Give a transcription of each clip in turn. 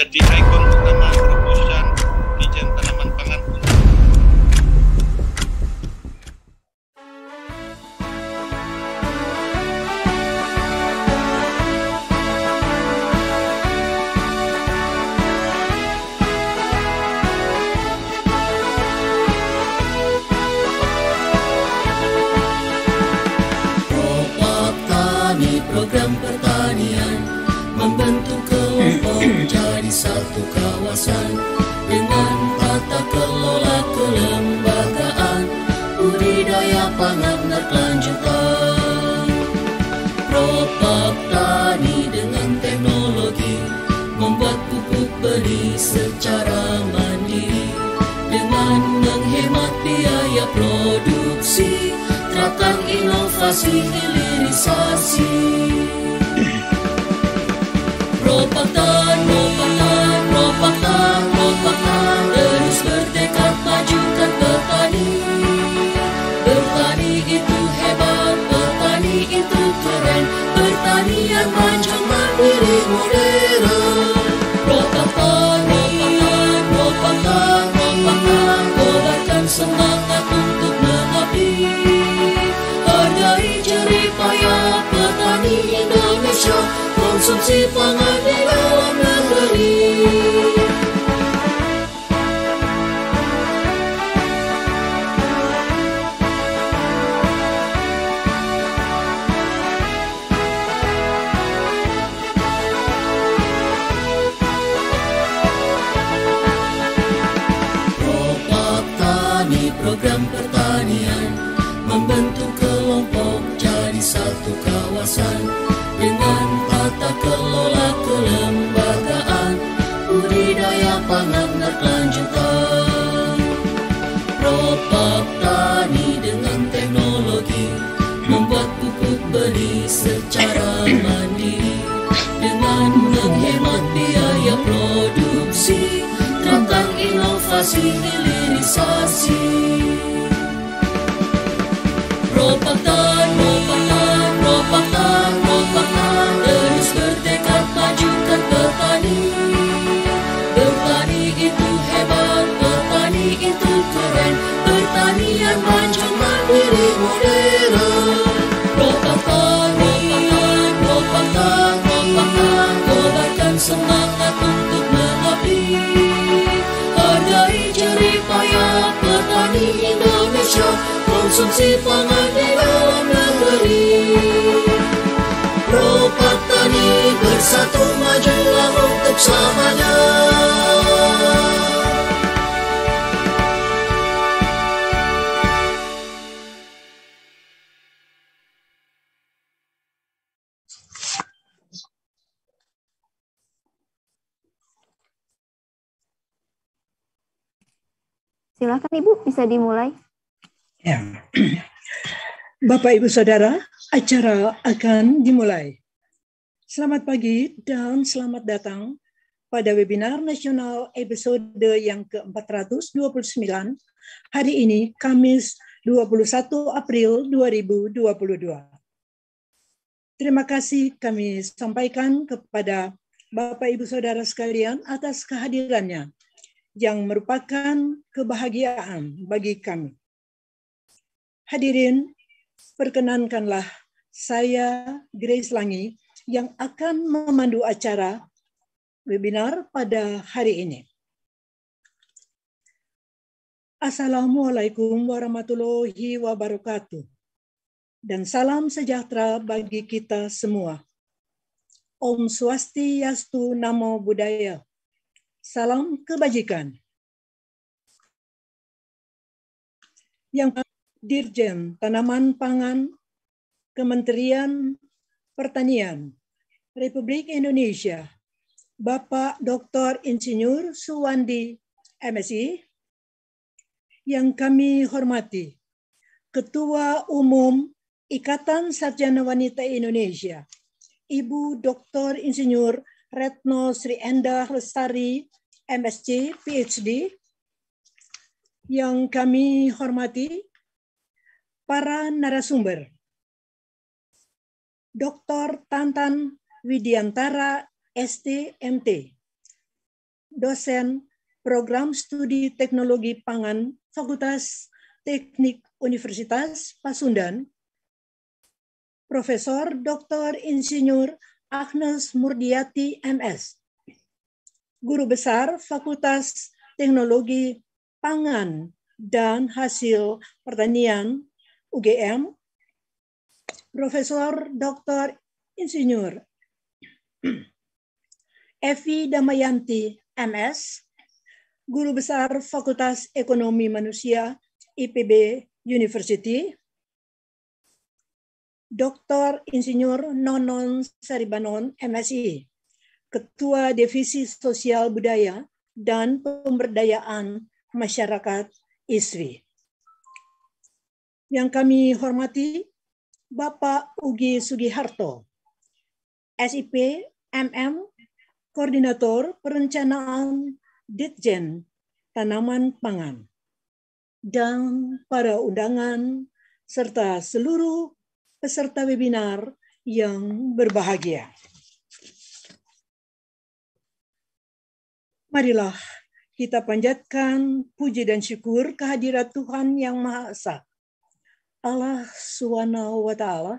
Jati Icon Bapak Ibu Saudara, acara akan dimulai. Selamat pagi dan selamat datang pada webinar nasional episode yang ke-429 hari ini Kamis 21 April 2022. Terima kasih kami sampaikan kepada Bapak Ibu Saudara sekalian atas kehadirannya yang merupakan kebahagiaan bagi kami. Hadirin perkenankanlah saya, Grace Langi, yang akan memandu acara webinar pada hari ini. Assalamualaikum warahmatullahi wabarakatuh. Dan salam sejahtera bagi kita semua. Om Swastiastu Namo Buddhaya. Salam kebajikan. Yang Dirjen Tanaman Pangan Kementerian Pertanian Republik Indonesia, Bapak Dr. Insinyur Suwandi MSI, yang kami hormati, Ketua Umum Ikatan Sarjana Wanita Indonesia, Ibu Dr. Insinyur Retno Sri Endah Lestari, MSc, PhD, yang kami hormati, para narasumber. Dr. Tantan Widiantara, STMT, dosen Program Studi Teknologi Pangan Fakultas Teknik Universitas Pasundan, Profesor Dr. Insinyur Agnes Murdiati, MS, Guru Besar Fakultas Teknologi Pangan dan Hasil Pertanian UGM, Profesor Dr. Insinyur Evi Damayanti, MS, Guru Besar Fakultas Ekonomi Manusia IPB University, Dr. Insinyur Nonon Saribanon, MSI, Ketua Divisi Sosial Budaya dan Pemberdayaan Masyarakat ISWI yang kami hormati Bapak Ugi Sugiharto, SIP MM, Koordinator Perencanaan Ditjen Tanaman Pangan, dan para undangan serta seluruh peserta webinar yang berbahagia. Marilah kita panjatkan puji dan syukur kehadirat Tuhan yang Maha Esa Allah Subhanahu wa taala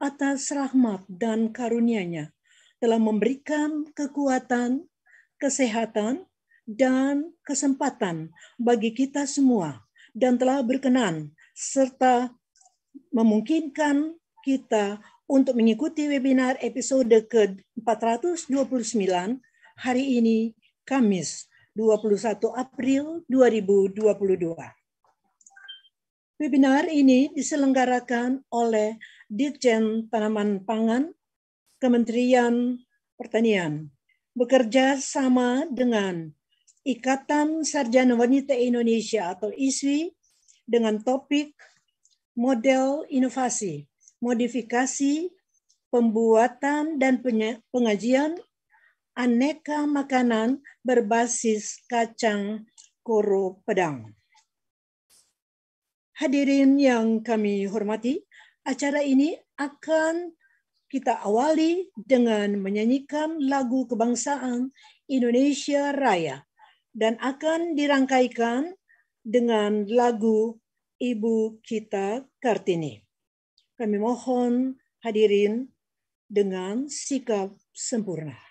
atas rahmat dan karunia-Nya telah memberikan kekuatan, kesehatan, dan kesempatan bagi kita semua dan telah berkenan serta memungkinkan kita untuk mengikuti webinar episode ke-429 hari ini Kamis 21 April 2022. Webinar ini diselenggarakan oleh Ditjen Tanaman Pangan, Kementerian Pertanian, bekerja sama dengan Ikatan Sarjana Wanita Indonesia atau ISWI dengan topik model inovasi, modifikasi, pembuatan dan pengajian aneka makanan berbasis kacang koro pedang. Hadirin yang kami hormati, acara ini akan kita awali dengan menyanyikan lagu kebangsaan Indonesia Raya dan akan dirangkaikan dengan lagu Ibu Kita Kartini. Kami mohon hadirin dengan sikap sempurna.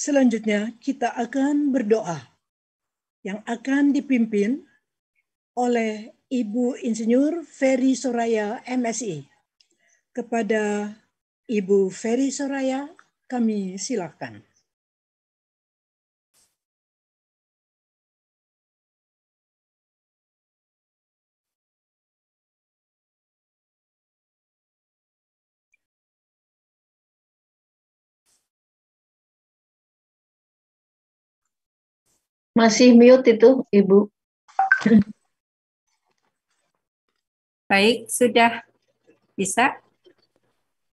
Selanjutnya, kita akan berdoa yang akan dipimpin oleh Ibu Insinyur Ferry Soraya MSI. Kepada Ibu Ferry Soraya, kami silakan. Masih mute itu, Ibu. Baik, sudah bisa?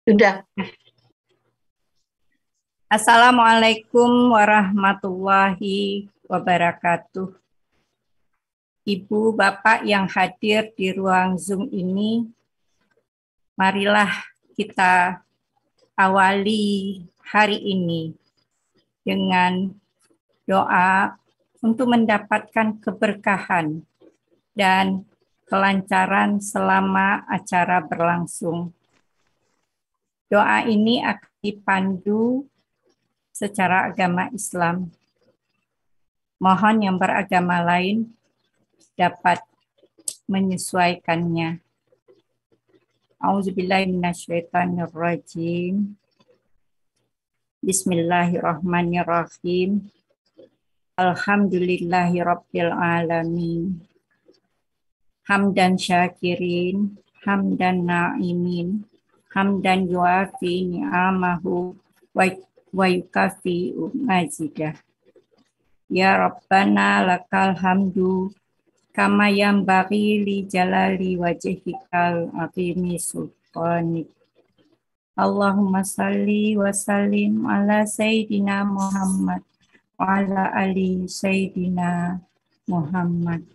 Sudah. Assalamualaikum warahmatullahi wabarakatuh. Ibu, Bapak yang hadir di ruang Zoom ini, marilah kita awali hari ini dengan doa untuk mendapatkan keberkahan dan kelancaran selama acara berlangsung. Doa ini akan dipandu secara agama Islam. Mohon yang beragama lain dapat menyesuaikannya. Auzubillahiminasyaitonirrajim. Bismillahirrahmanirrahim. Alhamdulillahi Alamin. Hamdan syakirin, hamdan na'imin, hamdan yuafi ni'amahu wa yukafi mazidah. Ya Rabbana lakal hamdu kama yang bagi li jalali wajihikal aqimi sultanik. Allahumma salli wa sallim ala Sayyidina Muhammad wala ali sayyidina Muhammad.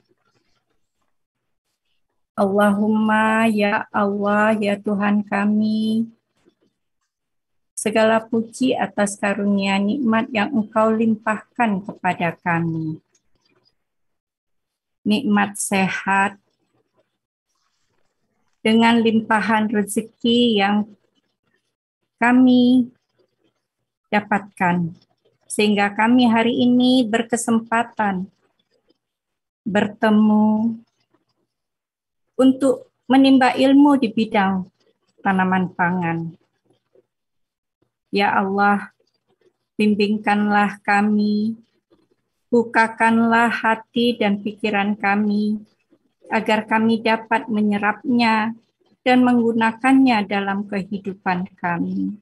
Allahumma ya Allah ya Tuhan kami, segala puji atas karunia nikmat yang Engkau limpahkan kepada kami. Nikmat sehat dengan limpahan rezeki yang kami dapatkan sehingga kami hari ini berkesempatan bertemu untuk menimba ilmu di bidang tanaman pangan. Ya Allah, bimbingkanlah kami, bukakanlah hati dan pikiran kami, agar kami dapat menyerapnya dan menggunakannya dalam kehidupan kami.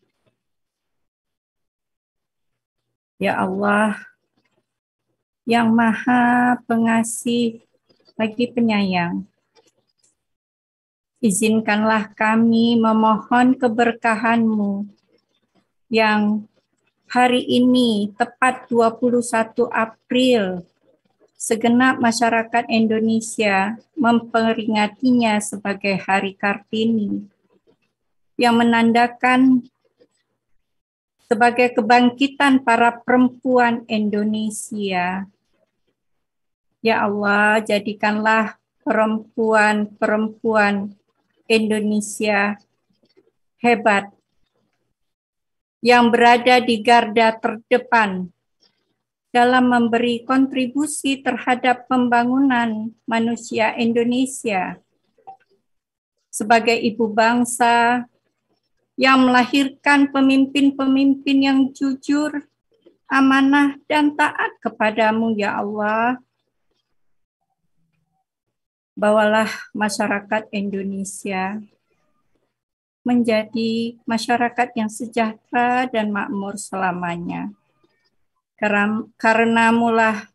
Ya Allah, yang maha pengasih bagi penyayang. Izinkanlah kami memohon keberkahan-Mu yang hari ini tepat 21 April segenap masyarakat Indonesia memperingatinya sebagai Hari Kartini yang menandakan sebagai kebangkitan para perempuan Indonesia. Ya Allah, jadikanlah perempuan-perempuan Indonesia hebat yang berada di garda terdepan dalam memberi kontribusi terhadap pembangunan manusia Indonesia. Sebagai ibu bangsa, yang melahirkan pemimpin-pemimpin yang jujur, amanah, dan taat kepadamu, ya Allah. Bawalah masyarakat Indonesia menjadi masyarakat yang sejahtera dan makmur selamanya. Karena mulah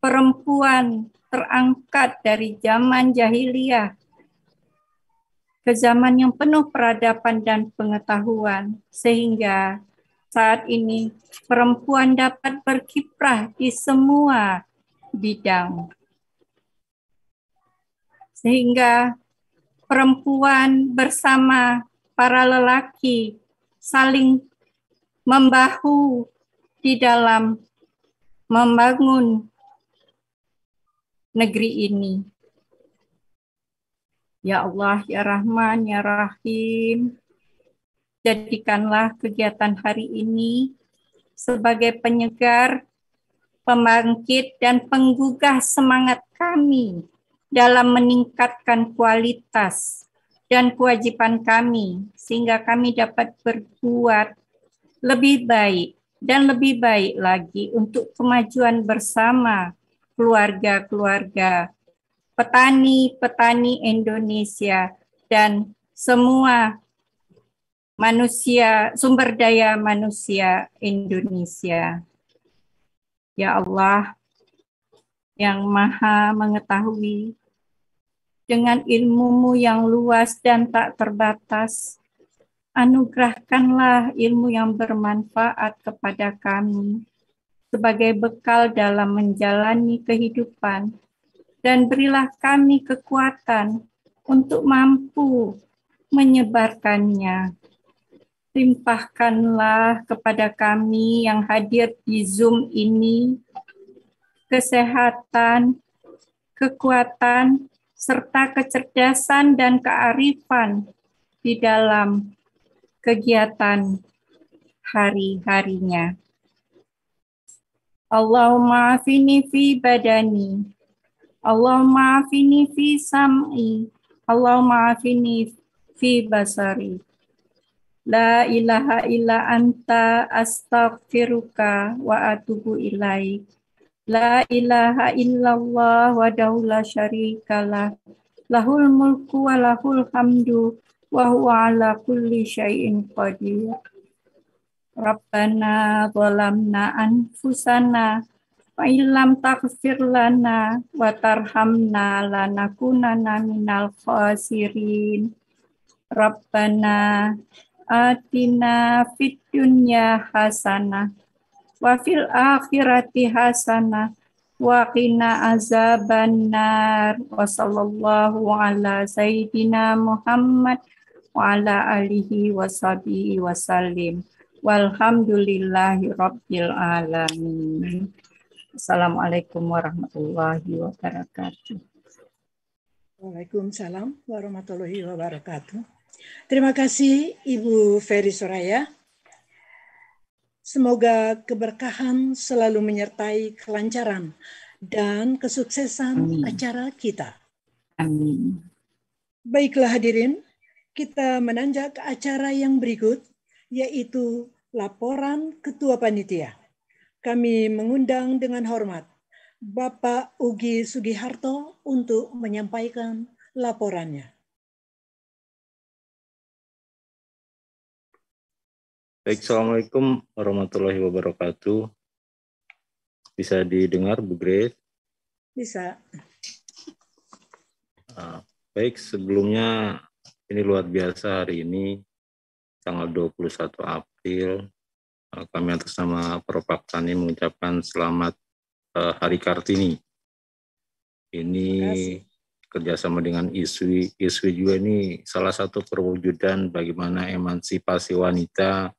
perempuan terangkat dari zaman jahiliyah ke zaman yang penuh peradaban dan pengetahuan, sehingga saat ini perempuan dapat berkiprah di semua bidang. Sehingga perempuan bersama para lelaki saling membahu di dalam membangun negeri ini. Ya Allah, Ya Rahman, Ya Rahim, jadikanlah kegiatan hari ini sebagai penyegar, pembangkit, dan penggugah semangat kami dalam meningkatkan kualitas dan kewajiban kami, sehingga kami dapat berbuat lebih baik dan lebih baik lagi untuk kemajuan bersama keluarga-keluarga petani-petani Indonesia dan semua manusia, sumber daya manusia Indonesia. Ya Allah yang maha mengetahui dengan ilmumu yang luas dan tak terbatas, anugerahkanlah ilmu yang bermanfaat kepada kami sebagai bekal dalam menjalani kehidupan dan berilah kami kekuatan untuk mampu menyebarkannya. Limpahkanlah kepada kami yang hadir di Zoom ini kesehatan, kekuatan, serta kecerdasan dan kearifan di dalam kegiatan hari-harinya. Allahumma fi badani Allahumma afini fi sam'i, Allahumma afini fi basari. La ilaha illa anta astaghfiruka wa atubu ilaih La ilaha illallah wa daula syarikalah. Lahul mulku wa lahul hamdu wa huwa ala kulli syai'in qadir. Rabbana zalamna anfusana Fa'ilam takfir lana wa tarhamna kunana minal khasirin. Rabbana atina fid dunya hasanah wa fil akhirati hasanah wa qina azabannar wa sallallahu ala sayyidina Muhammad wa ala alihi wa sahbihi wa sallim. Walhamdulillahi rabbil alamin. Assalamualaikum warahmatullahi wabarakatuh. Waalaikumsalam warahmatullahi wabarakatuh. Terima kasih Ibu Ferry Soraya. Semoga keberkahan selalu menyertai kelancaran dan kesuksesan Amin. acara kita. Amin. Baiklah hadirin, kita menanjak acara yang berikut, yaitu laporan Ketua Panitia. Kami mengundang dengan hormat Bapak Ugi Sugiharto untuk menyampaikan laporannya. Baik, Assalamualaikum warahmatullahi wabarakatuh. Bisa didengar, Bu Grace? Bisa. Nah, baik, sebelumnya ini luar biasa hari ini, tanggal 21 April Eh, kami atas nama Prof. Tani mengucapkan selamat uh, Hari Kartini. Ini kerjasama dengan ISWI. ISWI juga ini salah satu perwujudan bagaimana emansipasi wanita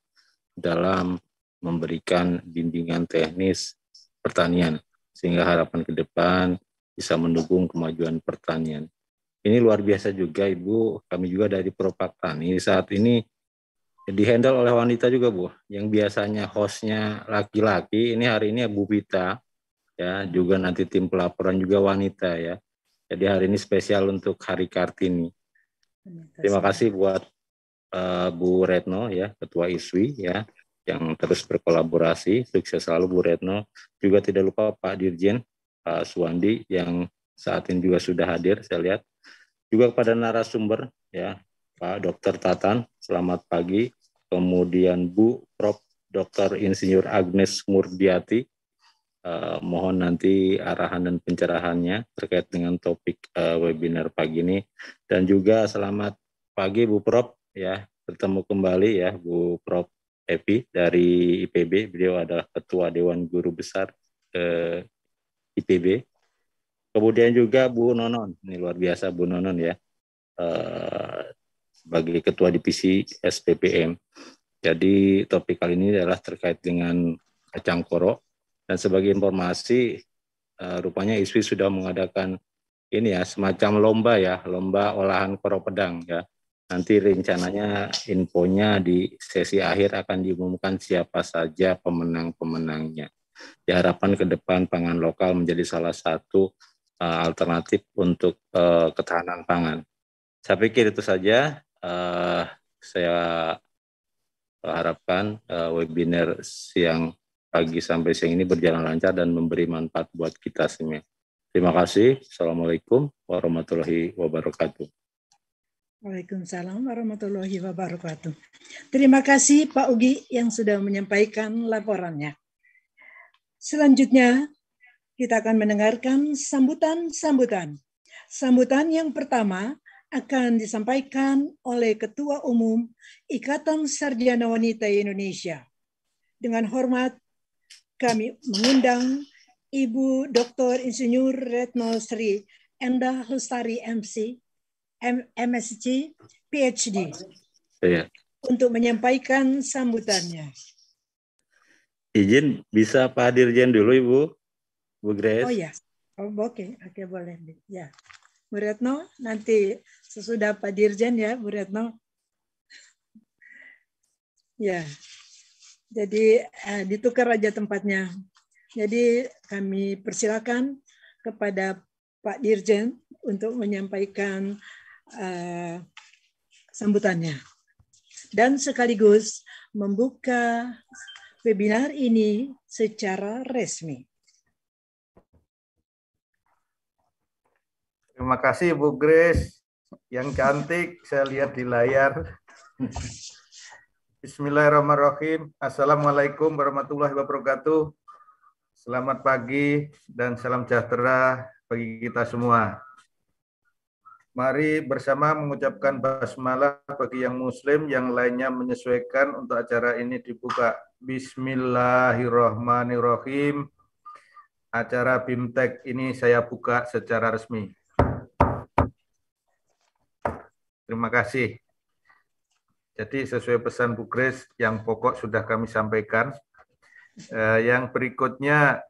dalam memberikan bimbingan teknis pertanian. Sehingga harapan ke depan bisa mendukung kemajuan pertanian. Ini luar biasa juga Ibu, kami juga dari Propak Tani. Saat ini Ya, dihandle oleh wanita juga Bu. Yang biasanya hostnya laki-laki, ini hari ini Bu Pita, ya juga nanti tim pelaporan juga wanita ya. Jadi hari ini spesial untuk Hari Kartini. Terima kasih buat uh, Bu Retno ya, Ketua ISWI ya yang terus berkolaborasi. Sukses selalu Bu Retno. Juga tidak lupa Pak Dirjen Pak Suwandi yang saat ini juga sudah hadir saya lihat. Juga kepada narasumber ya Pak Dr. Tatan, selamat pagi. Kemudian Bu Prof. Dr. Insinyur Agnes Murdiati, eh, mohon nanti arahan dan pencerahannya terkait dengan topik eh, webinar pagi ini. Dan juga selamat pagi Bu Prof. Ya, bertemu kembali ya Bu Prof. Epi dari IPB. Beliau adalah Ketua Dewan Guru Besar eh, IPB. Kemudian juga Bu Nonon, ini luar biasa Bu Nonon ya. Eh, sebagai Ketua Divisi SPPM. Jadi topik kali ini adalah terkait dengan kacang koro. Dan sebagai informasi, eh, rupanya ISWI sudah mengadakan ini ya semacam lomba ya, lomba olahan koro pedang ya. Nanti rencananya infonya di sesi akhir akan diumumkan siapa saja pemenang-pemenangnya. Diharapkan ke depan pangan lokal menjadi salah satu eh, alternatif untuk eh, ketahanan pangan. Saya pikir itu saja uh, saya harapkan uh, webinar siang pagi sampai siang ini berjalan lancar dan memberi manfaat buat kita semua. Terima kasih. Assalamualaikum warahmatullahi wabarakatuh. Waalaikumsalam warahmatullahi wabarakatuh. Terima kasih Pak Ugi yang sudah menyampaikan laporannya. Selanjutnya, kita akan mendengarkan sambutan-sambutan. Sambutan yang pertama akan disampaikan oleh Ketua Umum Ikatan Sarjana Wanita Indonesia. Dengan hormat, kami mengundang Ibu Dr. Insinyur Retno Sri Endah Lestari MC, M MSc, PhD, ya. untuk menyampaikan sambutannya. Izin bisa Pak Dirjen dulu Ibu, Bu Grace. Oh ya, oh, oke, okay. oke okay, boleh. Ya. Bu Retno, nanti sesudah Pak Dirjen ya, Bu Retno. ya, jadi eh, ditukar aja tempatnya. Jadi kami persilakan kepada Pak Dirjen untuk menyampaikan eh, sambutannya. Dan sekaligus membuka webinar ini secara resmi. Terima kasih Bu Grace yang cantik saya lihat di layar. Bismillahirrahmanirrahim. Assalamualaikum warahmatullahi wabarakatuh. Selamat pagi dan salam sejahtera bagi kita semua. Mari bersama mengucapkan basmalah bagi yang muslim, yang lainnya menyesuaikan untuk acara ini dibuka. Bismillahirrahmanirrahim. Acara BIMTEK ini saya buka secara resmi. Terima kasih. Jadi sesuai pesan Bu Grace yang pokok sudah kami sampaikan. Eh, yang berikutnya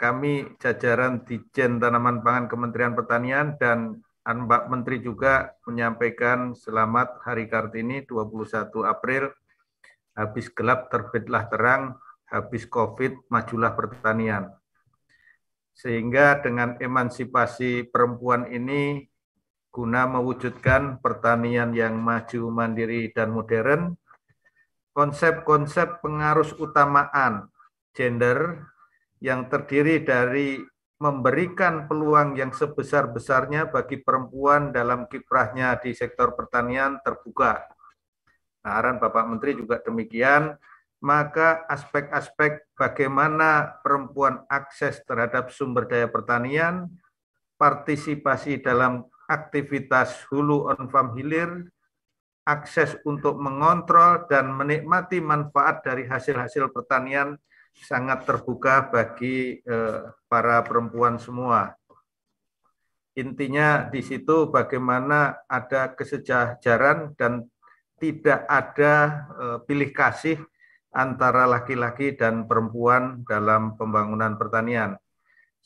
kami jajaran Dijen Tanaman Pangan Kementerian Pertanian dan Mbak Menteri juga menyampaikan selamat Hari Kartini 21 April. Habis gelap terbitlah terang, habis COVID majulah pertanian. Sehingga dengan emansipasi perempuan ini guna mewujudkan pertanian yang maju, mandiri, dan modern, konsep-konsep pengarus utamaan gender yang terdiri dari memberikan peluang yang sebesar-besarnya bagi perempuan dalam kiprahnya di sektor pertanian terbuka. Nah, Aran Bapak Menteri juga demikian, maka aspek-aspek bagaimana perempuan akses terhadap sumber daya pertanian, partisipasi dalam aktivitas hulu on farm hilir, akses untuk mengontrol dan menikmati manfaat dari hasil-hasil pertanian sangat terbuka bagi eh, para perempuan semua. Intinya di situ bagaimana ada kesejajaran dan tidak ada eh, pilih kasih antara laki-laki dan perempuan dalam pembangunan pertanian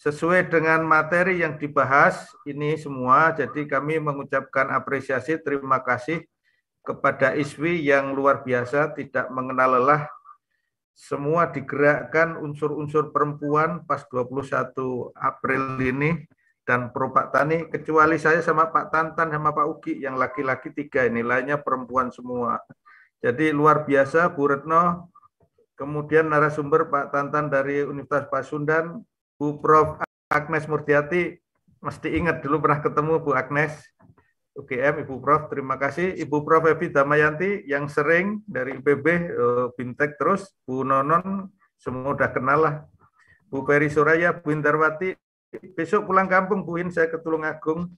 sesuai dengan materi yang dibahas ini semua. Jadi kami mengucapkan apresiasi, terima kasih kepada ISWI yang luar biasa, tidak mengenal lelah. Semua digerakkan unsur-unsur perempuan pas 21 April ini dan Pro Pak Tani, kecuali saya sama Pak Tantan sama Pak Uki yang laki-laki tiga ini, lainnya perempuan semua. Jadi luar biasa Bu Retno, kemudian narasumber Pak Tantan dari Universitas Pasundan, Bu Prof Agnes Murdiati mesti ingat dulu pernah ketemu Bu Agnes UGM Ibu Prof terima kasih Ibu Prof Evi Damayanti yang sering dari IPB eh, Bintek terus Bu Nonon semua udah kenal lah Bu Peri Suraya Bu Indarwati besok pulang kampung Bu In saya ke Tulungagung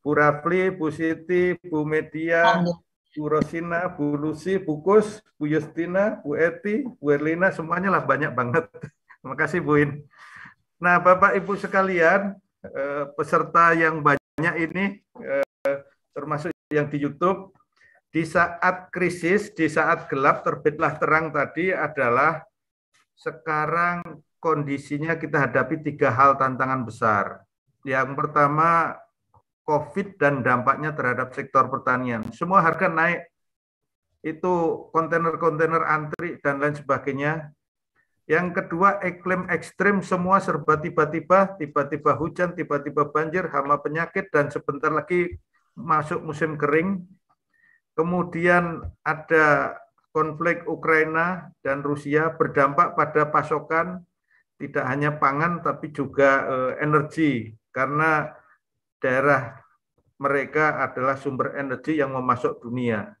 Bu Rafli Bu Siti Bu Media Bu Rosina Bu Lucy Bu Kus Bu Justina Bu Eti Bu Erlina semuanya lah banyak banget terima kasih Bu In Nah, Bapak Ibu sekalian, eh, peserta yang banyak ini eh, termasuk yang di YouTube, di saat krisis, di saat gelap terbitlah terang tadi adalah sekarang kondisinya kita hadapi tiga hal tantangan besar. Yang pertama COVID dan dampaknya terhadap sektor pertanian. Semua harga naik, itu kontainer-kontainer antri dan lain sebagainya yang kedua, iklim ekstrim semua serba tiba-tiba, tiba-tiba hujan, tiba-tiba banjir, hama penyakit, dan sebentar lagi masuk musim kering. Kemudian ada konflik Ukraina dan Rusia berdampak pada pasokan tidak hanya pangan tapi juga e, energi karena daerah mereka adalah sumber energi yang memasok dunia.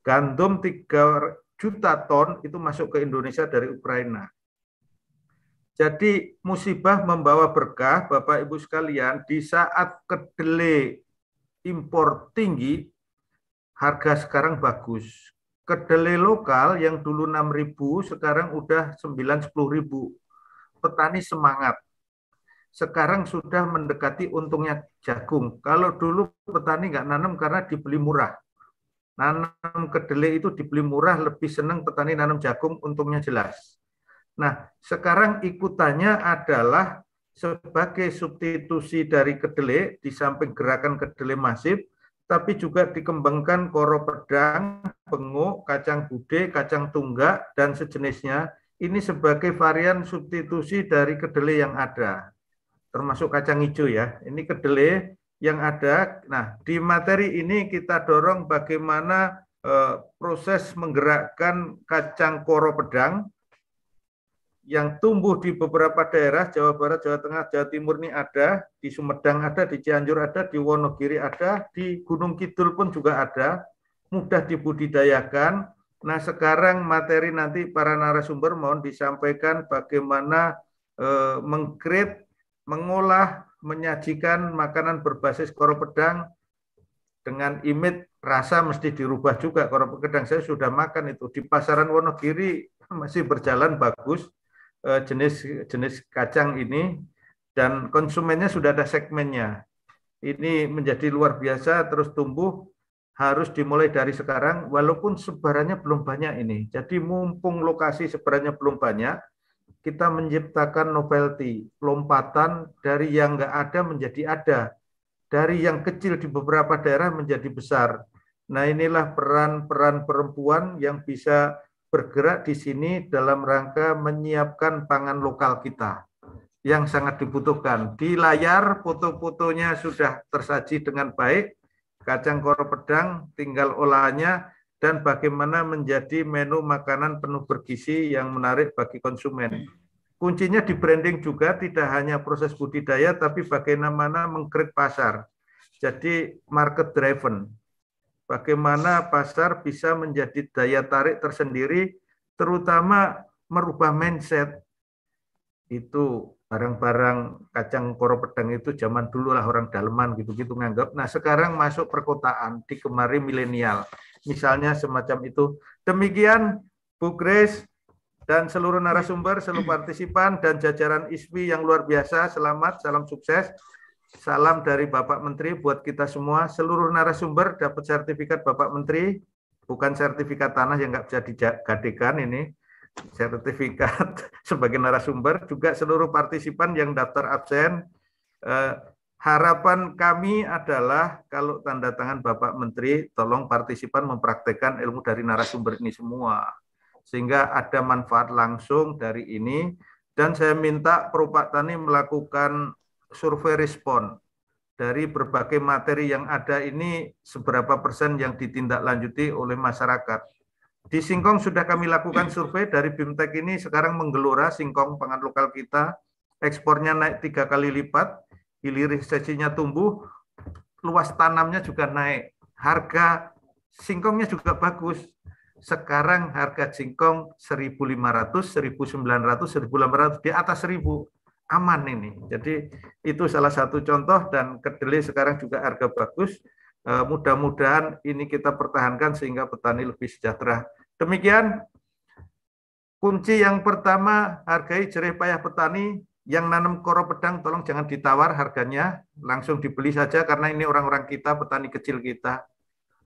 Gandum tiga juta ton itu masuk ke Indonesia dari Ukraina. Jadi musibah membawa berkah Bapak Ibu sekalian di saat kedelai impor tinggi harga sekarang bagus. Kedelai lokal yang dulu 6.000 sekarang udah 9-10.000. Petani semangat. Sekarang sudah mendekati untungnya jagung. Kalau dulu petani nggak nanam karena dibeli murah nanam kedelai itu dibeli murah, lebih senang petani nanam jagung, untungnya jelas. Nah, sekarang ikutannya adalah sebagai substitusi dari kedelai, di samping gerakan kedelai masif, tapi juga dikembangkan koro pedang, bengok, kacang bude, kacang tunggak, dan sejenisnya. Ini sebagai varian substitusi dari kedelai yang ada, termasuk kacang hijau ya. Ini kedelai yang ada. Nah, di materi ini kita dorong bagaimana eh, proses menggerakkan kacang koro pedang yang tumbuh di beberapa daerah, Jawa Barat, Jawa Tengah, Jawa Timur ini ada, di Sumedang ada, di Cianjur ada, di Wonogiri ada, di Gunung Kidul pun juga ada, mudah dibudidayakan. Nah sekarang materi nanti para narasumber mohon disampaikan bagaimana eh, meng mengolah menyajikan makanan berbasis koro pedang dengan imit rasa mesti dirubah juga koro pedang saya sudah makan itu di pasaran Wonogiri masih berjalan bagus eh, jenis jenis kacang ini dan konsumennya sudah ada segmennya ini menjadi luar biasa terus tumbuh harus dimulai dari sekarang walaupun sebarannya belum banyak ini jadi mumpung lokasi sebarannya belum banyak kita menciptakan novelty, lompatan dari yang enggak ada menjadi ada, dari yang kecil di beberapa daerah menjadi besar. Nah inilah peran-peran perempuan yang bisa bergerak di sini dalam rangka menyiapkan pangan lokal kita yang sangat dibutuhkan. Di layar foto-fotonya sudah tersaji dengan baik, kacang koro pedang tinggal olahnya, dan bagaimana menjadi menu makanan penuh bergizi yang menarik bagi konsumen. Kuncinya di branding juga tidak hanya proses budidaya, tapi bagaimana mengkrit pasar. Jadi market driven. Bagaimana pasar bisa menjadi daya tarik tersendiri, terutama merubah mindset. Itu barang-barang kacang koro pedang itu zaman dulu lah orang daleman gitu-gitu nganggap. Nah sekarang masuk perkotaan, kemari milenial misalnya semacam itu. Demikian Bu Grace dan seluruh narasumber, seluruh partisipan dan jajaran ISPI yang luar biasa. Selamat, salam sukses. Salam dari Bapak Menteri buat kita semua. Seluruh narasumber dapat sertifikat Bapak Menteri, bukan sertifikat tanah yang nggak bisa digadekan ini. Sertifikat sebagai narasumber juga seluruh partisipan yang daftar absen eh, Harapan kami adalah kalau tanda tangan Bapak Menteri, tolong partisipan mempraktekkan ilmu dari narasumber ini semua. Sehingga ada manfaat langsung dari ini. Dan saya minta Perupak Tani melakukan survei respon dari berbagai materi yang ada ini seberapa persen yang ditindaklanjuti oleh masyarakat. Di Singkong sudah kami lakukan survei dari BIMTEK ini sekarang menggelora Singkong pangan lokal kita, ekspornya naik tiga kali lipat, hilirisasinya tumbuh, luas tanamnya juga naik, harga singkongnya juga bagus. Sekarang harga singkong 1.500, 1.900, 1.800 di atas 1.000 aman ini. Jadi itu salah satu contoh dan kedelai sekarang juga harga bagus. Eh, mudah-mudahan ini kita pertahankan sehingga petani lebih sejahtera. Demikian kunci yang pertama hargai jerih payah petani, yang nanam koro pedang tolong jangan ditawar harganya, langsung dibeli saja karena ini orang-orang kita, petani kecil kita.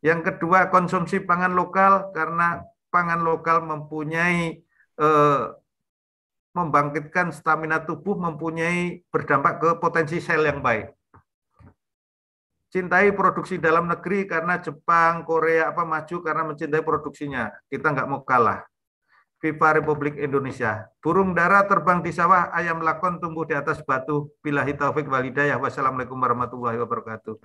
Yang kedua, konsumsi pangan lokal karena pangan lokal mempunyai eh, membangkitkan stamina tubuh, mempunyai berdampak ke potensi sel yang baik. Cintai produksi dalam negeri karena Jepang, Korea apa maju karena mencintai produksinya. Kita nggak mau kalah. FIFA Republik Indonesia. Burung darat terbang di sawah, ayam lakon tumbuh di atas batu. Bilahi taufik walidayah. Wassalamualaikum warahmatullahi wabarakatuh.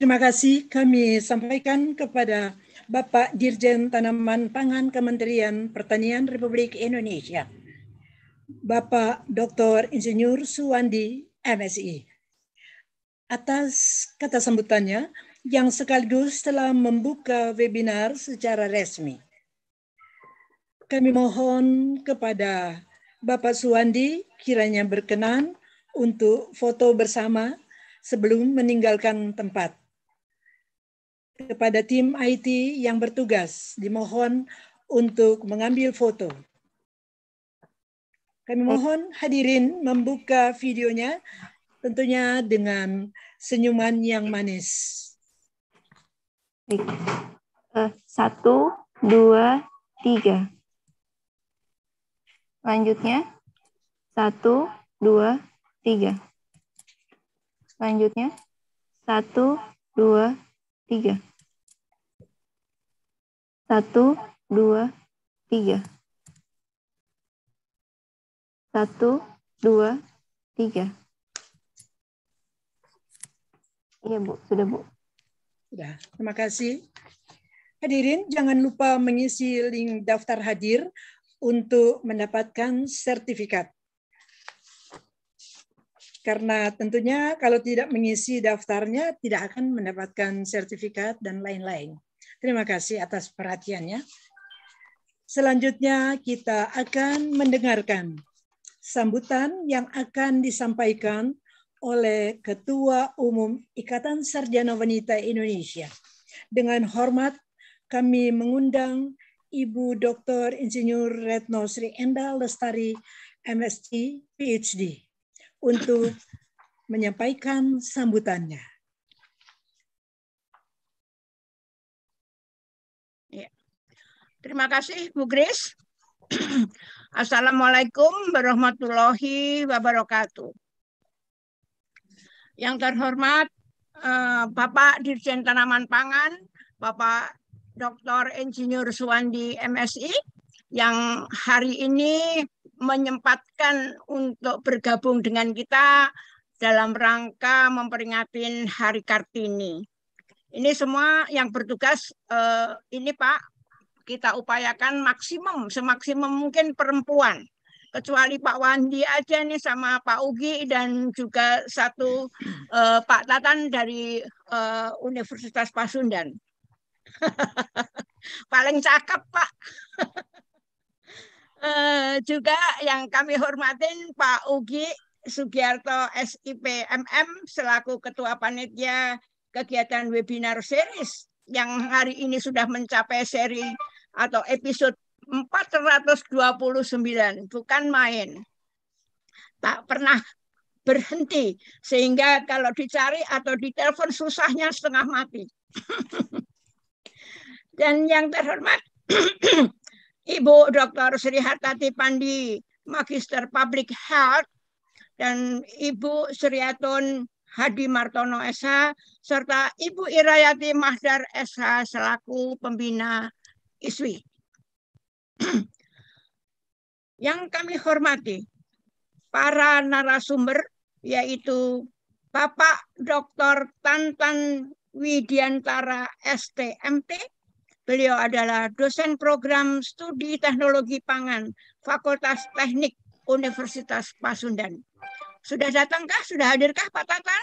Terima kasih kami sampaikan kepada Bapak Dirjen Tanaman Pangan Kementerian Pertanian Republik Indonesia. Bapak Dr. Insinyur Suwandi, MSI. Atas kata sambutannya, yang sekaligus telah membuka webinar secara resmi. Kami mohon kepada Bapak Suwandi kiranya berkenan untuk foto bersama sebelum meninggalkan tempat. Kepada tim IT yang bertugas, dimohon untuk mengambil foto. Kami mohon hadirin membuka videonya tentunya dengan senyuman yang manis. Eh, satu, dua, tiga. Lanjutnya. Satu, dua, tiga. Lanjutnya. Satu, dua, tiga. Satu, dua, tiga. Satu, dua, tiga. Iya, Bu. Sudah, Bu. Ya, terima kasih. Hadirin, jangan lupa mengisi link daftar hadir untuk mendapatkan sertifikat. Karena tentunya kalau tidak mengisi daftarnya tidak akan mendapatkan sertifikat dan lain-lain. Terima kasih atas perhatiannya. Selanjutnya kita akan mendengarkan sambutan yang akan disampaikan oleh Ketua Umum Ikatan Sarjana Wanita Indonesia. Dengan hormat kami mengundang Ibu Dr. Insinyur Retno Sri Endal Lestari, MSc, PhD, untuk menyampaikan sambutannya. Ya. Terima kasih, Bu Grace. Assalamualaikum warahmatullahi wabarakatuh. Yang terhormat eh, Bapak Dirjen Tanaman Pangan, Bapak Dr. Insinyur Suwandi MSI yang hari ini menyempatkan untuk bergabung dengan kita dalam rangka memperingati Hari Kartini. Ini semua yang bertugas eh, ini Pak kita upayakan maksimum semaksimum mungkin perempuan kecuali Pak Wandi aja nih sama Pak Ugi dan juga satu uh, Pak Tatan dari uh, Universitas Pasundan. Paling cakep Pak. uh, juga yang kami hormatin Pak Ugi Sugiarto Sipmm selaku Ketua Panitia kegiatan webinar series yang hari ini sudah mencapai seri atau episode 429 bukan main tak pernah berhenti sehingga kalau dicari atau ditelepon susahnya setengah mati dan yang terhormat Ibu Dr. Sri Hartati Pandi Magister Public Health dan Ibu Sriatun Hadi Martono SH serta Ibu Irayati Mahdar SH selaku pembina ISWI. Yang kami hormati, para narasumber yaitu Bapak Dr. Tantan Widiantara STMT. Beliau adalah dosen program studi teknologi pangan Fakultas Teknik Universitas Pasundan. Sudah datangkah? Sudah hadirkah Pak Tantan?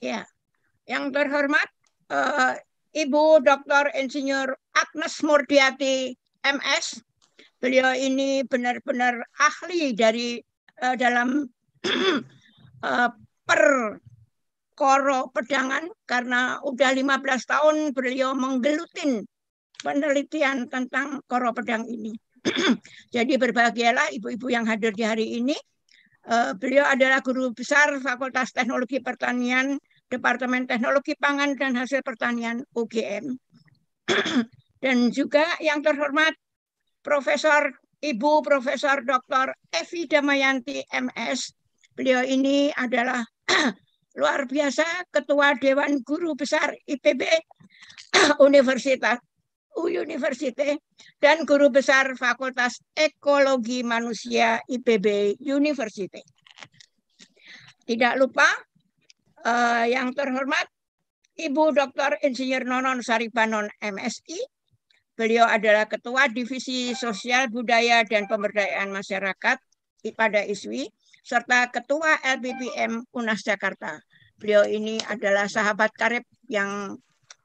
Ya, yang terhormat eh, Ibu Dr. Insinyur Agnes Murdiati MS. Beliau ini benar-benar ahli dari uh, dalam uh, per koro pedangan karena udah 15 tahun beliau menggelutin penelitian tentang koro pedang ini. Jadi berbahagialah ibu-ibu yang hadir di hari ini. Uh, beliau adalah guru besar Fakultas Teknologi Pertanian Departemen Teknologi Pangan dan Hasil Pertanian UGM. dan juga yang terhormat Profesor Ibu Profesor Dr. Evi Damayanti MS. Beliau ini adalah luar biasa Ketua Dewan Guru Besar IPB Universitas University dan Guru Besar Fakultas Ekologi Manusia IPB University. Tidak lupa Uh, yang terhormat Ibu Dr. Insinyur Nonon Saribanon MSI. Beliau adalah Ketua Divisi Sosial Budaya dan Pemberdayaan Masyarakat pada ISWI serta Ketua LBPM Unas Jakarta. Beliau ini adalah sahabat karib yang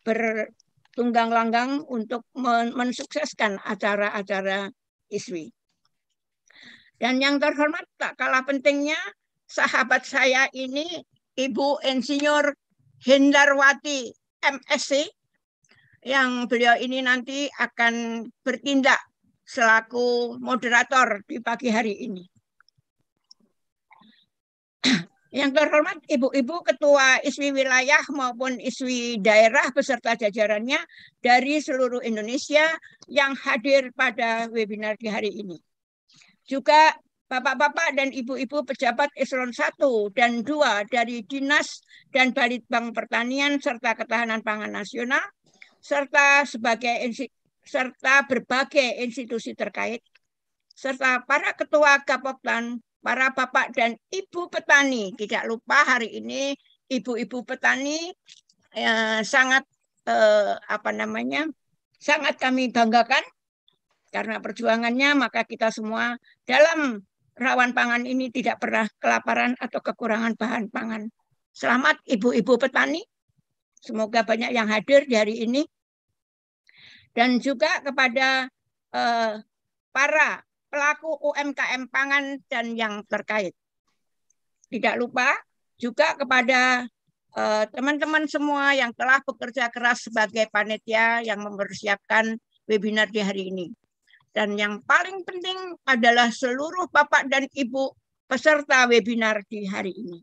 bertunggang langgang untuk mensukseskan acara-acara ISWI. Dan yang terhormat tak kalah pentingnya sahabat saya ini Ibu Insinyur Hendarwati MSc yang beliau ini nanti akan bertindak selaku moderator di pagi hari ini. Yang terhormat Ibu-Ibu Ketua ISWI Wilayah maupun ISWI Daerah beserta jajarannya dari seluruh Indonesia yang hadir pada webinar di hari ini. Juga Bapak-bapak dan ibu-ibu pejabat eselon 1 dan 2 dari Dinas dan Balitbank Pertanian serta Ketahanan Pangan Nasional serta sebagai serta berbagai institusi terkait serta para ketua Kapoktan, para bapak dan ibu petani. Tidak lupa hari ini ibu-ibu petani eh, sangat eh, apa namanya? sangat kami banggakan karena perjuangannya maka kita semua dalam rawan pangan ini tidak pernah kelaparan atau kekurangan bahan pangan. Selamat ibu-ibu petani. Semoga banyak yang hadir di hari ini. Dan juga kepada eh, para pelaku UMKM pangan dan yang terkait. Tidak lupa juga kepada eh, teman-teman eh, semua yang telah bekerja keras sebagai panitia yang mempersiapkan webinar di hari ini. Dan yang paling penting adalah seluruh Bapak dan Ibu peserta webinar di hari ini.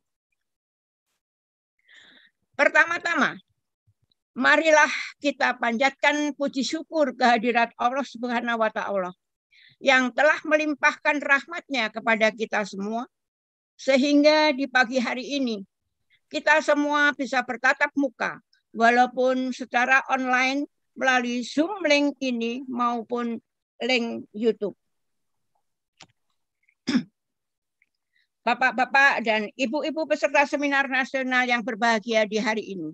Pertama-tama, marilah kita panjatkan puji syukur kehadirat Allah Subhanahu wa taala yang telah melimpahkan rahmatnya kepada kita semua sehingga di pagi hari ini kita semua bisa bertatap muka walaupun secara online melalui Zoom link ini maupun link YouTube. Bapak-bapak dan ibu-ibu peserta seminar nasional yang berbahagia di hari ini.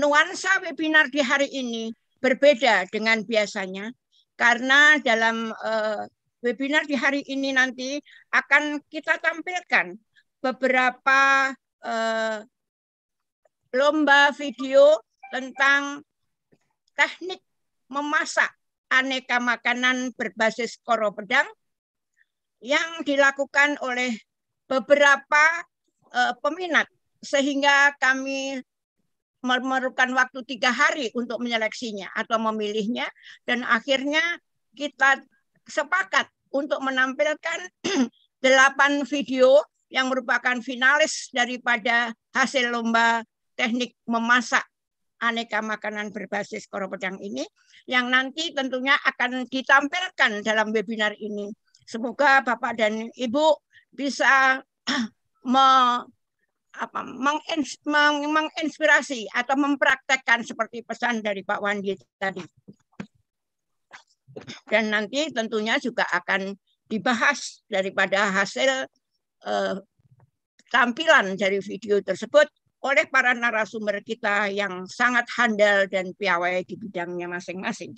Nuansa webinar di hari ini berbeda dengan biasanya karena dalam eh, webinar di hari ini nanti akan kita tampilkan beberapa eh, lomba video tentang teknik memasak aneka makanan berbasis koro pedang yang dilakukan oleh beberapa uh, peminat sehingga kami memerlukan waktu tiga hari untuk menyeleksinya atau memilihnya dan akhirnya kita sepakat untuk menampilkan delapan video yang merupakan finalis daripada hasil lomba teknik memasak aneka makanan berbasis koro yang ini yang nanti tentunya akan ditampilkan dalam webinar ini. Semoga Bapak dan Ibu bisa me, apa, menginspirasi atau mempraktekkan seperti pesan dari Pak Wandi tadi. Dan nanti tentunya juga akan dibahas daripada hasil eh, tampilan dari video tersebut oleh para narasumber kita yang sangat handal dan piawai di bidangnya masing-masing.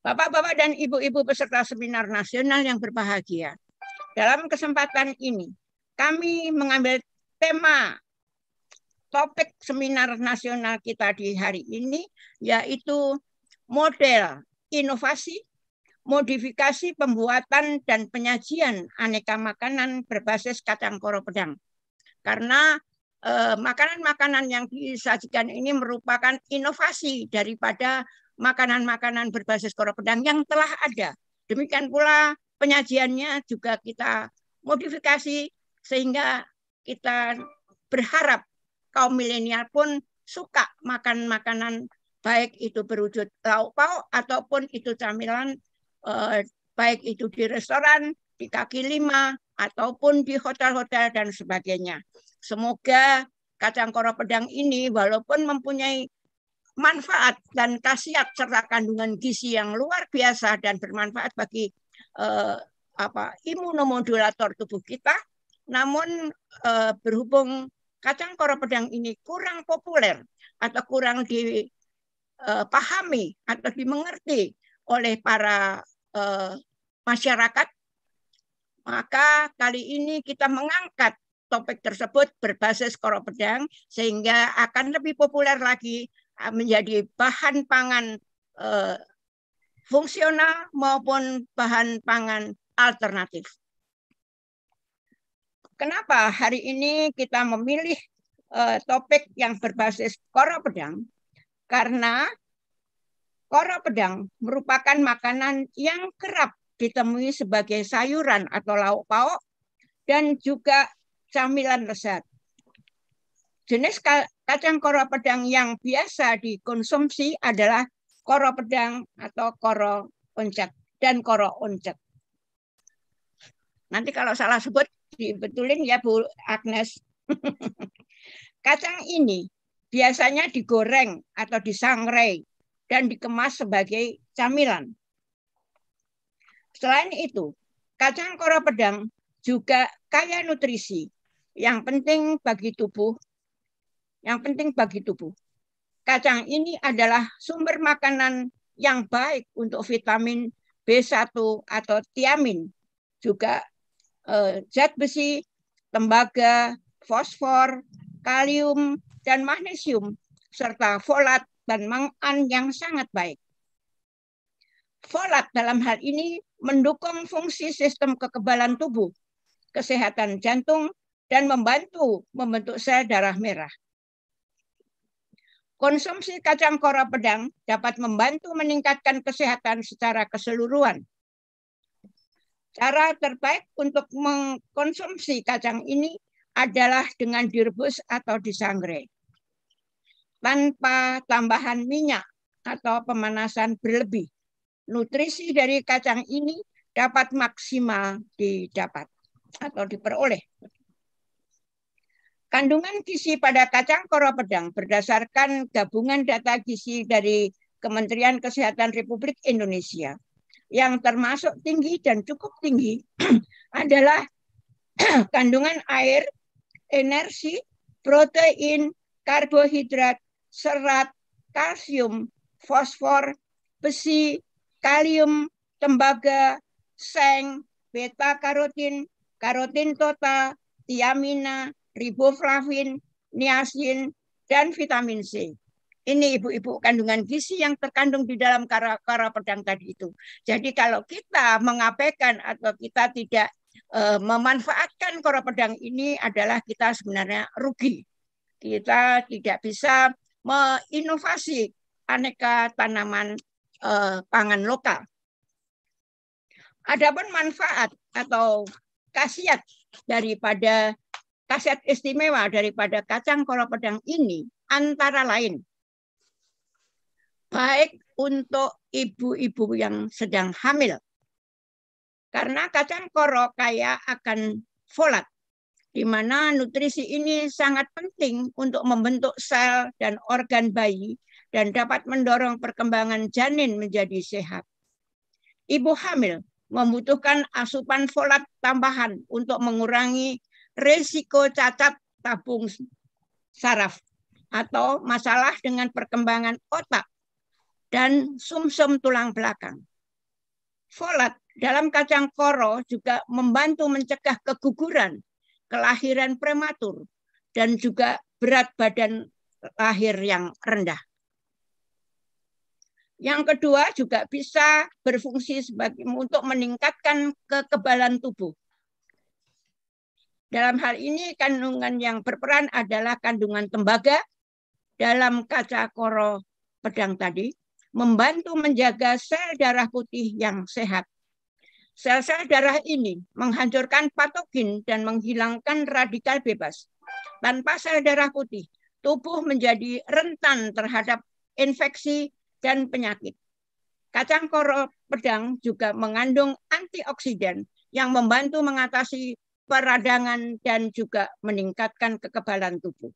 Bapak-bapak dan ibu-ibu peserta seminar nasional yang berbahagia, dalam kesempatan ini kami mengambil tema topik seminar nasional kita di hari ini yaitu model inovasi, modifikasi pembuatan dan penyajian aneka makanan berbasis kacang koro pedang karena eh, makanan-makanan eh, yang disajikan ini merupakan inovasi daripada makanan-makanan berbasis koro pedang yang telah ada. Demikian pula penyajiannya juga kita modifikasi sehingga kita berharap kaum milenial pun suka makan makanan baik itu berwujud lauk pauk ataupun itu camilan eh, baik itu di restoran, di kaki lima, ataupun di hotel-hotel dan sebagainya. Semoga kacang koro pedang ini walaupun mempunyai manfaat dan khasiat serta kandungan gizi yang luar biasa dan bermanfaat bagi eh, apa imunomodulator tubuh kita, namun eh, berhubung kacang koro pedang ini kurang populer atau kurang dipahami eh, atau dimengerti oleh para eh, masyarakat maka kali ini kita mengangkat topik tersebut berbasis koro pedang sehingga akan lebih populer lagi eh, menjadi bahan pangan eh, fungsional maupun bahan pangan alternatif. Kenapa hari ini kita memilih eh, topik yang berbasis koro pedang? Karena koro pedang merupakan makanan yang kerap ditemui sebagai sayuran atau lauk pauk dan juga camilan lezat. Jenis kacang koro pedang yang biasa dikonsumsi adalah koro pedang atau koro oncet dan koro oncet. Nanti kalau salah sebut dibetulin ya Bu Agnes. kacang ini biasanya digoreng atau disangrai dan dikemas sebagai camilan. Selain itu, kacang koro pedang juga kaya nutrisi yang penting bagi tubuh. Yang penting bagi tubuh. Kacang ini adalah sumber makanan yang baik untuk vitamin B1 atau tiamin, juga eh, zat besi, tembaga, fosfor, kalium, dan magnesium, serta folat dan mangan yang sangat baik. Folat dalam hal ini mendukung fungsi sistem kekebalan tubuh, kesehatan jantung, dan membantu membentuk sel darah merah. Konsumsi kacang kora pedang dapat membantu meningkatkan kesehatan secara keseluruhan. Cara terbaik untuk mengkonsumsi kacang ini adalah dengan direbus atau disangrai. Tanpa tambahan minyak atau pemanasan berlebih nutrisi dari kacang ini dapat maksimal didapat atau diperoleh. Kandungan gizi pada kacang koro pedang berdasarkan gabungan data gizi dari Kementerian Kesehatan Republik Indonesia yang termasuk tinggi dan cukup tinggi adalah kandungan air, energi, protein, karbohidrat, serat, kalsium, fosfor, besi, kalium, tembaga, seng, beta karotin, karotin total, tiamina, riboflavin, niacin, dan vitamin C. Ini ibu-ibu kandungan gizi yang terkandung di dalam kara, kara pedang tadi itu. Jadi kalau kita mengabaikan atau kita tidak e, memanfaatkan kara pedang ini adalah kita sebenarnya rugi. Kita tidak bisa menginovasi aneka tanaman eh, pangan lokal. Adapun manfaat atau khasiat daripada khasiat istimewa daripada kacang koro pedang ini antara lain baik untuk ibu-ibu yang sedang hamil. Karena kacang koro kaya akan folat, di mana nutrisi ini sangat penting untuk membentuk sel dan organ bayi dan dapat mendorong perkembangan janin menjadi sehat. Ibu hamil membutuhkan asupan folat tambahan untuk mengurangi risiko cacat tabung saraf atau masalah dengan perkembangan otak dan sumsum tulang belakang. Folat dalam kacang koro juga membantu mencegah keguguran, kelahiran prematur, dan juga berat badan lahir yang rendah. Yang kedua juga bisa berfungsi sebagai untuk meningkatkan kekebalan tubuh. Dalam hal ini kandungan yang berperan adalah kandungan tembaga dalam kaca koro pedang tadi membantu menjaga sel darah putih yang sehat. Sel-sel darah ini menghancurkan patogen dan menghilangkan radikal bebas. Tanpa sel darah putih, tubuh menjadi rentan terhadap infeksi dan penyakit. Kacang koro pedang juga mengandung antioksidan yang membantu mengatasi peradangan dan juga meningkatkan kekebalan tubuh.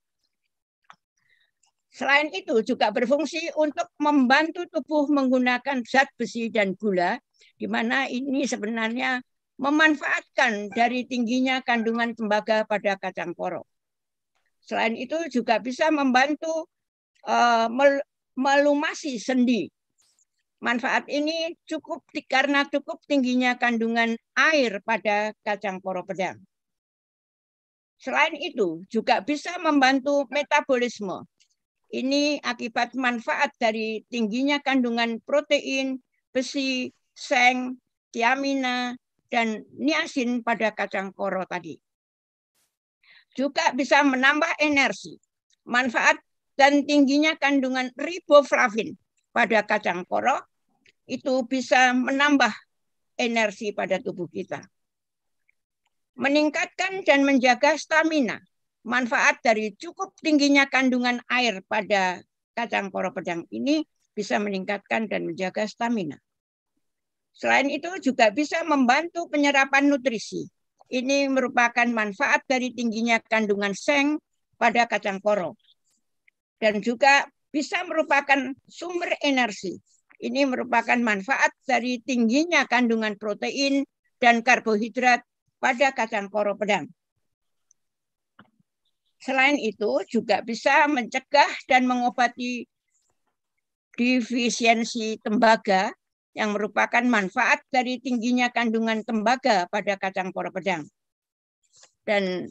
Selain itu juga berfungsi untuk membantu tubuh menggunakan zat besi dan gula, di mana ini sebenarnya memanfaatkan dari tingginya kandungan tembaga pada kacang koro. Selain itu juga bisa membantu uh, melumasi sendi. Manfaat ini cukup karena cukup tingginya kandungan air pada kacang poro pedang. Selain itu, juga bisa membantu metabolisme. Ini akibat manfaat dari tingginya kandungan protein, besi, seng, tiamina, dan niacin pada kacang koro tadi. Juga bisa menambah energi. Manfaat dan tingginya kandungan riboflavin pada kacang koro itu bisa menambah energi pada tubuh kita. Meningkatkan dan menjaga stamina. Manfaat dari cukup tingginya kandungan air pada kacang koro pedang ini bisa meningkatkan dan menjaga stamina. Selain itu juga bisa membantu penyerapan nutrisi. Ini merupakan manfaat dari tingginya kandungan seng pada kacang koro dan juga bisa merupakan sumber energi. Ini merupakan manfaat dari tingginya kandungan protein dan karbohidrat pada kacang koro pedang. Selain itu juga bisa mencegah dan mengobati defisiensi tembaga yang merupakan manfaat dari tingginya kandungan tembaga pada kacang koro pedang. Dan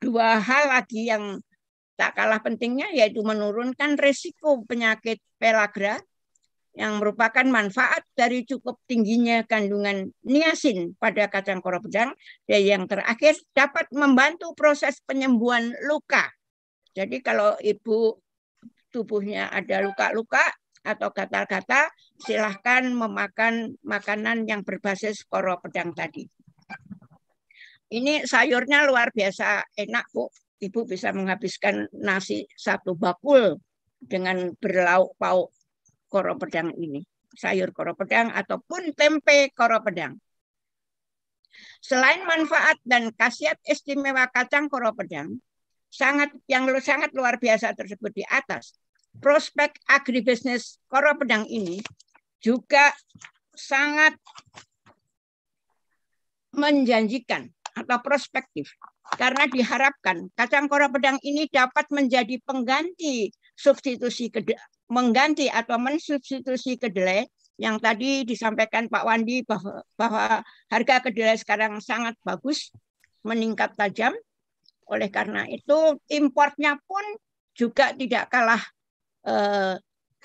dua hal lagi yang Tak kalah pentingnya yaitu menurunkan risiko penyakit pelagra yang merupakan manfaat dari cukup tingginya kandungan niasin pada kacang koro pedang dan yang terakhir dapat membantu proses penyembuhan luka. Jadi kalau ibu tubuhnya ada luka-luka atau gatal-gatal, silahkan memakan makanan yang berbasis koro pedang tadi. Ini sayurnya luar biasa enak, Bu ibu bisa menghabiskan nasi satu bakul dengan berlauk pauk koro pedang ini. Sayur koro pedang ataupun tempe koro pedang. Selain manfaat dan khasiat istimewa kacang koro pedang, sangat yang sangat luar biasa tersebut di atas, prospek agribisnis koro pedang ini juga sangat menjanjikan atau prospektif karena diharapkan kacang kora pedang ini dapat menjadi pengganti substitusi mengganti atau mensubstitusi kedelai yang tadi disampaikan Pak Wandi bahwa, bahwa harga kedelai sekarang sangat bagus, meningkat tajam. Oleh karena itu impornya pun juga tidak kalah eh,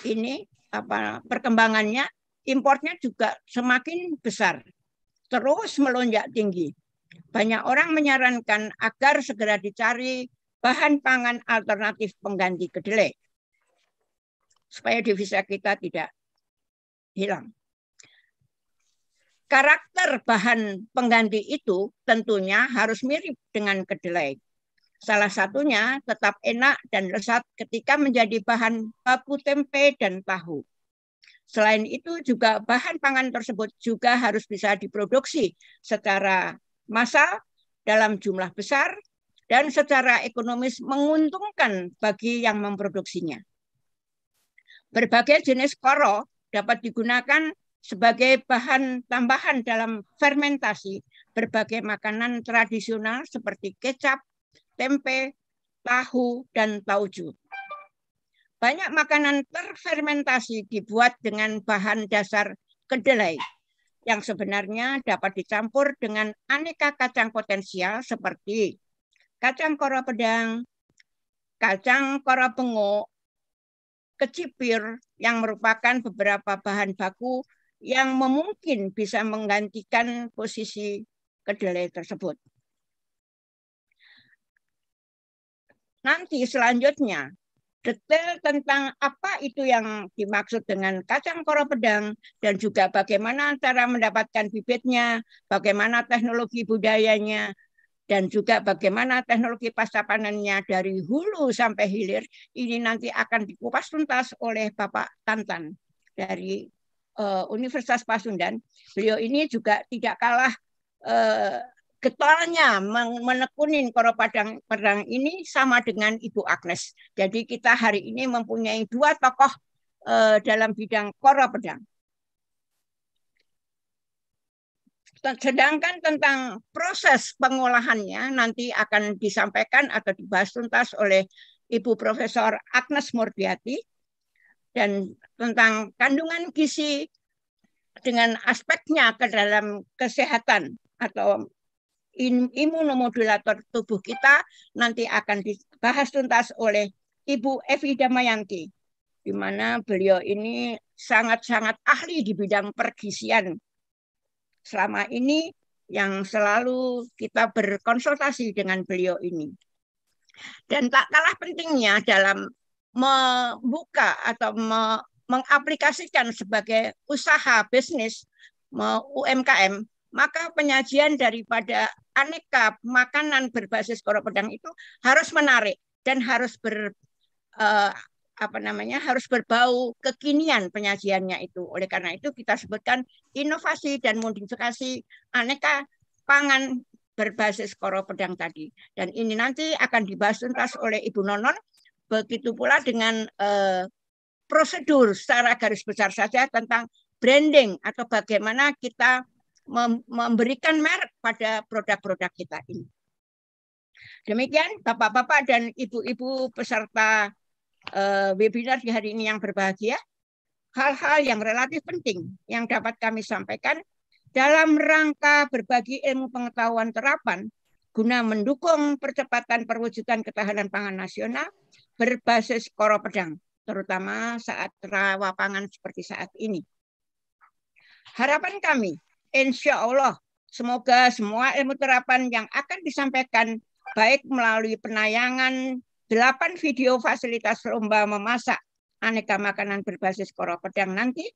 ini apa perkembangannya impornya juga semakin besar terus melonjak tinggi banyak orang menyarankan agar segera dicari bahan pangan alternatif pengganti kedelai supaya devisa kita tidak hilang. Karakter bahan pengganti itu tentunya harus mirip dengan kedelai. Salah satunya tetap enak dan lezat ketika menjadi bahan baku tempe dan tahu. Selain itu juga bahan pangan tersebut juga harus bisa diproduksi secara massal dalam jumlah besar dan secara ekonomis menguntungkan bagi yang memproduksinya. Berbagai jenis koro dapat digunakan sebagai bahan tambahan dalam fermentasi berbagai makanan tradisional seperti kecap, tempe, tahu, dan tauju. Banyak makanan terfermentasi dibuat dengan bahan dasar kedelai yang sebenarnya dapat dicampur dengan aneka kacang potensial seperti kacang kora pedang, kacang kora pengo, kecipir yang merupakan beberapa bahan baku yang memungkin bisa menggantikan posisi kedelai tersebut. Nanti selanjutnya detail tentang apa itu yang dimaksud dengan kacang koro pedang dan juga bagaimana cara mendapatkan bibitnya, bagaimana teknologi budayanya, dan juga bagaimana teknologi pasca panennya dari hulu sampai hilir ini nanti akan dikupas tuntas oleh Bapak Tantan dari eh, Universitas Pasundan. Beliau ini juga tidak kalah eh, getolnya menekunin koro padang perang ini sama dengan Ibu Agnes. Jadi kita hari ini mempunyai dua tokoh uh, dalam bidang koro pedang. Sedangkan tentang proses pengolahannya nanti akan disampaikan atau dibahas tuntas oleh Ibu Profesor Agnes Murdiati dan tentang kandungan gizi dengan aspeknya ke dalam kesehatan atau imunomodulator tubuh kita nanti akan dibahas tuntas oleh Ibu Evi Damayanti, di mana beliau ini sangat-sangat ahli di bidang pergisian. Selama ini yang selalu kita berkonsultasi dengan beliau ini. Dan tak kalah pentingnya dalam membuka atau mengaplikasikan sebagai usaha bisnis UMKM maka penyajian daripada aneka makanan berbasis koro pedang itu harus menarik dan harus ber eh, apa namanya harus berbau kekinian penyajiannya itu. Oleh karena itu kita sebutkan inovasi dan modifikasi aneka pangan berbasis koro pedang tadi. Dan ini nanti akan dibahas tuntas oleh Ibu Nonon. Begitu pula dengan eh, prosedur secara garis besar saja tentang branding atau bagaimana kita memberikan merek pada produk-produk kita ini. Demikian Bapak-bapak dan Ibu-ibu peserta eh, webinar di hari ini yang berbahagia, hal-hal yang relatif penting yang dapat kami sampaikan dalam rangka berbagi ilmu pengetahuan terapan guna mendukung percepatan perwujudan ketahanan pangan nasional berbasis koro pedang, terutama saat rawa pangan seperti saat ini. Harapan kami insya Allah semoga semua ilmu terapan yang akan disampaikan baik melalui penayangan 8 video fasilitas lomba memasak aneka makanan berbasis koro yang nanti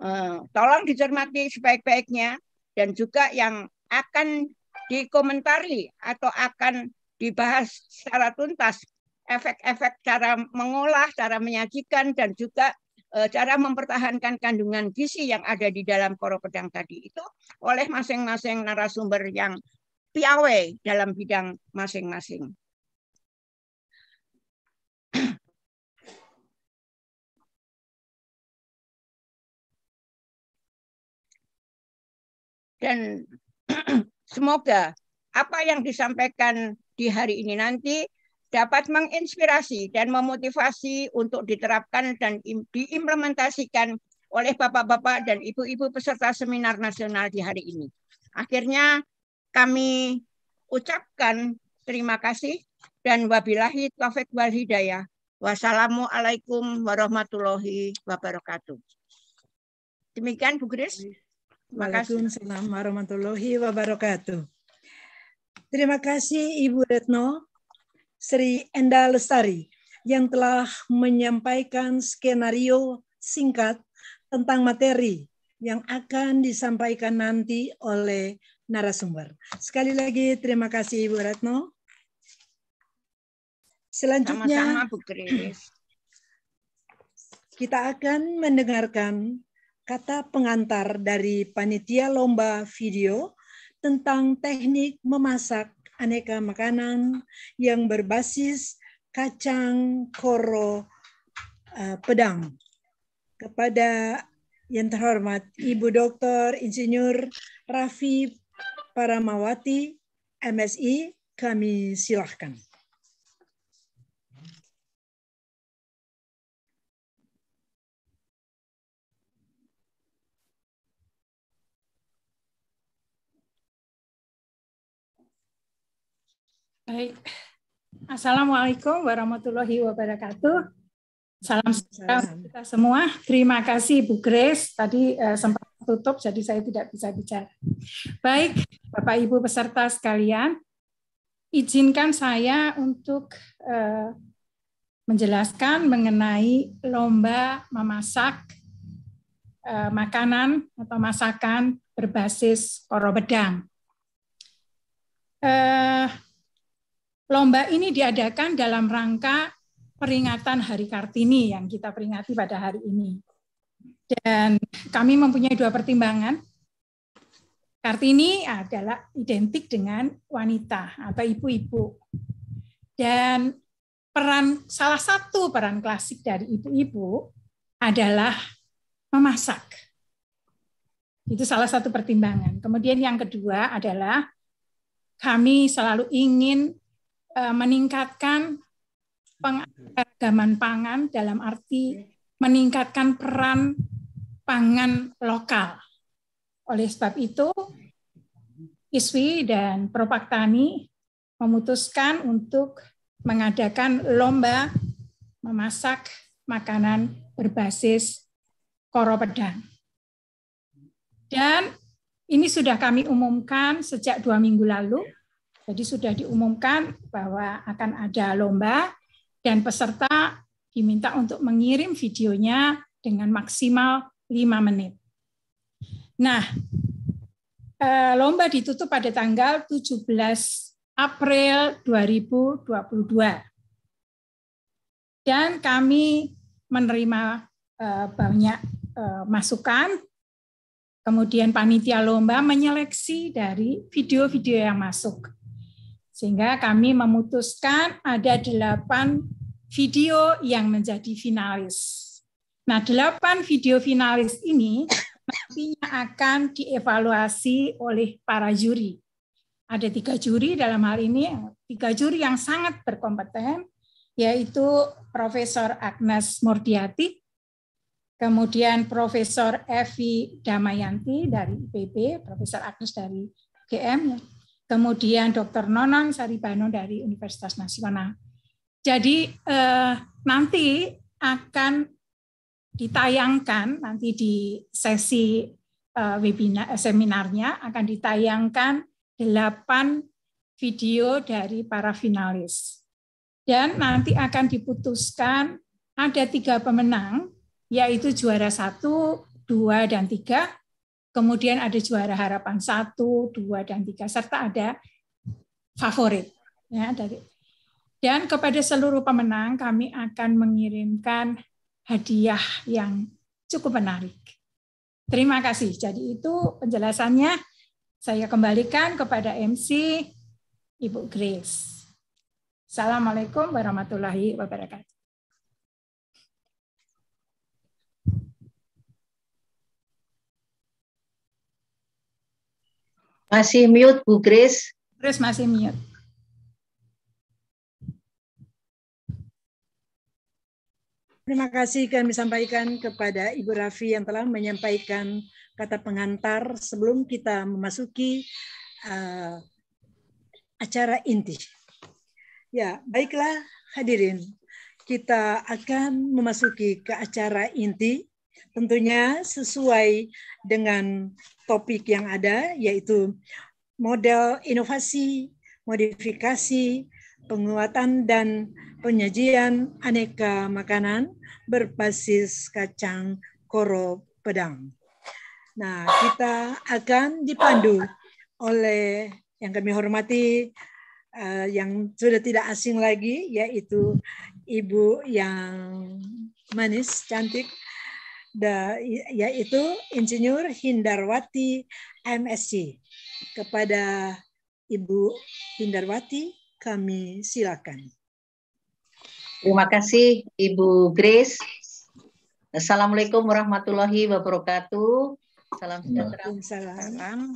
eh, tolong dicermati sebaik-baiknya dan juga yang akan dikomentari atau akan dibahas secara tuntas efek-efek cara mengolah, cara menyajikan dan juga Eh, cara mempertahankan kandungan gizi yang ada di dalam koro pedang tadi itu oleh masing-masing narasumber yang piawai dalam bidang masing-masing. Dan semoga apa yang disampaikan di hari ini nanti dapat menginspirasi dan memotivasi untuk diterapkan dan diimplementasikan oleh bapak-bapak dan ibu-ibu peserta seminar nasional di hari ini. Akhirnya kami ucapkan terima kasih dan wabillahi taufik wal hidayah. Wassalamualaikum warahmatullahi wabarakatuh. Demikian Bu Gris. Waalaikumsalam warahmatullahi wabarakatuh. Terima kasih Ibu Retno Sri Enda Lestari yang telah menyampaikan skenario singkat tentang materi yang akan disampaikan nanti oleh narasumber. Sekali lagi terima kasih Ibu Retno. Selanjutnya kita akan mendengarkan kata pengantar dari panitia lomba video tentang teknik memasak aneka makanan yang berbasis kacang koro uh, pedang. Kepada yang terhormat Ibu Dr. Insinyur Raffi Paramawati, MSI, kami silahkan. Baik. Assalamualaikum warahmatullahi wabarakatuh. Salam sejahtera kita semua. Terima kasih Bu Grace. Tadi eh, sempat tutup, jadi saya tidak bisa bicara. Baik, Bapak Ibu peserta sekalian, izinkan saya untuk eh, menjelaskan mengenai lomba memasak eh, makanan atau masakan berbasis korobedang. Eh, Lomba ini diadakan dalam rangka peringatan Hari Kartini yang kita peringati pada hari ini. Dan kami mempunyai dua pertimbangan. Kartini adalah identik dengan wanita atau ibu-ibu. Dan peran salah satu peran klasik dari ibu-ibu adalah memasak. Itu salah satu pertimbangan. Kemudian yang kedua adalah kami selalu ingin E, meningkatkan pengagaman pangan dalam arti meningkatkan peran pangan lokal. Oleh sebab itu, ISWI dan Propak Tani memutuskan untuk mengadakan lomba memasak makanan berbasis koro pedang. Dan ini sudah kami umumkan sejak dua minggu lalu jadi sudah diumumkan bahwa akan ada lomba dan peserta diminta untuk mengirim videonya dengan maksimal 5 menit. Nah, eh, lomba ditutup pada tanggal 17 April 2022. Dan kami menerima eh, banyak eh, masukan. Kemudian panitia lomba menyeleksi dari video-video yang masuk. Sehingga kami memutuskan ada delapan video yang menjadi finalis. Nah, delapan video finalis ini nantinya akan dievaluasi oleh para juri. Ada tiga juri dalam hal ini, tiga juri yang sangat berkompeten, yaitu Profesor Agnes Mordiati, kemudian Profesor Evi Damayanti dari IPB, Profesor Agnes dari GM, kemudian Dr. Nonang Saribano dari Universitas Nasional. Jadi eh, nanti akan ditayangkan nanti di sesi eh, webinar eh, seminarnya akan ditayangkan 8 video dari para finalis. Dan nanti akan diputuskan ada tiga pemenang, yaitu juara satu, dua, dan tiga kemudian ada juara harapan satu, dua, dan tiga, serta ada favorit. Ya, dari dan kepada seluruh pemenang kami akan mengirimkan hadiah yang cukup menarik. Terima kasih. Jadi itu penjelasannya saya kembalikan kepada MC Ibu Grace. Assalamualaikum warahmatullahi wabarakatuh. Masih mute Bu Grace. Grace masih mute. Terima kasih kami sampaikan kepada Ibu Raffi yang telah menyampaikan kata pengantar sebelum kita memasuki uh, acara inti. Ya, baiklah hadirin. Kita akan memasuki ke acara inti Tentunya sesuai dengan topik yang ada, yaitu model inovasi, modifikasi, penguatan dan penyajian aneka makanan berbasis kacang koro pedang. Nah, kita akan dipandu oleh yang kami hormati uh, yang sudah tidak asing lagi yaitu ibu yang manis cantik da, ya, yaitu Insinyur Hindarwati MSc. Kepada Ibu Hindarwati kami silakan. Terima kasih Ibu Grace. Assalamualaikum warahmatullahi wabarakatuh. Salam sejahtera. Salam.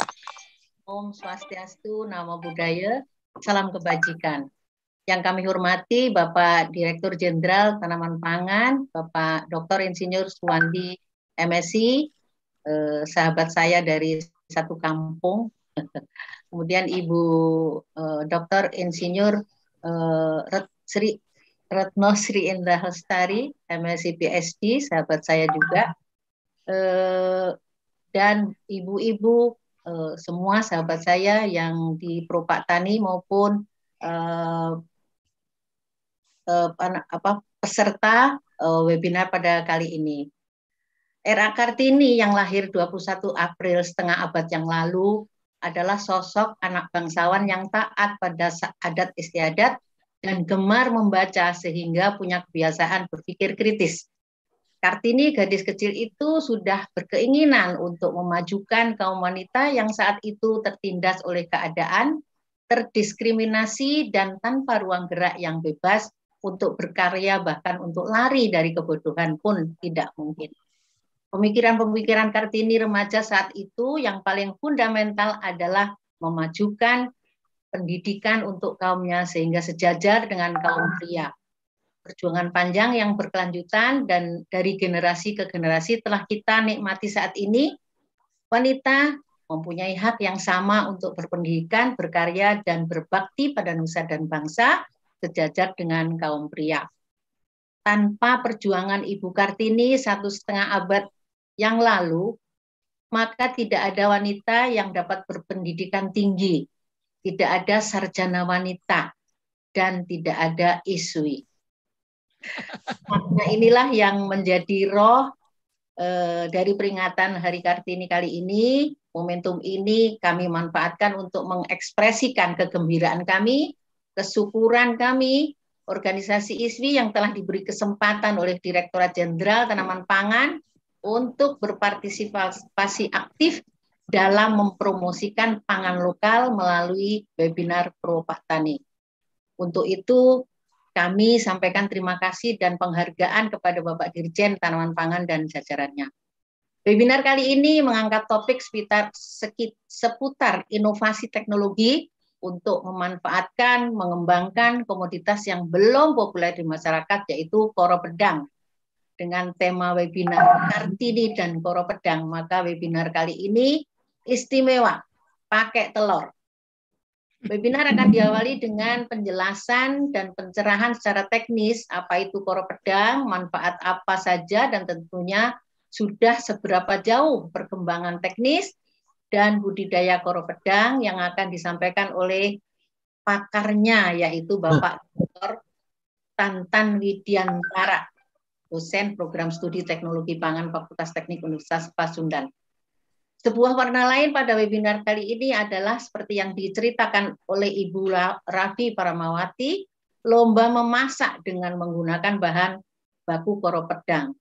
Om Swastiastu, nama budaya Salam kebajikan. Yang kami hormati Bapak Direktur Jenderal Tanaman Pangan, Bapak Dr. Insinyur Suwandi MSI, eh, sahabat saya dari satu kampung. Kemudian Ibu eh, Dr. Insinyur eh, Ret Sri Retno Sri Indra Hestari, MSI PhD, sahabat saya juga. Eh, dan ibu-ibu eh, semua sahabat saya yang di Propak Tani maupun uh, uh, apa peserta uh, webinar pada kali ini. Era Kartini yang lahir 21 April setengah abad yang lalu adalah sosok anak bangsawan yang taat pada adat istiadat dan gemar membaca sehingga punya kebiasaan berpikir kritis. Kartini gadis kecil itu sudah berkeinginan untuk memajukan kaum wanita yang saat itu tertindas oleh keadaan terdiskriminasi dan tanpa ruang gerak yang bebas untuk berkarya bahkan untuk lari dari kebodohan pun tidak mungkin. Pemikiran-pemikiran Kartini remaja saat itu yang paling fundamental adalah memajukan pendidikan untuk kaumnya sehingga sejajar dengan kaum pria. Perjuangan panjang yang berkelanjutan dan dari generasi ke generasi telah kita nikmati saat ini. Wanita mempunyai hak yang sama untuk berpendidikan, berkarya, dan berbakti pada nusa dan bangsa, sejajar dengan kaum pria. Tanpa perjuangan Ibu Kartini satu setengah abad yang lalu, maka tidak ada wanita yang dapat berpendidikan tinggi, tidak ada sarjana wanita, dan tidak ada isui. Nah inilah yang menjadi roh eh, dari peringatan Hari Kartini kali ini, Momentum ini kami manfaatkan untuk mengekspresikan kegembiraan kami, kesyukuran kami, organisasi ISWI yang telah diberi kesempatan oleh Direktorat Jenderal Tanaman Pangan untuk berpartisipasi aktif dalam mempromosikan pangan lokal melalui webinar Pro Tani. Untuk itu, kami sampaikan terima kasih dan penghargaan kepada Bapak Dirjen Tanaman Pangan dan jajarannya. Webinar kali ini mengangkat topik sekitar, seputar inovasi teknologi untuk memanfaatkan, mengembangkan komoditas yang belum populer di masyarakat, yaitu koro pedang. Dengan tema webinar Kartini dan koro pedang, maka webinar kali ini istimewa, pakai telur. Webinar akan diawali dengan penjelasan dan pencerahan secara teknis apa itu koro pedang, manfaat apa saja, dan tentunya sudah seberapa jauh perkembangan teknis dan budidaya koro pedang yang akan disampaikan oleh pakarnya yaitu hmm. Bapak Dr. Tantan Widiantara, dosen program studi teknologi pangan Fakultas Teknik Universitas Pasundan. Sebuah warna lain pada webinar kali ini adalah seperti yang diceritakan oleh Ibu Raffi Paramawati, lomba memasak dengan menggunakan bahan baku koro pedang.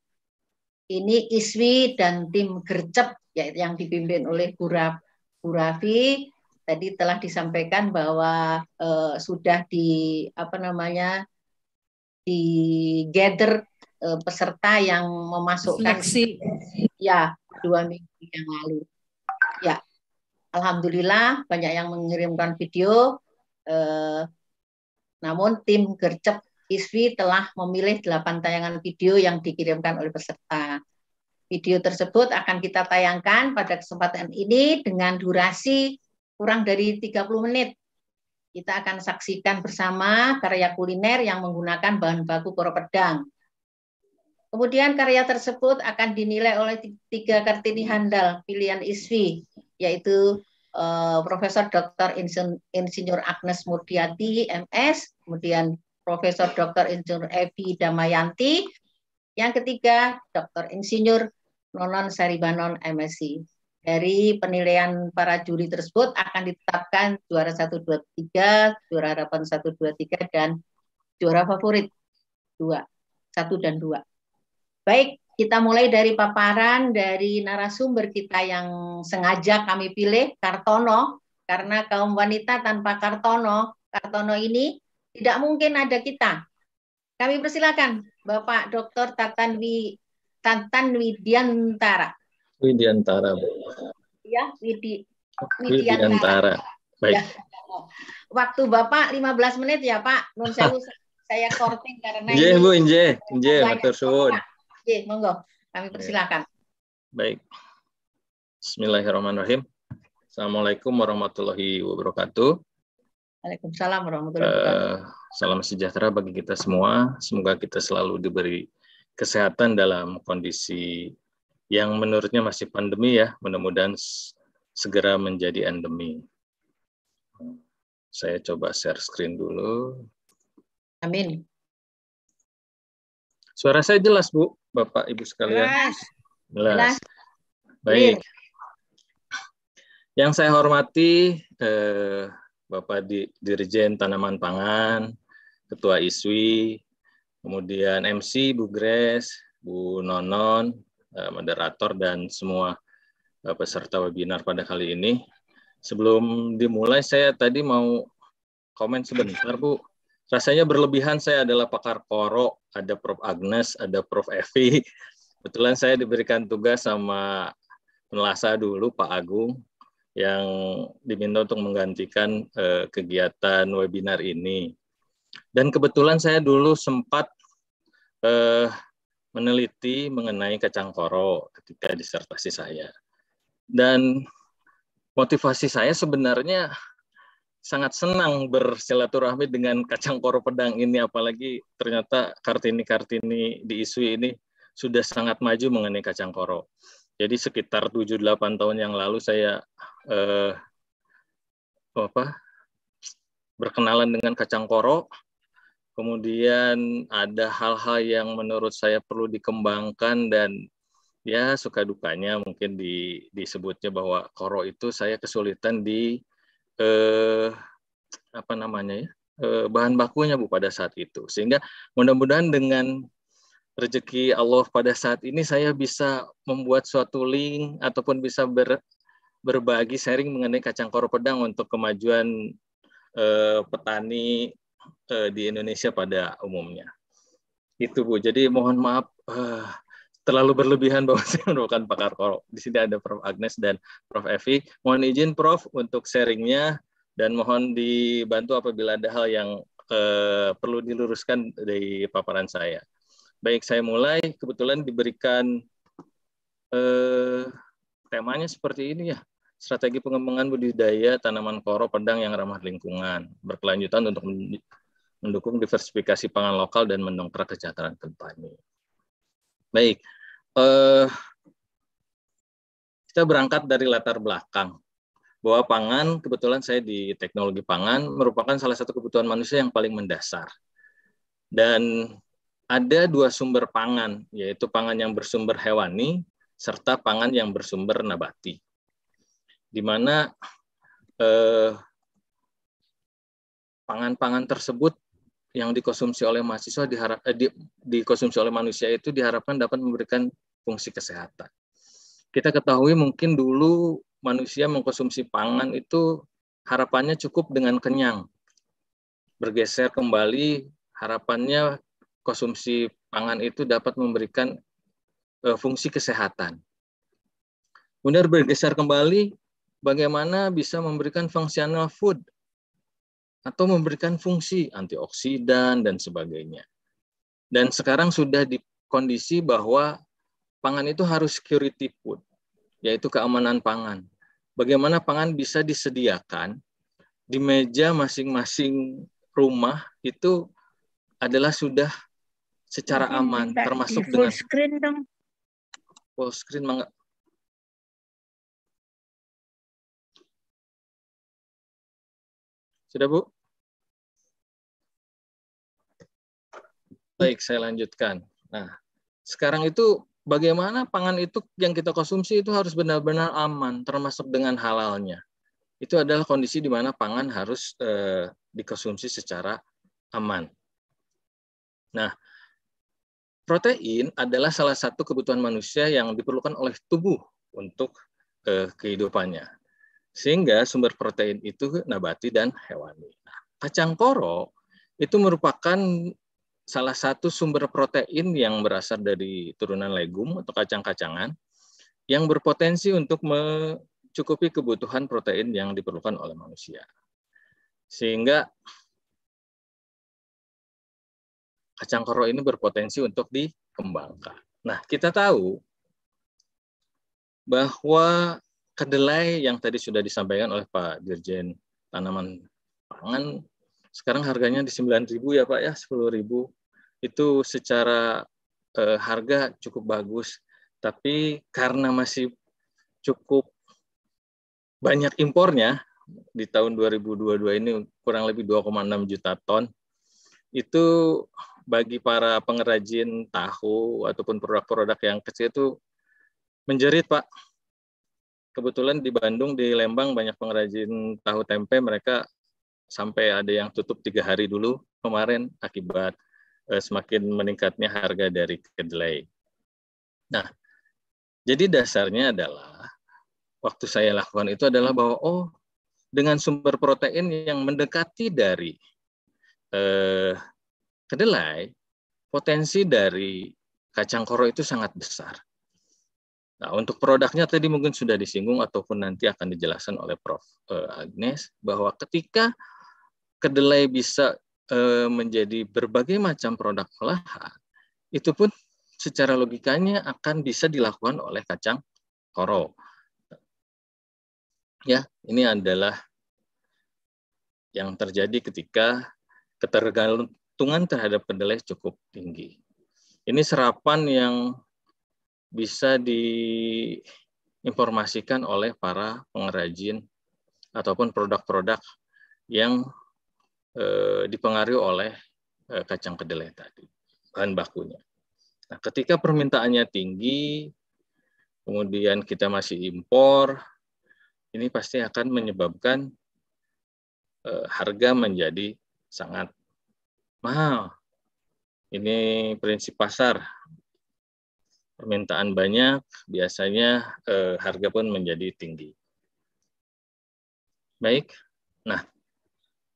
Ini ISWI dan tim Gercep yaitu yang dipimpin oleh Bu Rafi tadi telah disampaikan bahwa e, sudah di apa namanya di gather e, eh, peserta yang memasukkan seleksi ya dua minggu yang lalu. Ya, alhamdulillah banyak yang mengirimkan video. e, namun tim gercep ISWI telah memilih 8 tayangan video yang dikirimkan oleh peserta. Video tersebut akan kita tayangkan pada kesempatan ini dengan durasi kurang dari 30 menit. Kita akan saksikan bersama karya kuliner yang menggunakan bahan baku koro pedang. Kemudian karya tersebut akan dinilai oleh tiga Kartini handal pilihan ISWI, yaitu eh, Profesor Dr. Insinyur Agnes Murdiati, MS, kemudian Profesor Dr. Insinyur Evi Damayanti. Yang ketiga, Dr. Insinyur Nonon Saribanon MSc. Dari penilaian para juri tersebut akan ditetapkan juara 123, juara harapan 123, dan juara favorit 2, 1 dan 2. Baik, kita mulai dari paparan dari narasumber kita yang sengaja kami pilih, Kartono, karena kaum wanita tanpa Kartono, Kartono ini tidak mungkin ada kita. Kami persilakan Bapak Dr. Tatanwi Tantan Widiantara. Widiantara, Bu. Ya, Widi, Widiantara. Widiantara. Baik. Ya. Waktu Bapak 15 menit ya, Pak. Nun saya saya korting karena Nggih, Bu, nggih. Nggih, matur suwun. Nggih, monggo. Kami persilakan. Baik. Bismillahirrahmanirrahim. Assalamualaikum warahmatullahi wabarakatuh. Waalaikumsalam warahmatullahi wabarakatuh. Uh, salam sejahtera bagi kita semua. Semoga kita selalu diberi kesehatan dalam kondisi yang menurutnya masih pandemi ya, mudah-mudahan segera menjadi endemi. Saya coba share screen dulu. Amin. Suara saya jelas, Bu, Bapak, Ibu sekalian. Jelas. Jelas. jelas. Baik. Yang saya hormati eh, Bapak Dirjen Tanaman Pangan, Ketua ISWI, kemudian MC Bu Gres, Bu Nonon, eh, moderator dan semua eh, peserta webinar pada kali ini. Sebelum dimulai saya tadi mau komen sebentar Bu. Rasanya berlebihan saya adalah pakar koro, ada Prof Agnes, ada Prof Evi. Kebetulan saya diberikan tugas sama penelasa dulu Pak Agung yang diminta untuk menggantikan eh, kegiatan webinar ini. Dan kebetulan saya dulu sempat eh, meneliti mengenai kacang koro ketika disertasi saya. Dan motivasi saya sebenarnya sangat senang bersilaturahmi dengan kacang koro pedang ini apalagi ternyata Kartini Kartini di isu ini sudah sangat maju mengenai kacang koro. Jadi sekitar 7-8 tahun yang lalu saya eh, oh, apa berkenalan dengan kacang koro. Kemudian ada hal-hal yang menurut saya perlu dikembangkan dan ya suka dukanya mungkin di, disebutnya bahwa koro itu saya kesulitan di eh, apa namanya ya eh, bahan bakunya bu pada saat itu sehingga mudah-mudahan dengan rezeki Allah pada saat ini saya bisa membuat suatu link ataupun bisa ber, berbagi sharing mengenai kacang koro pedang untuk kemajuan eh, petani eh, di Indonesia pada umumnya. Itu Bu. Jadi mohon maaf eh, terlalu berlebihan bahwa saya merupakan pakar koro. Di sini ada Prof Agnes dan Prof Evi. Mohon izin Prof untuk sharingnya dan mohon dibantu apabila ada hal yang eh, perlu diluruskan dari paparan saya. Baik, saya mulai. Kebetulan diberikan eh, temanya seperti ini ya. Strategi pengembangan budidaya tanaman koro pedang yang ramah lingkungan, berkelanjutan untuk mendukung diversifikasi pangan lokal dan mendongkrak kesejahteraan petani. Baik, eh, kita berangkat dari latar belakang bahwa pangan kebetulan saya di teknologi pangan merupakan salah satu kebutuhan manusia yang paling mendasar dan ada dua sumber pangan, yaitu pangan yang bersumber hewani serta pangan yang bersumber nabati. Di mana pangan eh, pangan-pangan tersebut yang dikonsumsi oleh mahasiswa diharap eh, di, dikonsumsi oleh manusia itu diharapkan dapat memberikan fungsi kesehatan. Kita ketahui mungkin dulu manusia mengkonsumsi pangan itu harapannya cukup dengan kenyang. Bergeser kembali harapannya konsumsi pangan itu dapat memberikan uh, fungsi kesehatan. Kemudian bergeser kembali, bagaimana bisa memberikan functional food atau memberikan fungsi antioksidan dan sebagainya. Dan sekarang sudah di kondisi bahwa pangan itu harus security food, yaitu keamanan pangan. Bagaimana pangan bisa disediakan di meja masing-masing rumah itu adalah sudah secara aman termasuk di full dengan screen dong. full screen mangga Sudah, Bu? Baik, saya lanjutkan. Nah, sekarang itu bagaimana pangan itu yang kita konsumsi itu harus benar-benar aman, termasuk dengan halalnya. Itu adalah kondisi di mana pangan harus eh, dikonsumsi secara aman. Nah, Protein adalah salah satu kebutuhan manusia yang diperlukan oleh tubuh untuk eh, kehidupannya. Sehingga sumber protein itu nabati dan hewani. kacang nah, koro itu merupakan salah satu sumber protein yang berasal dari turunan legum atau kacang-kacangan yang berpotensi untuk mencukupi kebutuhan protein yang diperlukan oleh manusia. Sehingga kacang koro ini berpotensi untuk dikembangkan. Nah, kita tahu bahwa kedelai yang tadi sudah disampaikan oleh Pak Dirjen Tanaman Pangan sekarang harganya di 9.000 ya Pak ya, 10.000 itu secara eh, harga cukup bagus, tapi karena masih cukup banyak impornya di tahun 2022 ini kurang lebih 2,6 juta ton itu bagi para pengrajin tahu ataupun produk-produk yang kecil itu menjerit, Pak. Kebetulan di Bandung, di Lembang banyak pengrajin tahu tempe, mereka sampai ada yang tutup tiga hari dulu kemarin akibat eh, semakin meningkatnya harga dari kedelai. Nah, jadi dasarnya adalah waktu saya lakukan itu adalah bahwa oh dengan sumber protein yang mendekati dari eh, kedelai, potensi dari kacang koro itu sangat besar. Nah, untuk produknya tadi mungkin sudah disinggung ataupun nanti akan dijelaskan oleh Prof. Eh, Agnes bahwa ketika kedelai bisa eh, menjadi berbagai macam produk olahan, itu pun secara logikanya akan bisa dilakukan oleh kacang koro. Ya, ini adalah yang terjadi ketika ketergantung, ketergantungan terhadap kedelai cukup tinggi. Ini serapan yang bisa diinformasikan oleh para pengrajin ataupun produk-produk yang eh, dipengaruhi oleh eh, kacang kedelai tadi, bahan bakunya. Nah, ketika permintaannya tinggi, kemudian kita masih impor, ini pasti akan menyebabkan eh, harga menjadi sangat mahal. Ini prinsip pasar. Permintaan banyak, biasanya eh, harga pun menjadi tinggi. Baik. Nah,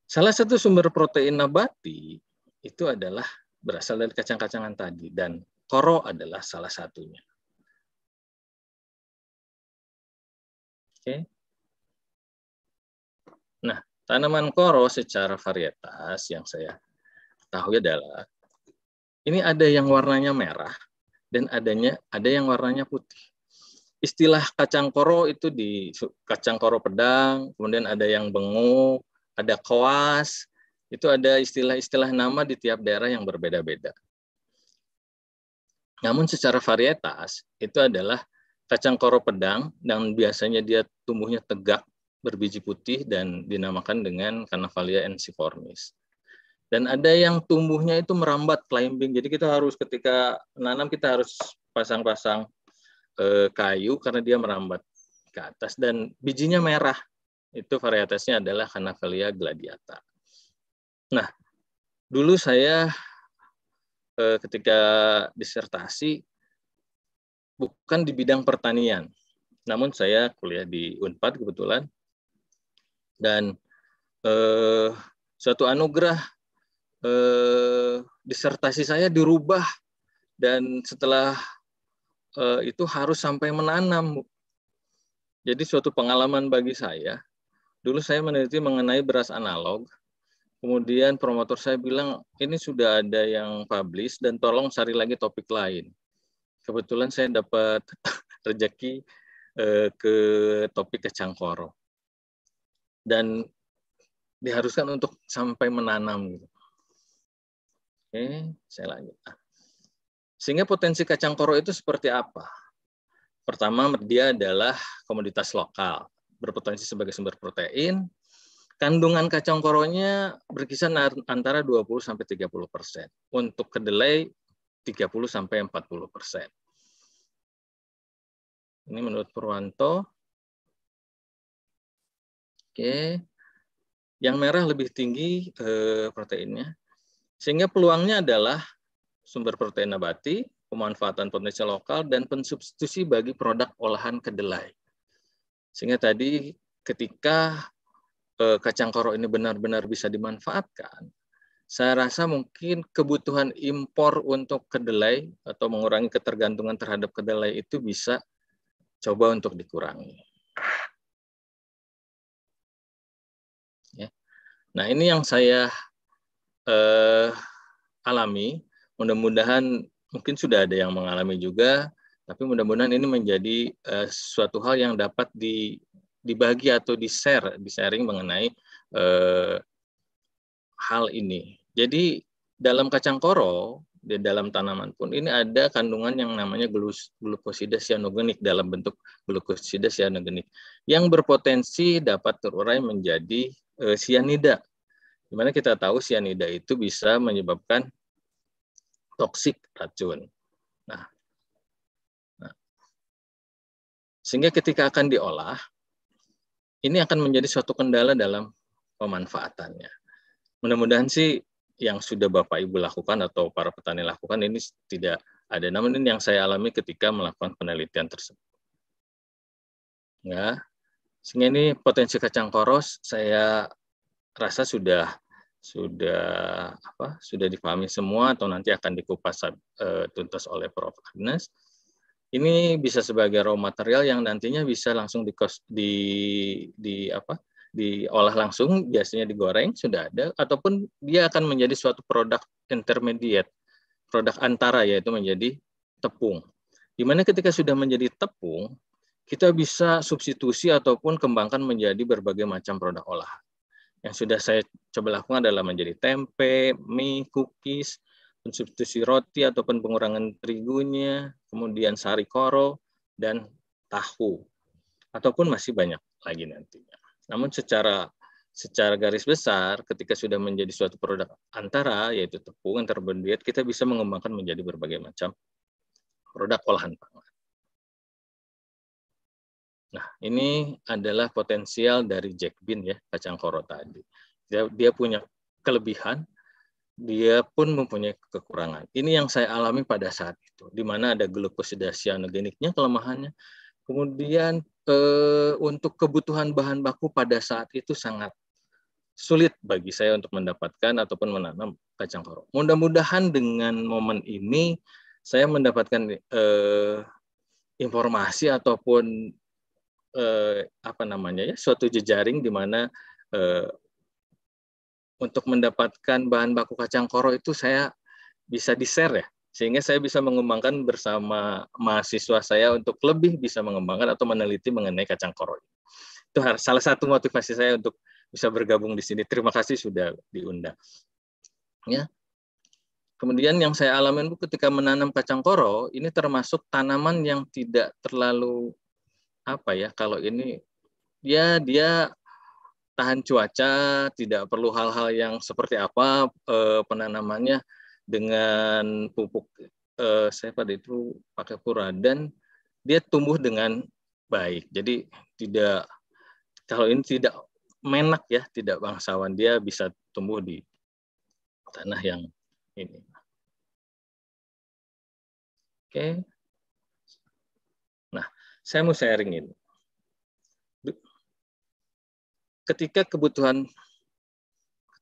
salah satu sumber protein nabati itu adalah berasal dari kacang-kacangan tadi dan koro adalah salah satunya. Oke. Nah, tanaman koro secara varietas yang saya ketahui adalah ya, ini ada yang warnanya merah dan adanya ada yang warnanya putih. Istilah kacang koro itu di kacang koro pedang, kemudian ada yang benguk, ada koas, itu ada istilah-istilah nama di tiap daerah yang berbeda-beda. Namun secara varietas itu adalah kacang koro pedang dan biasanya dia tumbuhnya tegak berbiji putih dan dinamakan dengan Canavalia ensiformis. Dan ada yang tumbuhnya itu merambat climbing. Jadi kita harus ketika menanam kita harus pasang-pasang eh, kayu karena dia merambat ke atas dan bijinya merah. Itu varietasnya adalah Canavalia gladiata. Nah, dulu saya eh, ketika disertasi bukan di bidang pertanian. Namun saya kuliah di Unpad kebetulan dan eh, suatu anugerah eh, disertasi saya dirubah dan setelah eh, itu harus sampai menanam. Jadi suatu pengalaman bagi saya. Dulu saya meneliti mengenai beras analog. Kemudian promotor saya bilang, ini sudah ada yang publish dan tolong cari lagi topik lain. Kebetulan saya dapat rejeki eh, ke topik kacang Dan diharuskan untuk sampai menanam. Gitu. Oke, saya lanjut. Ah. Sehingga potensi kacang koro itu seperti apa? Pertama, dia adalah komoditas lokal, berpotensi sebagai sumber protein. Kandungan kacang koronya berkisar antara 20 sampai 30 persen. Untuk kedelai 30 sampai 40 persen. Ini menurut Purwanto. Oke, yang merah lebih tinggi eh, proteinnya, sehingga peluangnya adalah sumber protein nabati, pemanfaatan potensi lokal, dan pensubstitusi bagi produk olahan kedelai. Sehingga tadi ketika eh, kacang koro ini benar-benar bisa dimanfaatkan, saya rasa mungkin kebutuhan impor untuk kedelai atau mengurangi ketergantungan terhadap kedelai itu bisa coba untuk dikurangi. Ya. Nah ini yang saya eh, alami. Mudah-mudahan mungkin sudah ada yang mengalami juga, tapi mudah-mudahan ini menjadi eh, suatu hal yang dapat di, dibagi atau di-share, di-sharing mengenai eh, hal ini. Jadi dalam kacang koro di dalam tanaman pun ini ada kandungan yang namanya glukosida sianogenik dalam bentuk glukosida sianogenik yang berpotensi dapat terurai menjadi e, eh, sianida Dimana kita tahu sianida itu bisa menyebabkan toksik racun. Nah, nah, sehingga ketika akan diolah, ini akan menjadi suatu kendala dalam pemanfaatannya. Mudah-mudahan sih yang sudah Bapak Ibu lakukan atau para petani lakukan ini tidak ada namun ini yang saya alami ketika melakukan penelitian tersebut. Ya, sehingga ini potensi kacang koros saya rasa sudah sudah apa sudah dipahami semua atau nanti akan dikupas uh, tuntas oleh Prof Agnes. Ini bisa sebagai raw material yang nantinya bisa langsung di di, di apa diolah langsung biasanya digoreng sudah ada ataupun dia akan menjadi suatu produk intermediate produk antara yaitu menjadi tepung. Di mana ketika sudah menjadi tepung kita bisa substitusi ataupun kembangkan menjadi berbagai macam produk olah yang sudah saya coba lakukan adalah menjadi tempe, mie, cookies, substitusi roti ataupun pengurangan terigunya, kemudian sari koro, dan tahu. Ataupun masih banyak lagi nantinya. Namun secara secara garis besar ketika sudah menjadi suatu produk antara yaitu tepung antar kita bisa mengembangkan menjadi berbagai macam produk olahan Pak. Nah, ini adalah potensial dari Jack Bean ya, kacang koro tadi. Dia, dia punya kelebihan, dia pun mempunyai kekurangan. Ini yang saya alami pada saat itu, di mana ada glukosida sianogeniknya kelemahannya. Kemudian eh, untuk kebutuhan bahan baku pada saat itu sangat sulit bagi saya untuk mendapatkan ataupun menanam kacang koro. Mudah-mudahan dengan momen ini saya mendapatkan eh, informasi ataupun eh, apa namanya ya suatu jejaring di mana eh, untuk mendapatkan bahan baku kacang koro itu saya bisa di share ya sehingga saya bisa mengembangkan bersama mahasiswa saya untuk lebih bisa mengembangkan atau meneliti mengenai kacang koro itu salah satu motivasi saya untuk bisa bergabung di sini terima kasih sudah diundang ya Kemudian yang saya alamin bu ketika menanam kacang koro ini termasuk tanaman yang tidak terlalu apa ya kalau ini ya dia tahan cuaca, tidak perlu hal-hal yang seperti apa eh, penanamannya dengan pupuk eh, saya pada itu pakai puradan dia tumbuh dengan baik. Jadi tidak kalau ini tidak menak ya, tidak bangsawan dia bisa tumbuh di tanah yang ini. Oke. Okay. Saya mau sharing ini. Ketika kebutuhan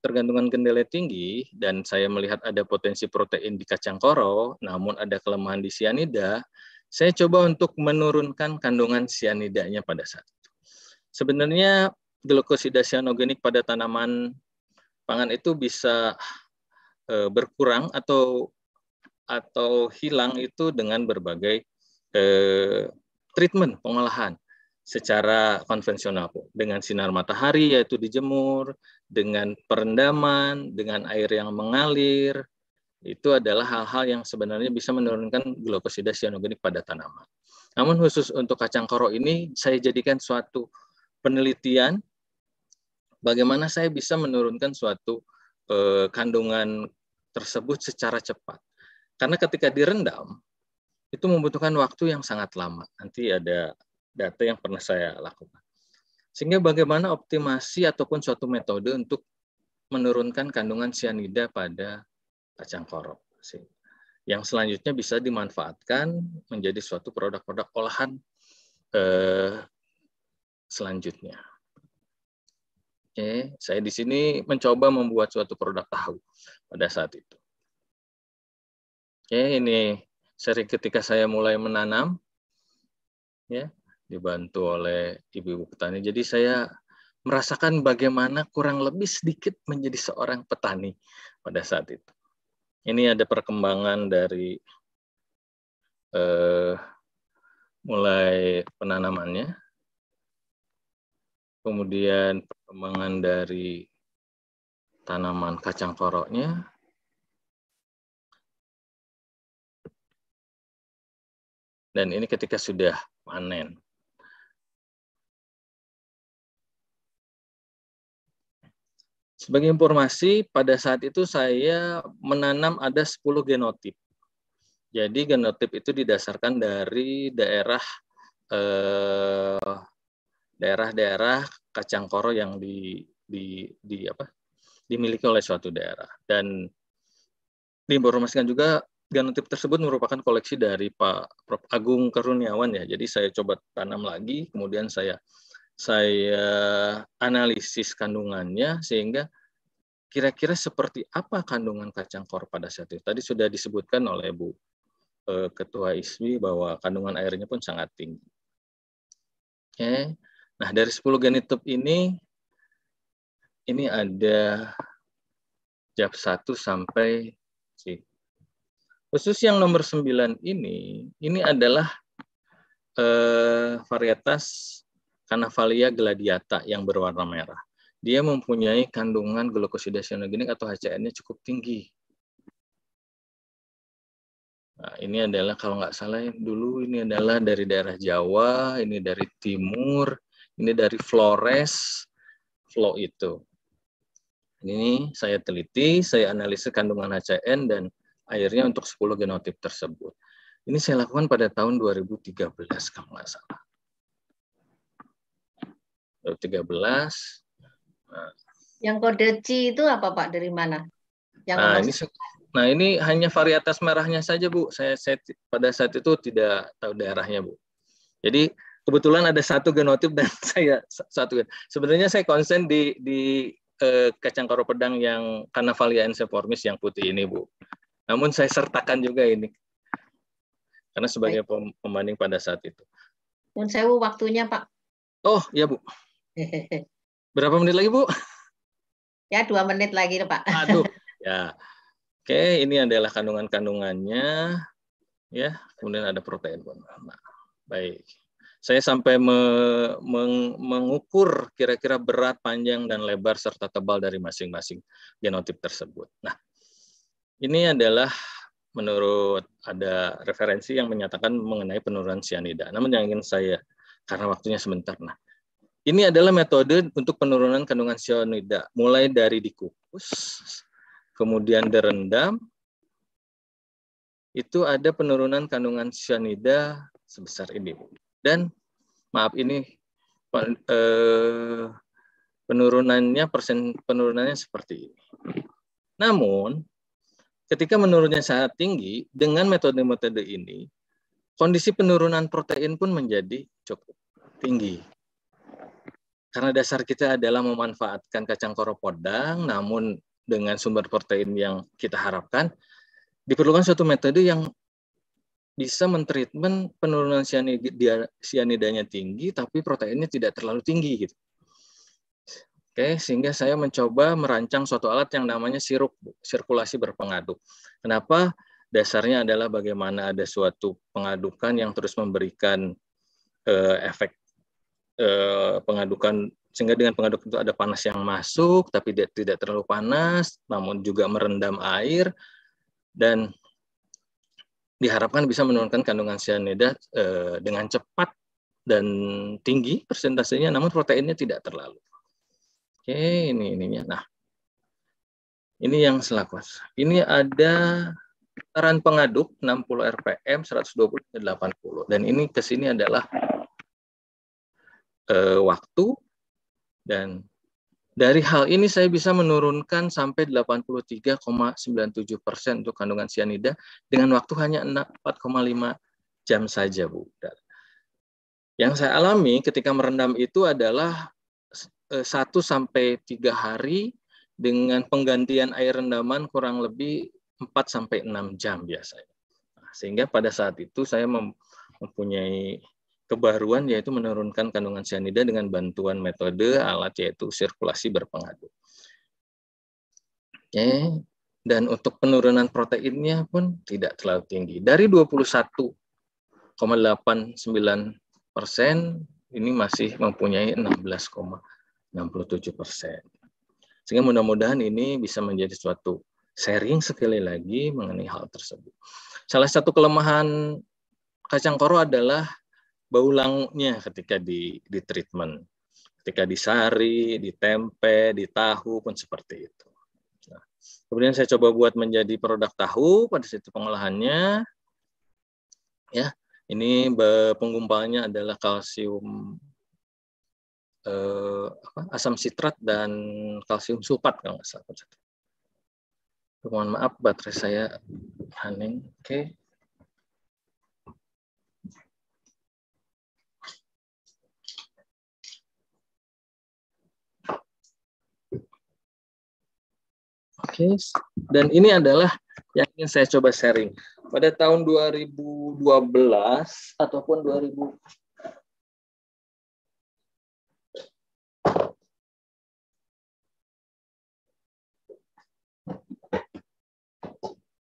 tergantungan kendala tinggi dan saya melihat ada potensi protein di kacang koro, namun ada kelemahan di sianida, saya coba untuk menurunkan kandungan sianidanya pada saat itu. Sebenarnya glukosida sianogenik pada tanaman pangan itu bisa eh, berkurang atau atau hilang itu dengan berbagai eh, treatment pengolahan secara konvensional dengan sinar matahari yaitu dijemur dengan perendaman dengan air yang mengalir itu adalah hal-hal yang sebenarnya bisa menurunkan glukosida sianogenik pada tanaman. Namun khusus untuk kacang koro ini saya jadikan suatu penelitian bagaimana saya bisa menurunkan suatu eh, kandungan tersebut secara cepat. Karena ketika direndam itu membutuhkan waktu yang sangat lama. Nanti ada data yang pernah saya lakukan. Sehingga bagaimana optimasi ataupun suatu metode untuk menurunkan kandungan cyanida pada kacang korok. Yang selanjutnya bisa dimanfaatkan menjadi suatu produk-produk olahan eh, selanjutnya. Oke, saya di sini mencoba membuat suatu produk tahu pada saat itu. Oke, ini sering ketika saya mulai menanam, ya dibantu oleh ibu-ibu petani. Jadi saya merasakan bagaimana kurang lebih sedikit menjadi seorang petani pada saat itu. Ini ada perkembangan dari eh, mulai penanamannya, kemudian perkembangan dari tanaman kacang koroknya, Dan ini ketika sudah panen. Sebagai informasi, pada saat itu saya menanam ada 10 genotip. Jadi genotip itu didasarkan dari daerah eh, daerah-daerah kacang koro yang di, di, di apa dimiliki oleh suatu daerah dan diinformasikan juga ganotip tersebut merupakan koleksi dari Pak Prof Agung Karuniawan ya. Jadi saya coba tanam lagi, kemudian saya saya analisis kandungannya sehingga kira-kira seperti apa kandungan kacang kor pada saat itu. Tadi sudah disebutkan oleh Bu eh, Ketua ISMI bahwa kandungan airnya pun sangat tinggi. Oke. Nah, dari 10 genotip ini ini ada jab 1 sampai Khusus yang nomor 9 ini, ini adalah eh, varietas Canavalia gladiata yang berwarna merah. Dia mempunyai kandungan glukosida sianogenik atau HCN-nya cukup tinggi. Nah, ini adalah kalau nggak salah ya, dulu ini adalah dari daerah Jawa, ini dari timur, ini dari Flores, flow itu. Ini saya teliti, saya analisis kandungan HCN dan akhirnya untuk 10 genotip tersebut. Ini saya lakukan pada tahun 2013 kalau nggak salah. 2013. Nah. Yang kode C itu apa Pak? Dari mana? Yang nah, ini, nah ini hanya varietas merahnya saja Bu. Saya, saya pada saat itu tidak tahu daerahnya Bu. Jadi kebetulan ada satu genotip dan saya satu. Sebenarnya saya konsen di di eh, kacang karo pedang yang Canavalia enseformis yang putih ini Bu. Namun saya sertakan juga ini karena sebagai Baik. pembanding pada saat itu. saya bu, waktunya Pak. Oh ya Bu. Berapa menit lagi Bu? Ya dua menit lagi Pak. Aduh ya. Oke ini adalah kandungan kandungannya ya kemudian ada protein. pun. Nah, baik. Saya sampai me meng mengukur kira-kira berat, panjang, dan lebar serta tebal dari masing-masing genotip tersebut. Nah, ini adalah menurut ada referensi yang menyatakan mengenai penurunan sianida. Namun yang ingin saya karena waktunya sebentar. Nah, ini adalah metode untuk penurunan kandungan sianida, mulai dari dikukus, kemudian direndam, itu ada penurunan kandungan sianida sebesar ini. Dan maaf ini eh, penurunannya persen penurunannya seperti ini. Namun Ketika menurunnya sangat tinggi, dengan metode-metode ini, kondisi penurunan protein pun menjadi cukup tinggi. Karena dasar kita adalah memanfaatkan kacang koropodang, namun dengan sumber protein yang kita harapkan, diperlukan suatu metode yang bisa mentreatment penurunan sianida, sianidanya tinggi, tapi proteinnya tidak terlalu tinggi. gitu. Oke, sehingga saya mencoba merancang suatu alat yang namanya sirup sirkulasi berpengaduk. Kenapa? Dasarnya adalah bagaimana ada suatu pengadukan yang terus memberikan uh, efek uh, pengadukan sehingga dengan pengaduk itu ada panas yang masuk tapi dia tidak terlalu panas, namun juga merendam air dan diharapkan bisa menurunkan kandungan sianida uh, dengan cepat dan tinggi persentasenya, namun proteinnya tidak terlalu. Oke, ini ininya. Nah, ini yang selakuas. Ini ada taran pengaduk 60 RPM 120 ke 80 dan ini ke sini adalah e, waktu dan dari hal ini saya bisa menurunkan sampai 83,97 persen untuk kandungan cyanida dengan waktu hanya 4,5 jam saja, Bu. Yang saya alami ketika merendam itu adalah Eh, satu sampai tiga hari dengan penggantian air rendaman kurang lebih empat sampai enam jam biasanya. Nah, sehingga pada saat itu saya mempunyai kebaruan yaitu menurunkan kandungan cyanida dengan bantuan metode alat yaitu sirkulasi berpengaduk. Oke, dan untuk penurunan proteinnya pun tidak terlalu tinggi. Dari 21,89 persen ini masih mempunyai 67 persen. Sehingga mudah-mudahan ini bisa menjadi suatu sharing sekali lagi mengenai hal tersebut. Salah satu kelemahan kacang koro adalah bau langunya ketika di, di treatment. Ketika disari, ditempe, ditahu pun seperti itu. Nah, kemudian saya coba buat menjadi produk tahu pada situ pengolahannya. Ya, ini penggumpalnya adalah kalsium eh, apa, asam sitrat dan kalsium sulfat kalau nggak salah. Mohon maaf baterai saya running. Oke. Okay. Oke, dan ini adalah yang ingin saya coba sharing. Pada tahun 2012 ataupun 2000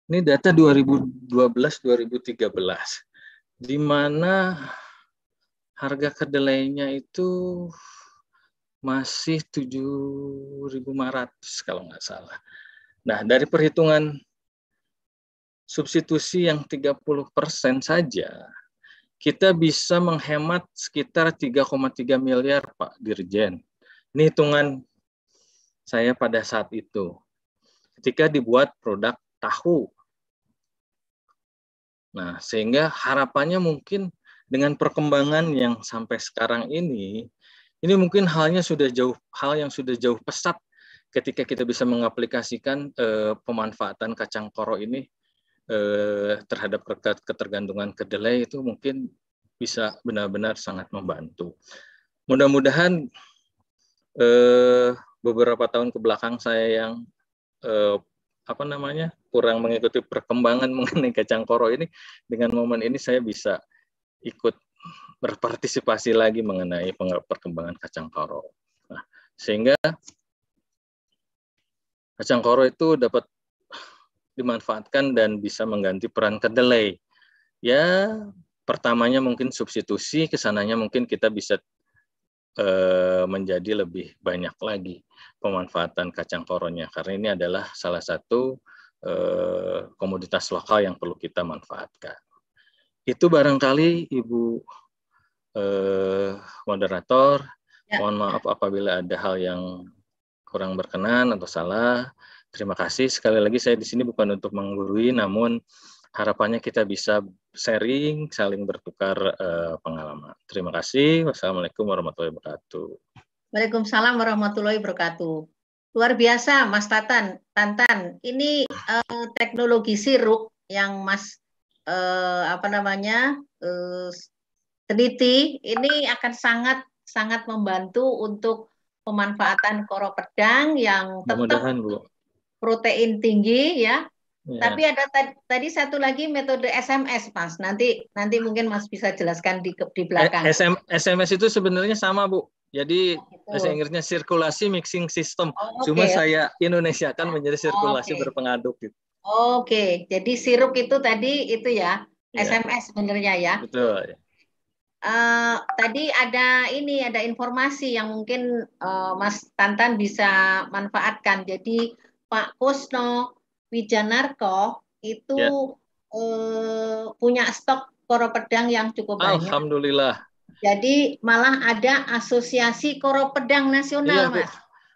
Ini data 2012-2013, di mana harga kedelainya itu masih 7.500 kalau nggak salah. Nah, dari perhitungan substitusi yang 30% saja, kita bisa menghemat sekitar 3,3 miliar, Pak Dirjen. Ini hitungan saya pada saat itu. Ketika dibuat produk tahu Nah, sehingga harapannya mungkin dengan perkembangan yang sampai sekarang ini, ini mungkin halnya sudah jauh hal yang sudah jauh pesat ketika kita bisa mengaplikasikan eh, pemanfaatan kacang koro ini eh, terhadap ketergantungan kedelai itu mungkin bisa benar-benar sangat membantu. Mudah-mudahan eh, beberapa tahun ke belakang saya yang eh, apa namanya kurang mengikuti perkembangan mengenai kacang koro ini dengan momen ini saya bisa ikut berpartisipasi lagi mengenai perkembangan kacang koro. Nah, sehingga kacang koro itu dapat dimanfaatkan dan bisa mengganti peran kedelai. Ya, pertamanya mungkin substitusi, kesananya mungkin kita bisa eh, menjadi lebih banyak lagi pemanfaatan kacang koronya karena ini adalah salah satu Eh, komoditas lokal yang perlu kita manfaatkan. Itu barangkali Ibu eh, moderator. Ya. Mohon maaf apabila ada hal yang kurang berkenan atau salah. Terima kasih sekali lagi saya di sini bukan untuk menggurui namun harapannya kita bisa sharing, saling bertukar eh, pengalaman. Terima kasih. Wassalamualaikum warahmatullahi wabarakatuh. Waalaikumsalam warahmatullahi wabarakatuh. Luar biasa, Mas Tatan. Tantan, ini uh, teknologi siruk yang Mas uh, apa namanya uh, teliti, ini akan sangat sangat membantu untuk pemanfaatan koro pedang yang tetap Bu. protein tinggi ya. ya. Tapi ada tadi satu lagi metode SMS Mas. Nanti nanti mungkin Mas bisa jelaskan di di belakang. SM, SMS itu sebenarnya sama Bu jadi gitu. bahasa Inggrisnya sirkulasi mixing system. Oh, okay. Cuma saya Indonesia kan menjadi sirkulasi oh, okay. berpengaduk gitu. Oke, okay. jadi sirup itu tadi itu ya yeah. SMS sebenarnya ya. Betul. Uh, tadi ada ini ada informasi yang mungkin uh, Mas Tantan bisa manfaatkan. Jadi Pak Kusno Wijanarko itu yeah. Iya. uh, punya stok koro pedang yang cukup banyak. Alhamdulillah. Jadi malah ada Asosiasi Koro Pedang Nasional, iya, Mas.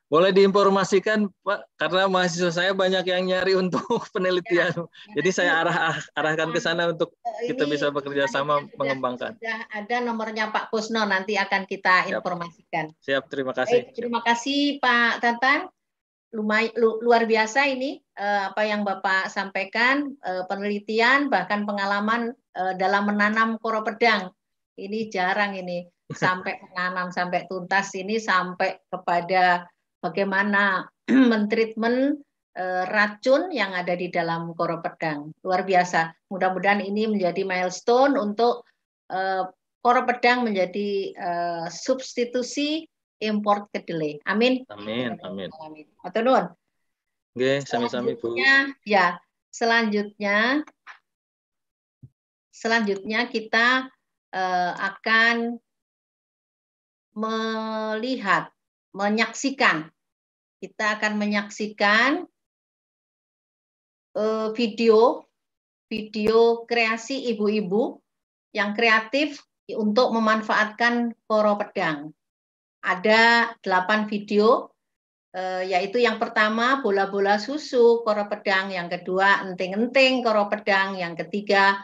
Boleh diinformasikan, Pak, karena mahasiswa saya banyak yang nyari untuk penelitian. Ya, Jadi saya arah arahkan ke sana untuk nah, Ini kita bisa bekerja sama mengembangkan. Sudah ada nomornya Pak Kusno, nanti akan kita informasikan. Siap, terima kasih. Baik, terima kasih Pak Tantan Lumai, lu, luar biasa ini eh, apa yang Bapak sampaikan eh, penelitian bahkan pengalaman eh, dalam menanam koro pedang ini jarang ini sampai menanam sampai tuntas ini sampai kepada bagaimana mentreatment eh, racun yang ada di dalam koro pedang. Luar biasa. Mudah-mudahan ini menjadi milestone untuk eh, koro pedang menjadi eh, substitusi import kedelai. Amin. Amin. Amin. Amin. Atau nun. Oke, sami-sami Bu. Ya, selanjutnya selanjutnya kita eh, akan melihat, menyaksikan. Kita akan menyaksikan eh, video video kreasi ibu-ibu yang kreatif untuk memanfaatkan koro pedang. Ada delapan video, eh, yaitu yang pertama bola-bola susu koro pedang, yang kedua enting-enting koro pedang, yang ketiga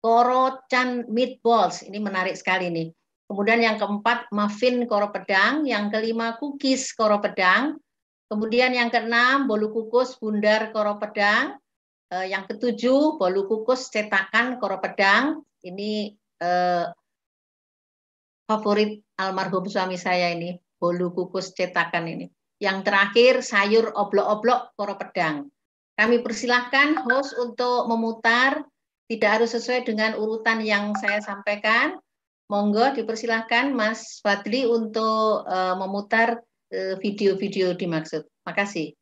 korocan meatballs. Ini menarik sekali nih. Kemudian yang keempat muffin koro pedang, yang kelima cookies koro pedang, kemudian yang keenam bolu kukus bundar koro pedang, eh, yang ketujuh bolu kukus cetakan koro pedang. Ini eh, favorit almarhum suami saya ini bolu kukus cetakan ini. Yang terakhir sayur oblok-oblok koro pedang. Kami persilahkan host untuk memutar tidak harus sesuai dengan urutan yang saya sampaikan. Monggo dipersilahkan Mas Fadli untuk uh, memutar eh, video-video uh, dimaksud. Makasih.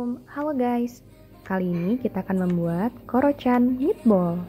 Assalamualaikum, halo guys Kali ini kita akan membuat korocan meatball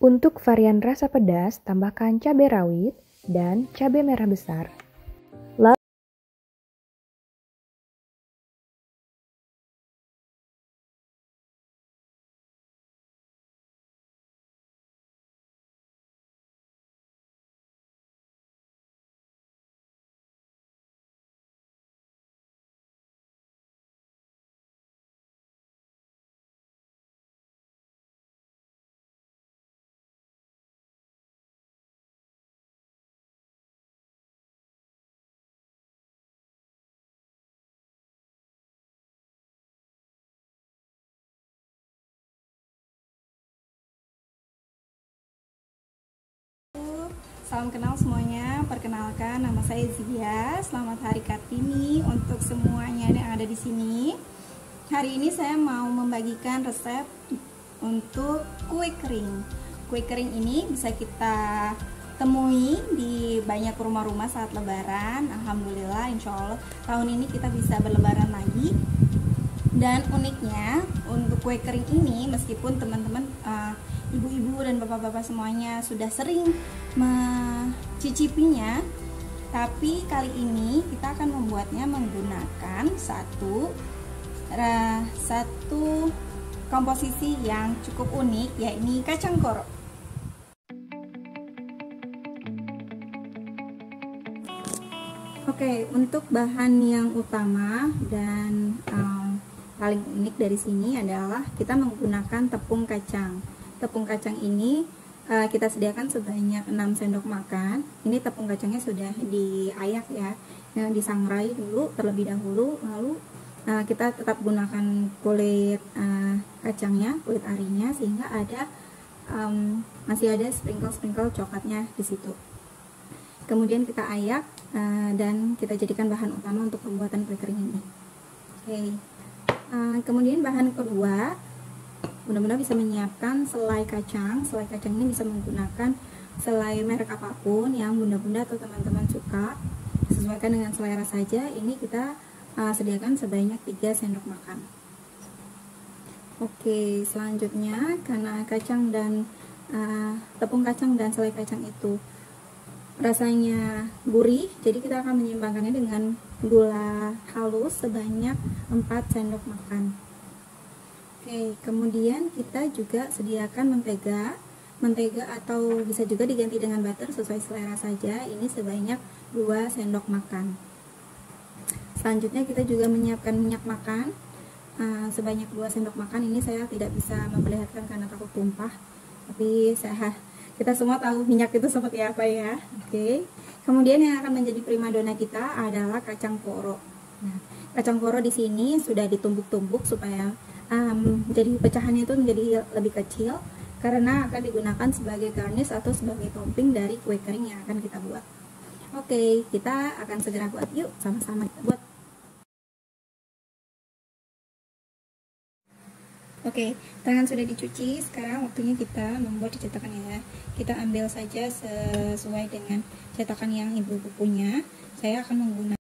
Untuk varian rasa pedas, tambahkan cabai rawit dan cabai merah besar Salam kenal semuanya. Perkenalkan nama saya Zia. Selamat Hari Kartini untuk semuanya yang ada di sini. Hari ini saya mau membagikan resep untuk kue kering. Kue kering ini bisa kita temui di banyak rumah-rumah saat lebaran. Alhamdulillah, insya Allah tahun ini kita bisa berlebaran lagi dan uniknya untuk kue kering ini meskipun teman-teman uh, ibu-ibu dan bapak-bapak semuanya sudah sering mencicipinya, tapi kali ini kita akan membuatnya menggunakan satu uh, satu komposisi yang cukup unik yakni kacang korok. Oke, untuk bahan yang utama dan uh, paling unik dari sini adalah kita menggunakan tepung kacang. Tepung kacang ini uh, kita sediakan sebanyak 6 sendok makan. Ini tepung kacangnya sudah diayak ya. Yang nah, disangrai dulu terlebih dahulu lalu uh, kita tetap gunakan kulit uh, kacangnya, kulit arinya sehingga ada um, masih ada sprinkle-sprinkle coklatnya di situ. Kemudian kita ayak uh, dan kita jadikan bahan utama untuk pembuatan kue kering ini. Oke. Okay. Eh, kemudian bahan kedua mudah-mudahan bisa menyiapkan selai kacang selai kacang ini bisa menggunakan selai merek apapun yang bunda-bunda atau teman-teman suka sesuaikan dengan selera saja ini kita uh, sediakan sebanyak 3 sendok makan oke selanjutnya karena kacang dan uh, tepung kacang dan selai kacang itu rasanya gurih jadi kita akan menyimbangkannya dengan gula halus sebanyak 4 sendok makan Oke, kemudian kita juga sediakan mentega mentega atau bisa juga diganti dengan butter sesuai selera saja ini sebanyak 2 sendok makan selanjutnya kita juga menyiapkan minyak makan ah, sebanyak 2 sendok makan ini saya tidak bisa memperlihatkan karena takut tumpah tapi saya kita semua tahu minyak itu seperti apa ya oke okay. Kemudian yang akan menjadi primadona kita adalah kacang koro. Nah, kacang koro di sini sudah ditumbuk-tumbuk supaya um, jadi pecahannya itu menjadi lebih kecil karena akan digunakan sebagai garnish atau sebagai topping dari kue kering yang akan kita buat. Oke, kita akan segera buat yuk sama-sama kita buat. Oke, tangan sudah dicuci. Sekarang waktunya kita membuat cetakan ya. Kita ambil saja sesuai dengan cetakan yang ibu-ibu punya. Saya akan menggunakan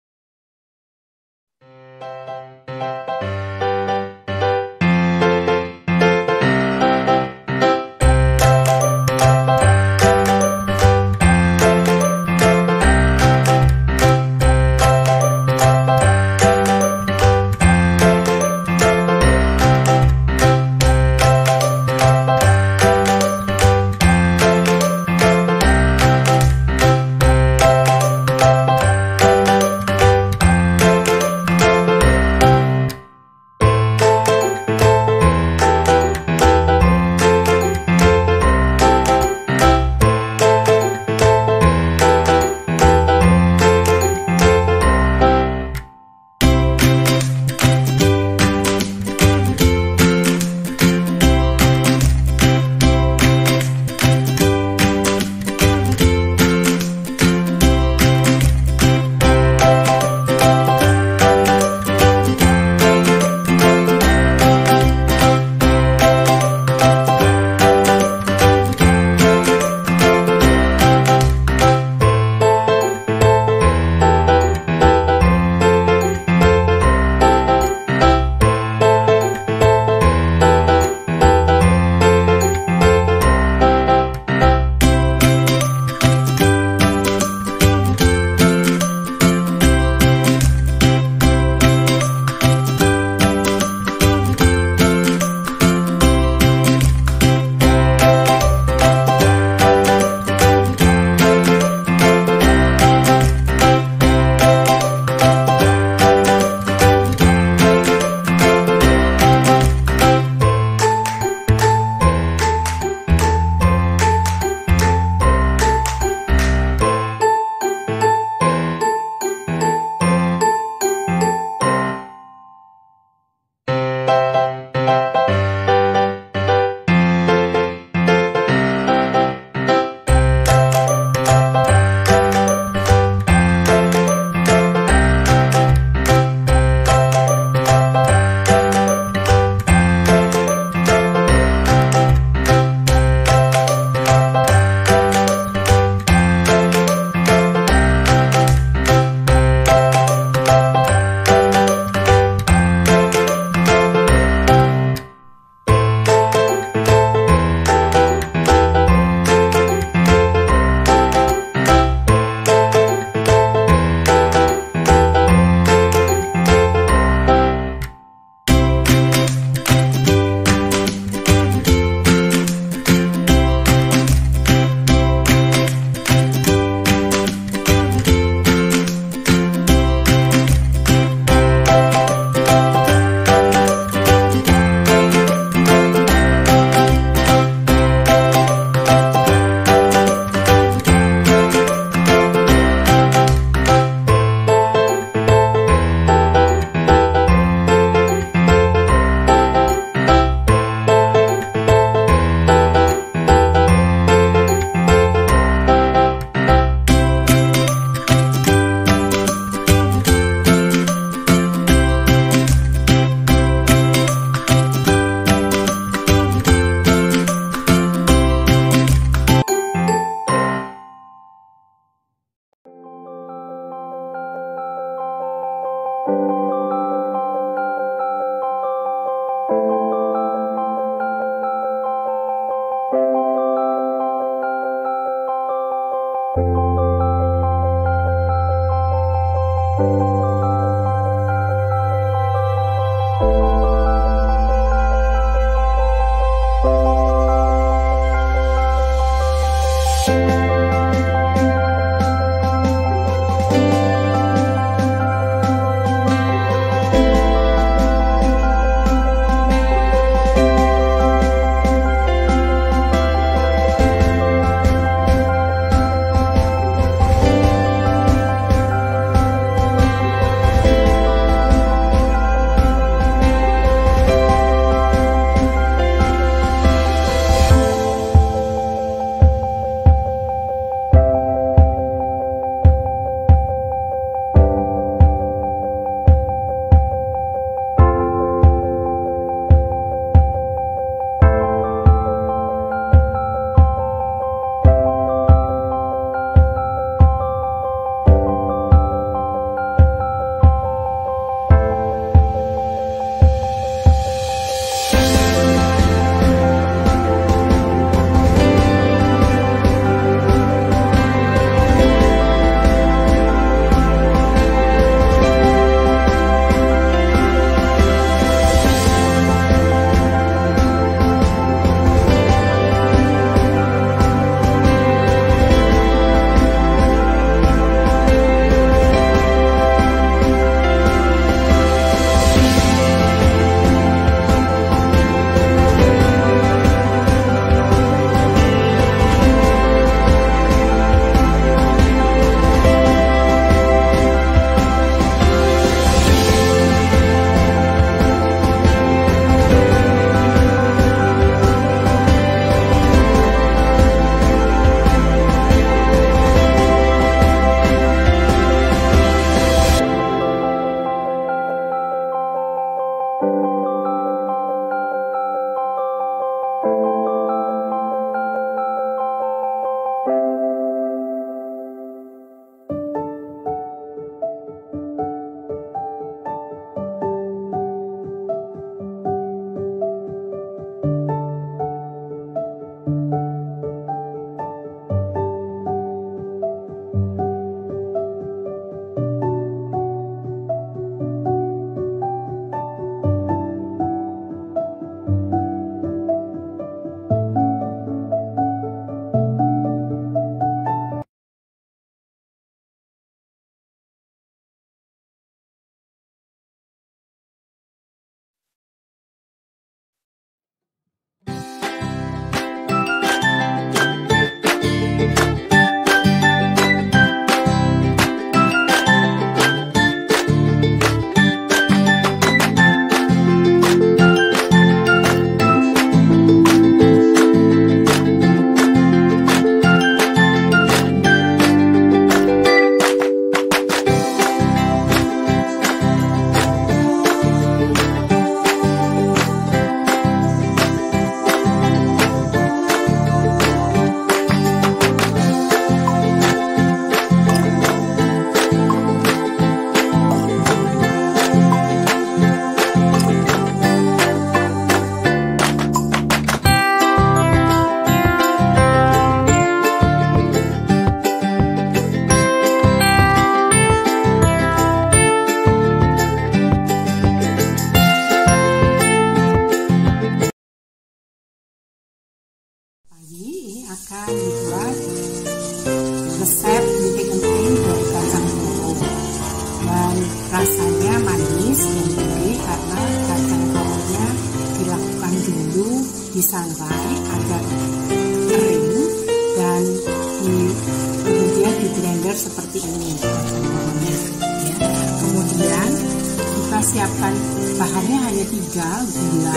siapkan bahannya hanya tiga gula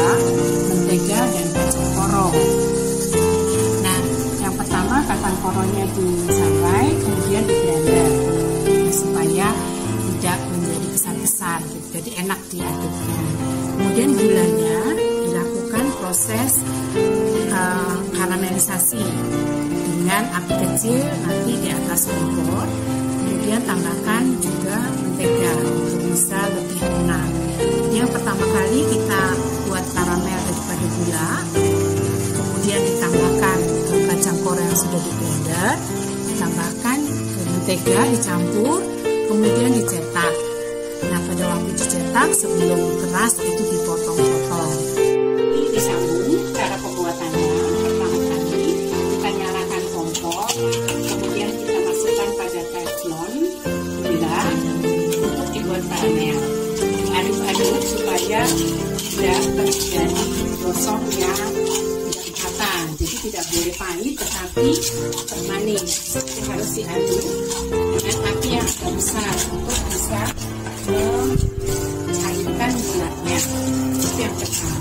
mentega dan kacang koro nah yang pertama kacang koronya sampai, kemudian di blender nah, supaya tidak menjadi besar besar gitu. jadi enak diaduknya kemudian gulanya dilakukan proses uh, karamelisasi dengan api kecil nanti di atas kompor kemudian tambahkan juga mentega untuk bisa lebih enak yang pertama kali kita buat karamel daripada gula kemudian ditambahkan ke kacang korea yang sudah di tambahkan ditambahkan mentega dicampur kemudian dicetak nah pada waktu dicetak sebelum keras itu dipotong-potong ini disambung bahannya aduk-aduk supaya tidak terjadi gosong yang tidak rata jadi tidak boleh pahit tetapi manis itu harus diaduk dengan api yang agak besar untuk bisa mencairkan gulanya itu yang pertama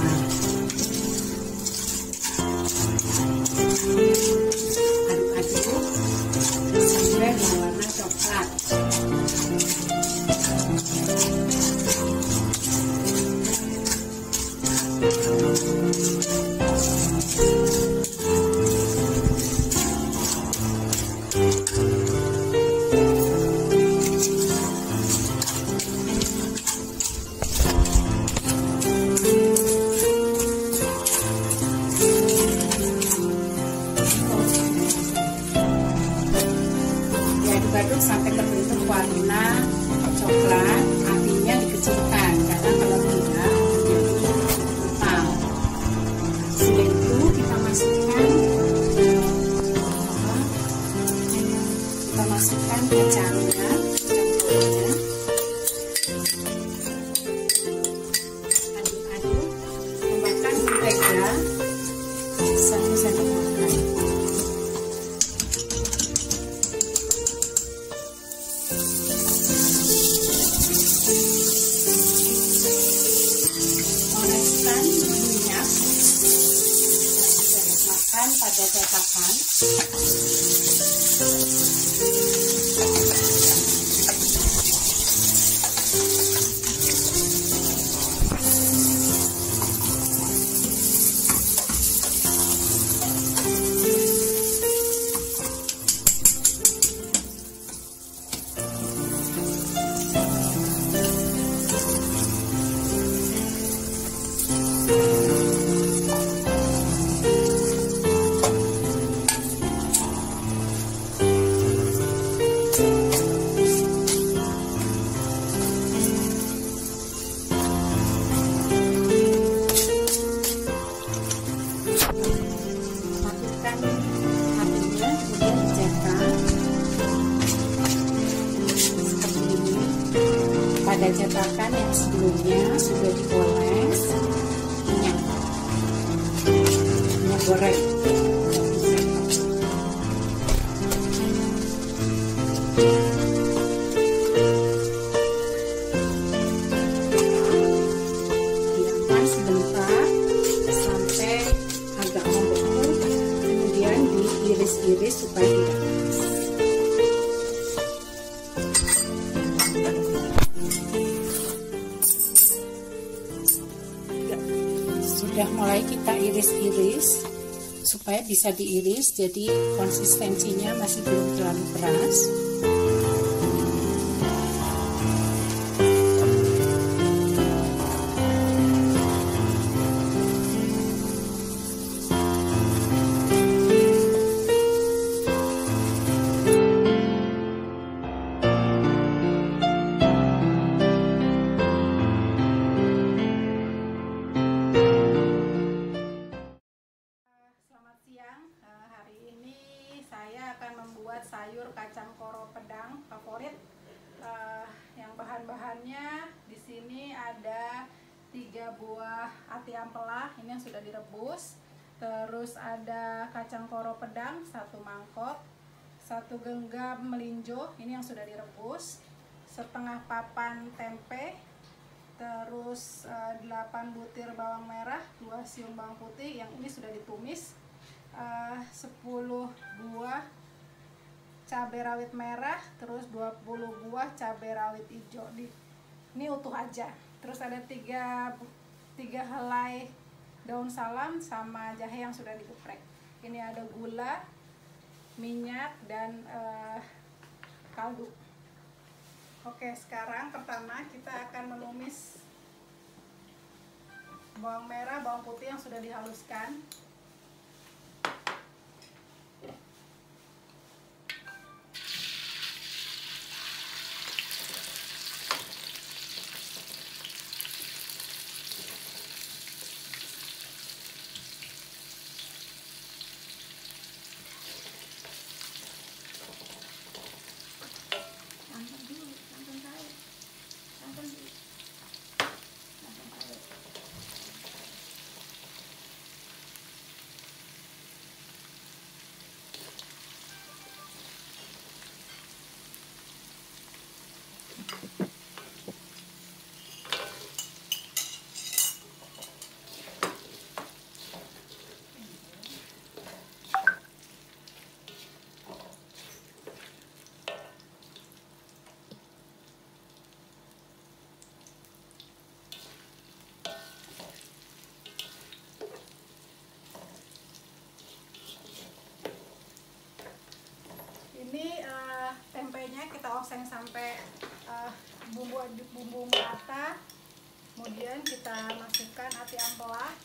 bisa diiris jadi konsistensinya masih belum terlalu keras kacang koro pedang satu mangkok, satu genggam melinjo, ini yang sudah direbus, setengah papan tempe, terus eh, delapan 8 butir bawang merah, 2 siung bawang putih, yang ini sudah ditumis, 10 eh, buah cabai rawit merah, terus 20 buah cabai rawit hijau, di, ini utuh aja. Terus ada tiga tiga helai daun salam sama jahe yang sudah digeprek ini ada gula minyak dan uh, kaldu oke sekarang pertama kita akan menumis bawang merah bawang putih yang sudah dihaluskan oseng sampai uh, bumbu bumbu merata kemudian kita masukkan ati ampela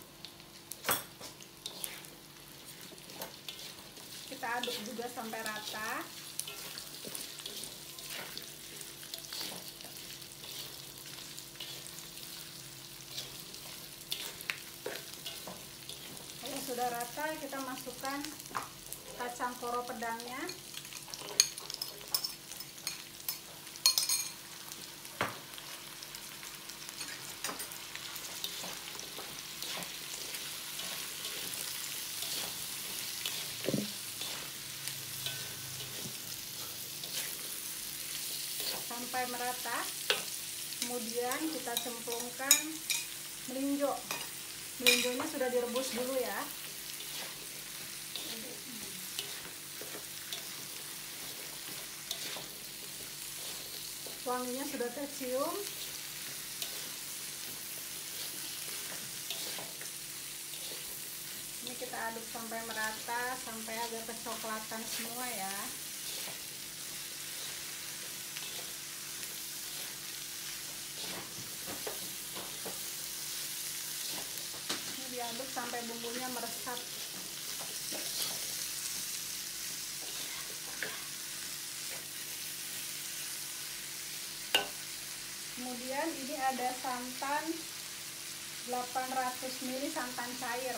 kita aduk juga sampai rata sudah rata kita masukkan kacang koro pedangnya sampai merata kemudian kita cemplungkan melinjo melinjonya sudah direbus dulu ya wanginya sudah tercium ini kita aduk sampai merata sampai agak kecoklatan semua ya aduk sampai bumbunya meresap kemudian ini ada santan 800 ml santan cair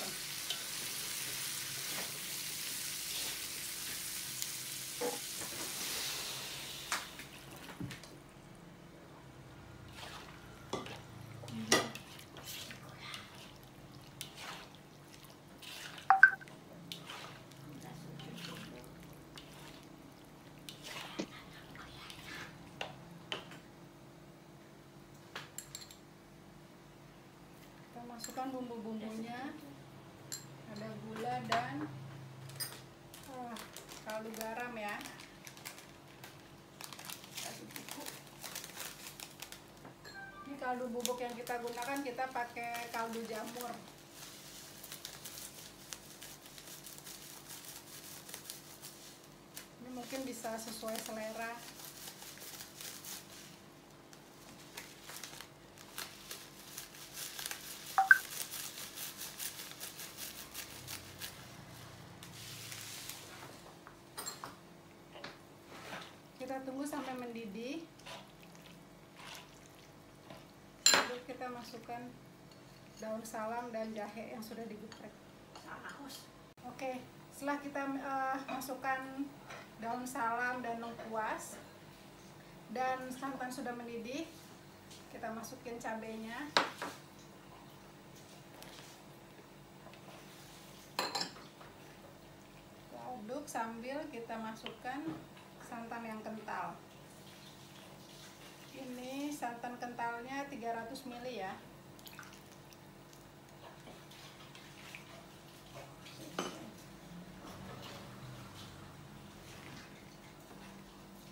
kaldu bubuk yang kita gunakan kita pakai kaldu jamur ini mungkin bisa sesuai selera kita tunggu sampai mendidih masukkan daun salam dan jahe yang sudah digeprek. Oke, setelah kita uh, masukkan daun salam dan lengkuas dan santan sudah mendidih, kita masukin cabenya. aduk sambil kita masukkan santan yang kental. Ini santan kentalnya 300 ml ya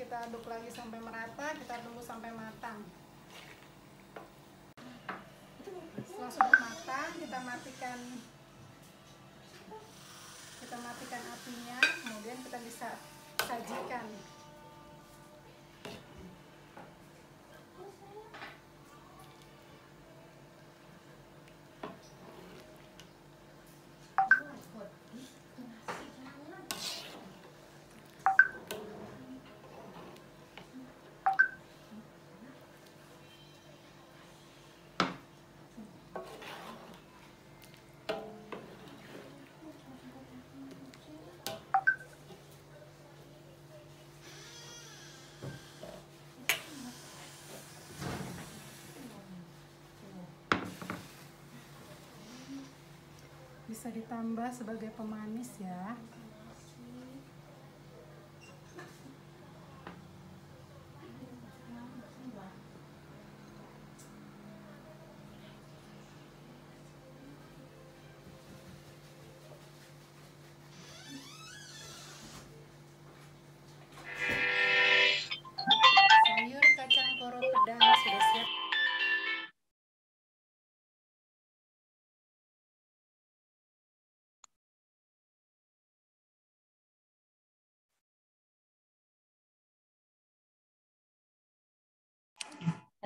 kita aduk lagi sampai merata kita tunggu sampai matang setelah sudah matang kita matikan kita matikan apinya kemudian kita bisa sajikan bisa ditambah sebagai pemanis ya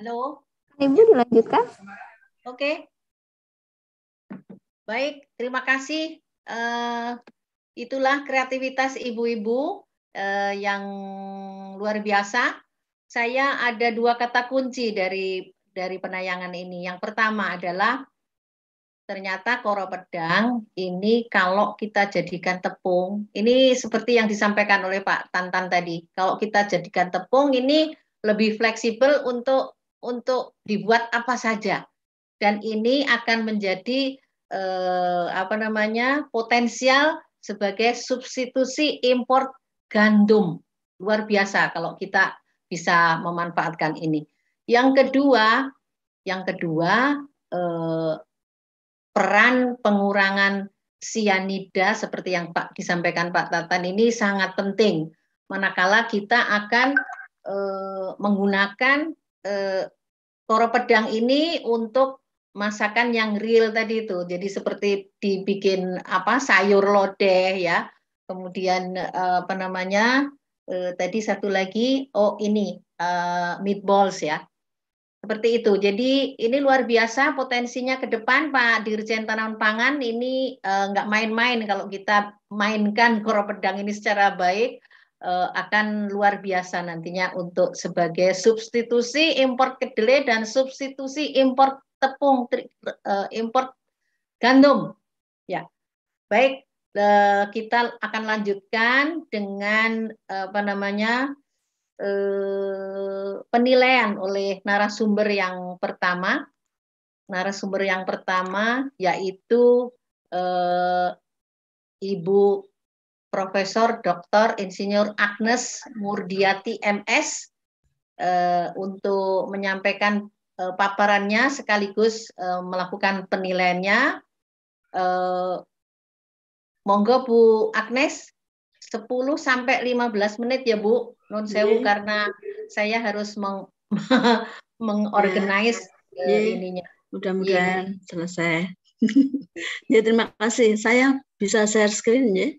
Halo. Ibu dilanjutkan. Oke. Okay. Baik, terima kasih. Uh, itulah kreativitas ibu-ibu uh, yang luar biasa. Saya ada dua kata kunci dari dari penayangan ini. Yang pertama adalah ternyata koro pedang ini kalau kita jadikan tepung, ini seperti yang disampaikan oleh Pak Tantan tadi. Kalau kita jadikan tepung ini lebih fleksibel untuk untuk dibuat apa saja dan ini akan menjadi eh, apa namanya potensial sebagai substitusi impor gandum luar biasa kalau kita bisa memanfaatkan ini. Yang kedua, yang kedua eh, peran pengurangan sianida seperti yang Pak disampaikan Pak Tatan ini sangat penting manakala kita akan eh, menggunakan eh, toro pedang ini untuk masakan yang real tadi itu. Jadi seperti dibikin apa sayur lodeh ya. Kemudian eh, apa namanya? Eh, tadi satu lagi oh ini eh, meatballs ya. Seperti itu. Jadi ini luar biasa potensinya ke depan Pak Dirjen Tanaman Pangan ini eh, nggak main-main kalau kita mainkan koro pedang ini secara baik Eh, akan luar biasa nantinya untuk sebagai substitusi impor kedelai dan substitusi impor tepung eh, impor gandum ya baik eh, kita akan lanjutkan dengan apa namanya penilaian oleh narasumber yang pertama narasumber yang pertama yaitu Ibu Profesor Dr. Insinyur Agnes Murdiati MS eh, untuk menyampaikan eh, paparannya sekaligus eh, melakukan penilaiannya. Eh, monggo Bu Agnes 10 sampai 15 menit ya Bu. non iya. sewu yeah. karena saya harus meng mengorganize yeah. Iya. yeah. ininya. Mudah-mudahan yeah. selesai. ya terima kasih. Saya bisa share screen ya.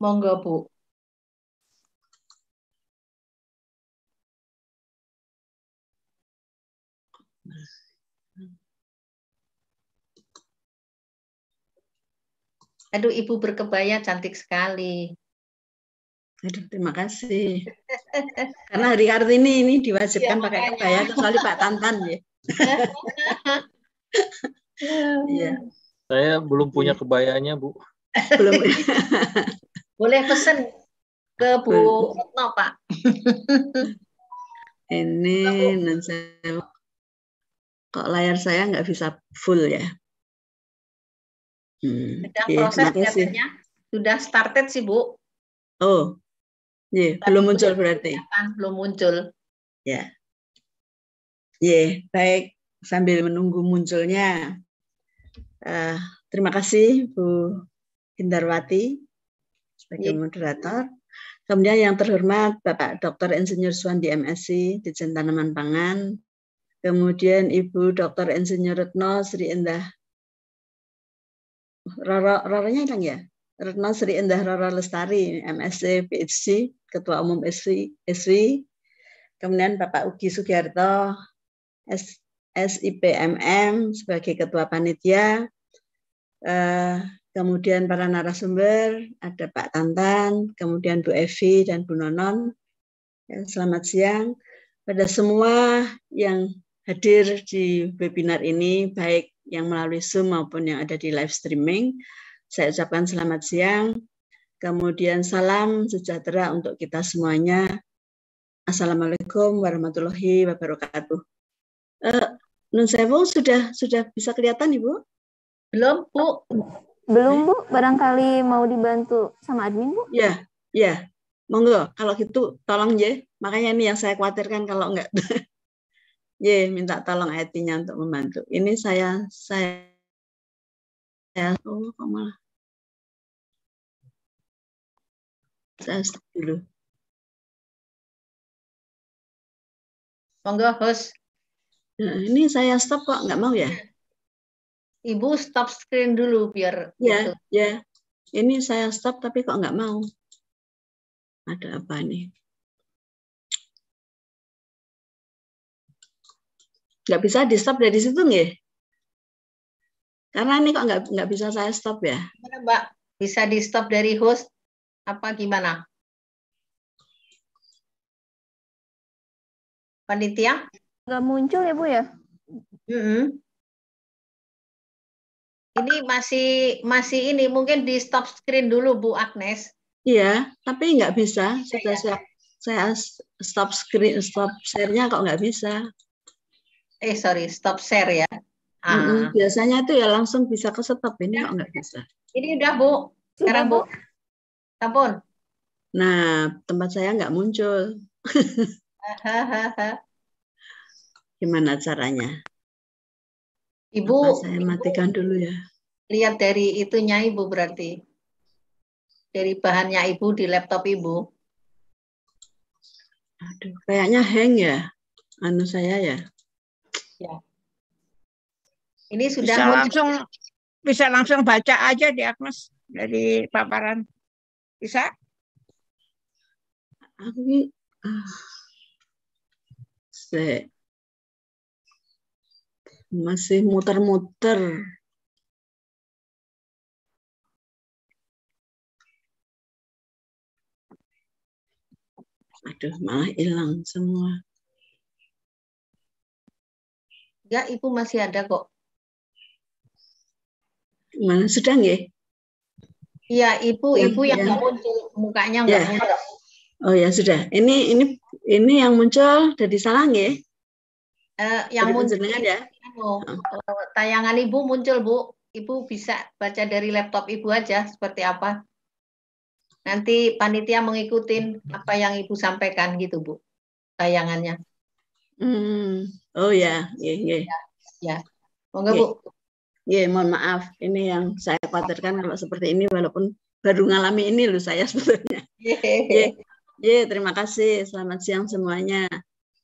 Monggo, Bu. Aduh, Ibu berkebaya cantik sekali. Aduh, terima kasih. Karena hari Kartini ini diwajibkan ya, pakai kebaya kecuali Pak Tantan ya. Iya. Saya belum punya kebayanya, Bu. Belum. Boleh pesan ke Bu Retno, Pak. Ini nanti saya kok layar saya nggak bisa full ya. Hmm. Sedang iya, proses katanya sudah started sih Bu. Oh, yeah. Iya, belum muncul berarti. Belum muncul. Ya, yeah. yeah. baik sambil menunggu munculnya. Uh, terima kasih Bu Indarwati sebagai iya. moderator. Kemudian yang terhormat Bapak Dr. Insinyur Suwandi MSc, Dijen Tanaman Pangan. Kemudian Ibu Dr. Insinyur Retno Sri Endah Roro, Roronya hilang ya? Retno Sri Endah Roro Lestari, MSc, PhD, Ketua Umum SWI. Kemudian Bapak Ugi Sugiharto, SIPMM sebagai Ketua Panitia. Eh, kemudian para narasumber, ada Pak Tantan, kemudian Bu Evi dan Bu Nonon. Ya, selamat siang pada semua yang hadir di webinar ini, baik yang melalui Zoom maupun yang ada di live streaming. Saya ucapkan selamat siang, kemudian salam sejahtera untuk kita semuanya. Assalamualaikum warahmatullahi wabarakatuh. Uh, Nun Sewu sudah sudah bisa kelihatan Ibu? Belum Bu. Belum Bu, barangkali mau dibantu sama admin Bu? Iya, iya. Monggo, kalau gitu tolong ya. Makanya ini yang saya khawatirkan kalau enggak. ya, minta tolong IT-nya untuk membantu. Ini saya saya saya oh, kok malah saya stop dulu. Monggo, host. Nah, ini saya stop kok, nggak mau ya? Ibu stop screen dulu biar. Ya, ya. Ini saya stop tapi kok nggak mau. Ada apa nih? Nggak bisa di stop dari situ nggih? Karena ini kok nggak nggak bisa saya stop ya? Gimana Mbak? Bisa di stop dari host apa gimana? Panitia? Nggak muncul ya Bu ya? Mm -hmm. Ini masih masih ini mungkin di stop screen dulu Bu Agnes. Iya, tapi nggak bisa. Iya, iya. Sudah saya, saya stop screen stop share-nya kok nggak bisa. Eh sorry, stop share ya. Ah. Biasanya itu ya langsung bisa ke stop ini kok nggak bisa. Ini udah Bu. Sekarang Bu. Tampun. Nah, tempat saya nggak muncul. Gimana caranya? Ibu, saya matikan dulu ya lihat dari itunya ibu berarti dari bahannya ibu di laptop ibu aduh kayaknya hang ya anu saya ya ya ini sudah bisa langsung bisa langsung baca aja di Agnes dari paparan bisa aku ah, masih muter-muter Aduh, malah hilang semua. Ya, Ibu masih ada kok. Mana sedang ya Iya, Ibu, ya, Ibu yang ya. muncul mukanya enggak ya. muncul. Oh ya sudah. Ini ini ini yang muncul dari salah ya? eh, nggih? Uh, yang muncul dengan ya. Oh, eh, tayangan Ibu muncul, Bu. Ibu bisa baca dari laptop Ibu aja seperti apa nanti panitia mengikuti apa yang Ibu sampaikan gitu, Bu. Bayangannya. mm. Oh ya, ya, ya. Ya. Monggo, Bu. Ya, mohon maaf. Ini yang saya khawatirkan kalau seperti ini walaupun baru ngalami ini loh saya sebetulnya. Ya. Ya, terima kasih. Selamat siang semuanya.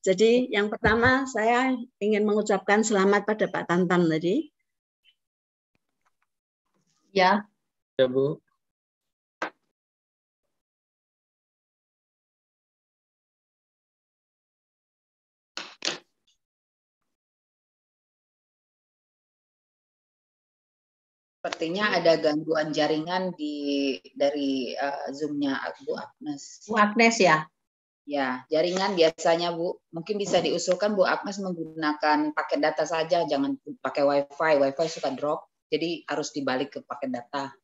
Jadi yang pertama saya ingin mengucapkan selamat pada Pak Tantan tadi. Ya. Ya, Bu. Sepertinya hmm. ada gangguan jaringan di dari uh, zoomnya Bu Agnes. Bu Agnes ya? Ya, jaringan biasanya Bu. Mungkin bisa diusulkan Bu Agnes menggunakan paket data saja, jangan pakai WiFi. WiFi suka drop, jadi harus dibalik ke paket data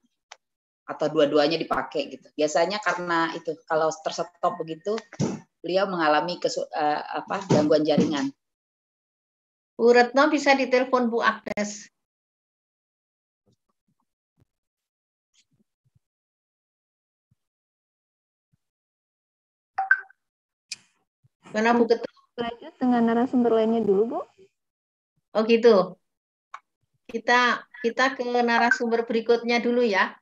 atau dua-duanya dipakai gitu. Biasanya karena itu kalau tersetop begitu, beliau mengalami kesu, uh, apa gangguan jaringan. Bu Retno bisa ditelepon Bu Agnes. Karena Bu Ketua lanjut dengan narasumber lainnya dulu, Bu. Oh gitu. Kita kita ke narasumber berikutnya dulu ya.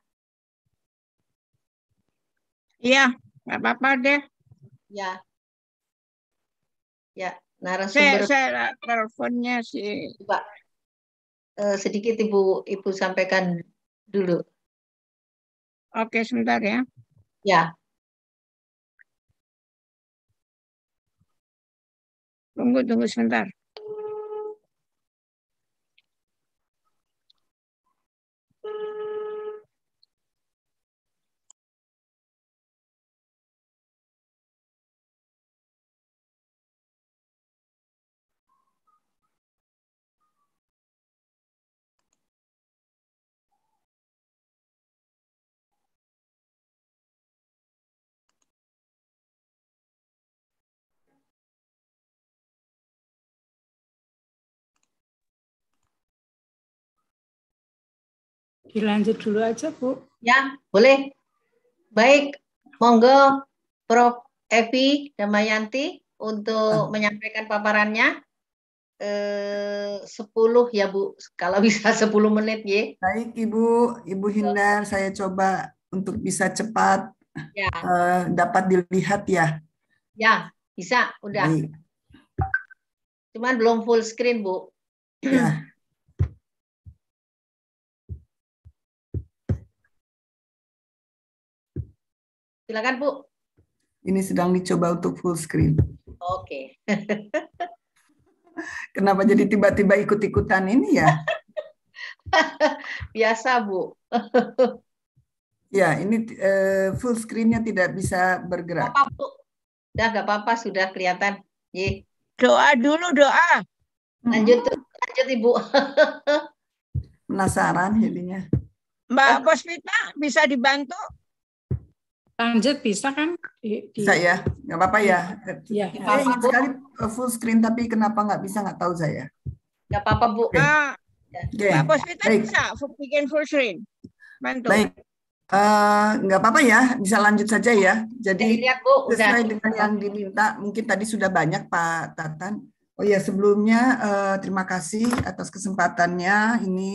Iya, nggak apa-apa deh. Ya. Ya, narasumber. Saya, saya teleponnya sih. Coba eh, sedikit ibu ibu sampaikan dulu. Oke, sebentar ya. Ya. Tunggu, tunggu sebentar. Dilanjut dulu aja, Bu. Ya, boleh. Baik, monggo Prof. Evi Damayanti untuk ah. menyampaikan paparannya. Eh, 10 ya Bu, kalau bisa 10 menit ya. Baik Ibu, Ibu iya. Hindar, saya coba untuk bisa cepat ya. eh, dapat dilihat ya. Ya, bisa, udah. Baik. Cuman belum full screen Bu. Ya. Silakan Bu. Ini sedang dicoba untuk full screen. Oke. Kenapa jadi tiba-tiba ikut-ikutan ini ya? Biasa Bu. ya, ini uh, full screennya tidak bisa bergerak. Gak apa, Bu. Sudah nggak apa-apa, sudah kelihatan. Ye. Doa dulu doa. Hmm. Lanjut, lanjut Ibu. Penasaran jadinya. Mbak Pospita bisa dibantu? Lanjut bisa kan? Bisa ya, nggak apa-apa ya. ya. ya, apa ingin sekali eh, full screen tapi kenapa nggak bisa nggak tahu saya. Nggak apa-apa Bu. Okay. Ah, okay. Mbak Puspita Baik. bisa bikin full screen. Mantul. Baik. Uh, nggak apa-apa ya, bisa lanjut saja ya. Jadi sesuai dengan yang diminta, mungkin tadi sudah banyak Pak Tatan. Oh ya sebelumnya uh, terima kasih atas kesempatannya. Ini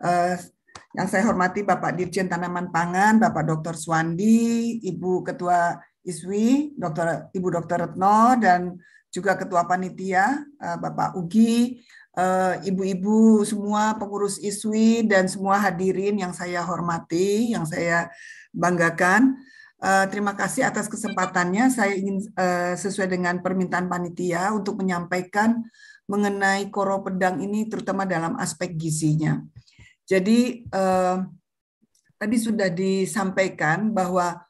uh, yang saya hormati Bapak Dirjen Tanaman Pangan, Bapak Dr. Suwandi, Ibu Ketua ISWI, Dr. Ibu Dr. Retno, dan juga Ketua Panitia, eh, Bapak Ugi, eh, Ibu-ibu semua pengurus ISWI, dan semua hadirin yang saya hormati, yang saya banggakan. Eh, terima kasih atas kesempatannya. Saya ingin sesuai dengan permintaan panitia untuk menyampaikan mengenai koro pedang ini terutama dalam aspek gizinya. Jadi eh, tadi sudah disampaikan bahwa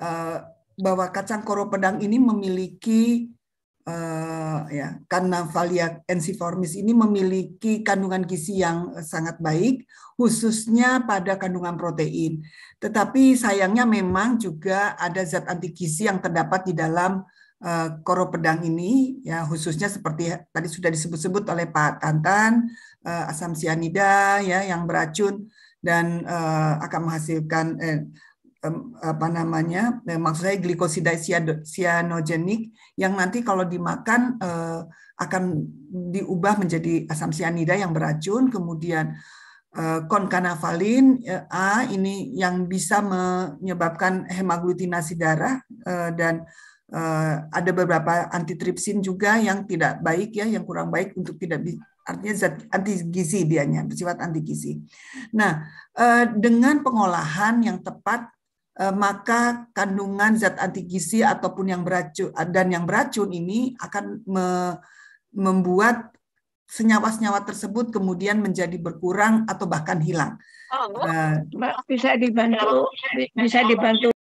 eh, bahwa kacang koro pedang ini memiliki eh, ya Valia ensiformis ini memiliki kandungan gizi yang sangat baik khususnya pada kandungan protein. Tetapi sayangnya memang juga ada zat anti gizi yang terdapat di dalam Eh, koro pedang ini ya khususnya seperti tadi sudah disebut-sebut oleh Pak Tantan eh, asam sianida ya yang beracun dan eh, akan menghasilkan eh, apa namanya maksud saya glikosida cyanogenik yang nanti kalau dimakan akan diubah menjadi asam sianida yang beracun kemudian konkanavalin A ini yang bisa menyebabkan hemaglutinasi darah dan Eh, ada beberapa antitripsin juga yang tidak baik ya, yang kurang baik untuk tidak artinya zat anti gizi dianya bersifat anti gizi. Nah, eh, dengan pengolahan yang tepat eh, maka kandungan zat anti gizi ataupun yang beracun dan yang beracun ini akan me membuat senyawa-senyawa tersebut kemudian menjadi berkurang atau bahkan hilang. Oh, uh, bisa dibantu bisa dibantu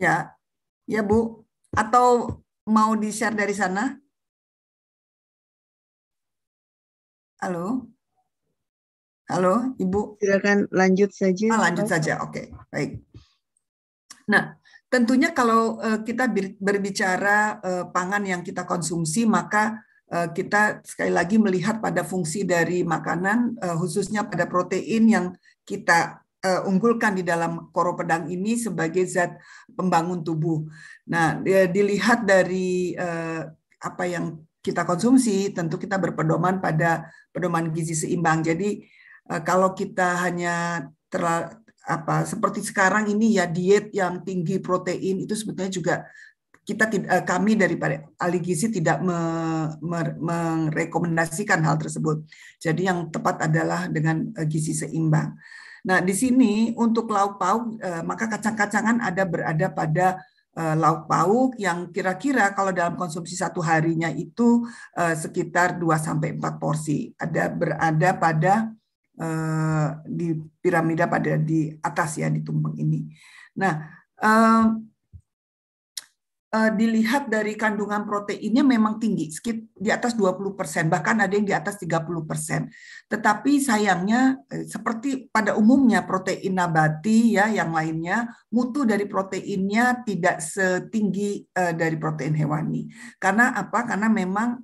Ya, ya Bu. Atau mau di-share dari sana? Halo? Halo, Ibu. Silakan lanjut saja. Ah, lanjut saja, oke. Okay. Baik. Nah, tentunya kalau eh, kita berbicara eh, pangan yang kita konsumsi, maka eh, kita sekali lagi melihat pada fungsi dari makanan, khususnya pada protein yang kita uh, unggulkan di dalam koro pedang ini sebagai zat pembangun tubuh. Nah, dilihat dari uh, apa yang kita konsumsi, tentu kita berpedoman pada pedoman gizi seimbang. Jadi uh, kalau kita hanya terla, apa seperti sekarang ini ya diet yang tinggi protein itu sebetulnya juga kita kami dari ahli gizi tidak merekomendasikan hal tersebut. Jadi yang tepat adalah dengan gizi seimbang. Nah, di sini untuk lauk pauk eh, maka kacang-kacangan ada berada pada eh, lauk pauk yang kira-kira kalau dalam konsumsi satu harinya itu eh, sekitar 2 sampai 4 porsi. Ada berada pada di piramida pada di atas ya di tumpeng ini. Nah, Eh, dilihat dari kandungan proteinnya memang tinggi, sekit di atas 20%, bahkan ada yang di atas 30%. Tetapi sayangnya eh, seperti pada umumnya protein nabati ya yang lainnya, mutu dari proteinnya tidak setinggi eh, dari protein hewani. Karena apa? Karena memang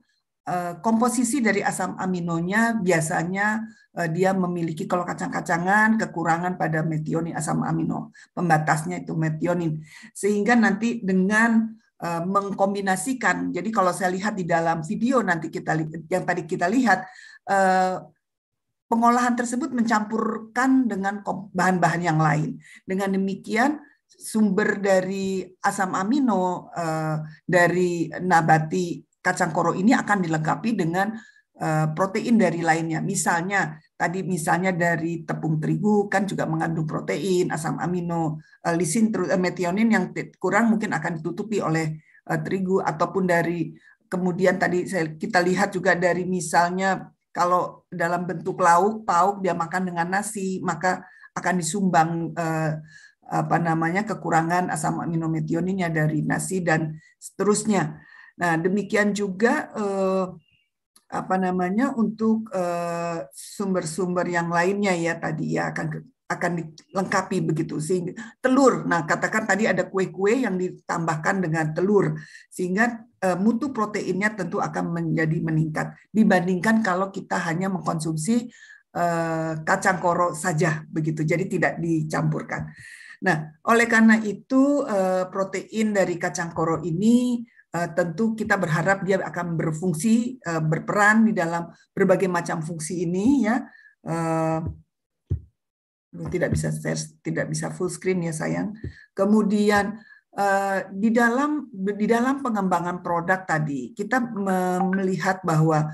Eh, komposisi dari asam aminonya biasanya eh, dia memiliki kalau kacang-kacangan kekurangan pada metionin asam amino pembatasnya itu metionin sehingga nanti dengan eh, mengkombinasikan jadi kalau saya lihat di dalam video nanti kita yang tadi kita lihat pengolahan tersebut mencampurkan dengan bahan-bahan yang lain dengan demikian sumber dari asam amino dari nabati kacang koro ini akan dilengkapi dengan eh, protein dari lainnya. Misalnya tadi misalnya dari tepung terigu kan juga mengandung protein, asam amino, eh, lisin, eh, metionin yang kurang mungkin akan ditutupi oleh terigu ataupun dari kemudian tadi kita lihat juga dari misalnya kalau dalam bentuk lauk pauk dia makan dengan nasi maka akan disumbang apa namanya kekurangan asam amino metioninnya dari nasi dan seterusnya. Nah, demikian juga eh, apa namanya untuk eh, sumber-sumber eh, yang lainnya ya tadi ya akan akan dilengkapi begitu sehingga telur. Nah, katakan tadi ada kue-kue yang ditambahkan dengan telur sehingga eh, mutu proteinnya tentu akan menjadi meningkat dibandingkan kalau kita hanya mengkonsumsi eh, kacang koro saja begitu. Jadi tidak dicampurkan. Nah, oleh karena itu eh, protein dari kacang koro ini Eh, tentu kita berharap dia akan berfungsi eh, berperan di dalam berbagai macam fungsi ini ya eh, tidak bisa tidak bisa full screen ya sayang kemudian di dalam di dalam pengembangan produk tadi kita melihat bahwa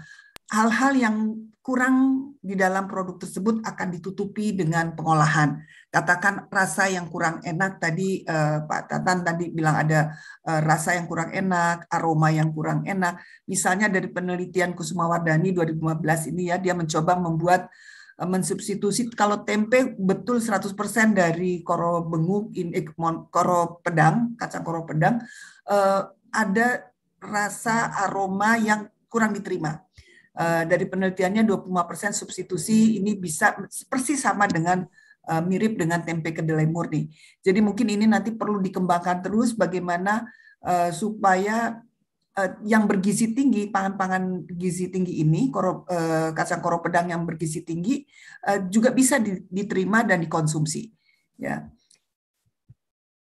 hal-hal yang kurang di dalam produk tersebut akan ditutupi dengan pengolahan katakan rasa yang kurang enak tadi eh, Pak Tatan tadi bilang ada eh, rasa yang kurang enak, aroma yang kurang enak. Misalnya dari penelitian Kusumawardani 2015 ini ya dia mencoba membuat eh, mensubstitusi kalau tempe betul 100% dari koro benguk in eh, koro pedang, kacang koro pedang eh, ada rasa aroma yang kurang diterima. Uh, dari penelitiannya 25% substitusi ini bisa persis sama dengan Eh, mirip dengan tempe kedelai murni. Jadi mungkin ini nanti perlu dikembangkan terus bagaimana uh, supaya uh, yang bergizi tinggi, pangan-pangan gizi tinggi ini, koro, uh, kacang koro pedang yang bergizi tinggi uh, juga bisa diterima dan dikonsumsi. Ya.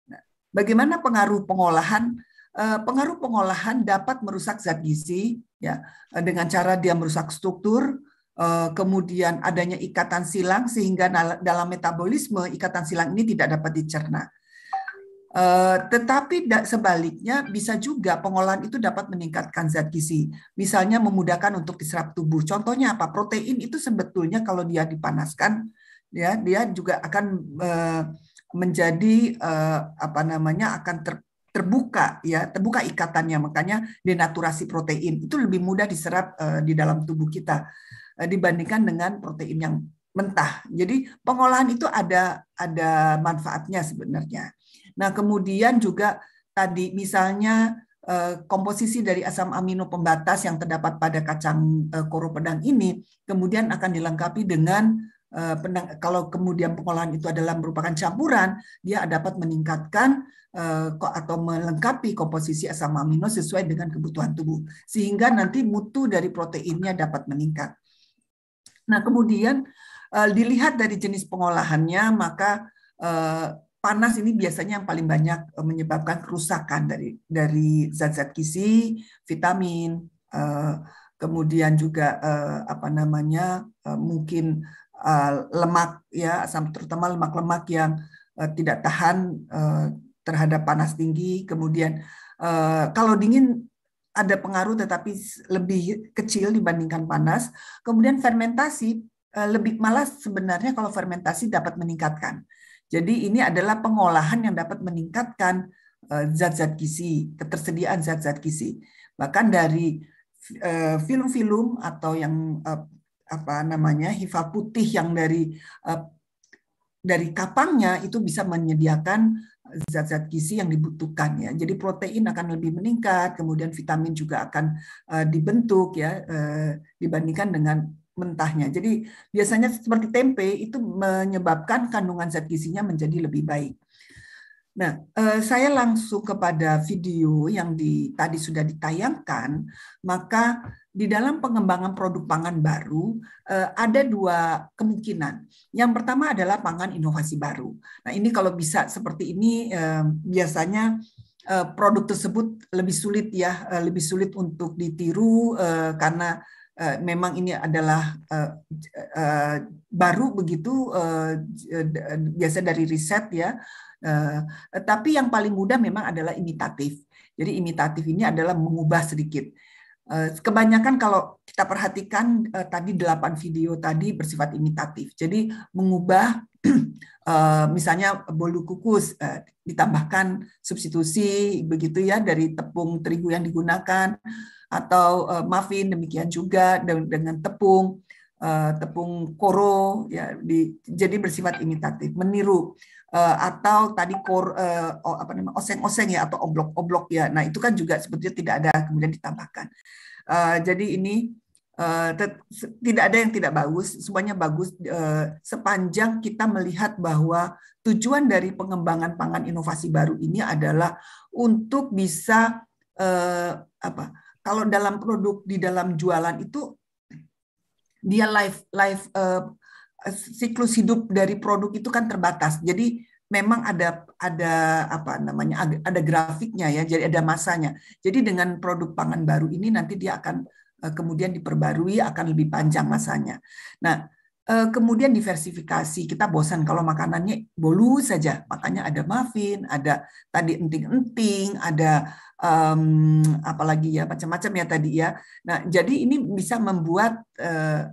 Nah, bagaimana pengaruh pengolahan? Uh, pengaruh pengolahan dapat merusak zat gizi, ya, dengan cara dia merusak struktur, Eh, kemudian adanya ikatan silang sehingga dalam metabolisme ikatan silang ini tidak dapat dicerna. Eh, tetapi sebaliknya bisa juga pengolahan itu dapat meningkatkan zat gizi, misalnya memudahkan untuk diserap tubuh. Contohnya apa? Protein itu sebetulnya kalau dia dipanaskan, ya dia juga akan eh, menjadi apa namanya akan ter, terbuka ya terbuka ikatannya makanya denaturasi protein itu lebih mudah diserap uh, di dalam tubuh kita Eh, dibandingkan dengan protein yang mentah. Jadi pengolahan itu ada ada manfaatnya sebenarnya. Nah, kemudian juga tadi misalnya eh, komposisi dari asam amino pembatas yang terdapat pada kacang eh, koro pedang ini kemudian akan dilengkapi dengan kalau kemudian pengolahan itu adalah merupakan campuran, dia dapat meningkatkan atau melengkapi komposisi asam amino sesuai dengan kebutuhan tubuh, sehingga nanti mutu dari proteinnya dapat meningkat. Nah, kemudian eh, dilihat dari jenis pengolahannya, maka eh, panas ini biasanya yang paling banyak eh, menyebabkan kerusakan dari dari zat-zat gizi, vitamin, kemudian juga apa namanya mungkin lemak ya, terutama lemak-lemak yang tidak tahan terhadap panas tinggi. Kemudian kalau dingin ada pengaruh tetapi lebih kecil dibandingkan panas. Kemudian fermentasi eh, lebih malas sebenarnya kalau fermentasi dapat meningkatkan. Jadi ini adalah pengolahan yang dapat meningkatkan eh, zat-zat gizi, ketersediaan zat-zat gizi. Bahkan dari eh, film-film atau yang apa namanya hifa putih yang dari dari kapangnya itu bisa menyediakan zat-zat gizi yang dibutuhkan ya. Jadi protein akan lebih meningkat, kemudian vitamin juga akan uh, dibentuk ya uh, dibandingkan dengan mentahnya. Jadi biasanya seperti tempe itu menyebabkan kandungan zat gizinya menjadi lebih baik. Nah, uh, saya langsung kepada video yang di, tadi sudah ditayangkan, maka di dalam pengembangan produk pangan baru eh, ada dua kemungkinan. Yang pertama adalah pangan inovasi baru. Nah, ini kalau bisa seperti ini eh, biasanya eh, produk tersebut lebih sulit ya, lebih sulit untuk ditiru karena memang ini adalah baru begitu biasa dari riset ya. Tapi yang paling mudah memang adalah imitatif. Jadi imitatif ini adalah mengubah sedikit. Eh, kebanyakan kalau kita perhatikan eh, tadi delapan video tadi bersifat imitatif, jadi mengubah eh, misalnya bolu kukus ditambahkan substitusi begitu ya dari tepung terigu yang digunakan atau muffin demikian juga dengan tepung tepung koro ya di, jadi bersifat imitatif meniru uh, atau tadi kor uh, apa namanya oseng-oseng ya atau oblok-oblok ya. Nah, itu kan juga sebetulnya tidak ada kemudian ditambahkan. Uh, jadi ini uh, tidak ada yang tidak bagus, semuanya bagus uh, sepanjang kita melihat bahwa tujuan dari pengembangan pangan inovasi baru ini adalah untuk bisa uh, apa? Kalau dalam produk di dalam jualan itu dia live-live siklus hidup dari produk itu kan terbatas. Jadi memang ada ada apa namanya ada, grafiknya ya. Jadi ada masanya. Jadi dengan produk pangan baru ini nanti dia akan eh, kemudian diperbarui akan lebih panjang masanya. Nah, eh, kemudian diversifikasi. Kita bosan kalau makanannya bolu saja. Makanya ada muffin, ada tadi enting-enting, ada um, apalagi ya macam-macam ya tadi ya. Nah, jadi ini bisa membuat uh,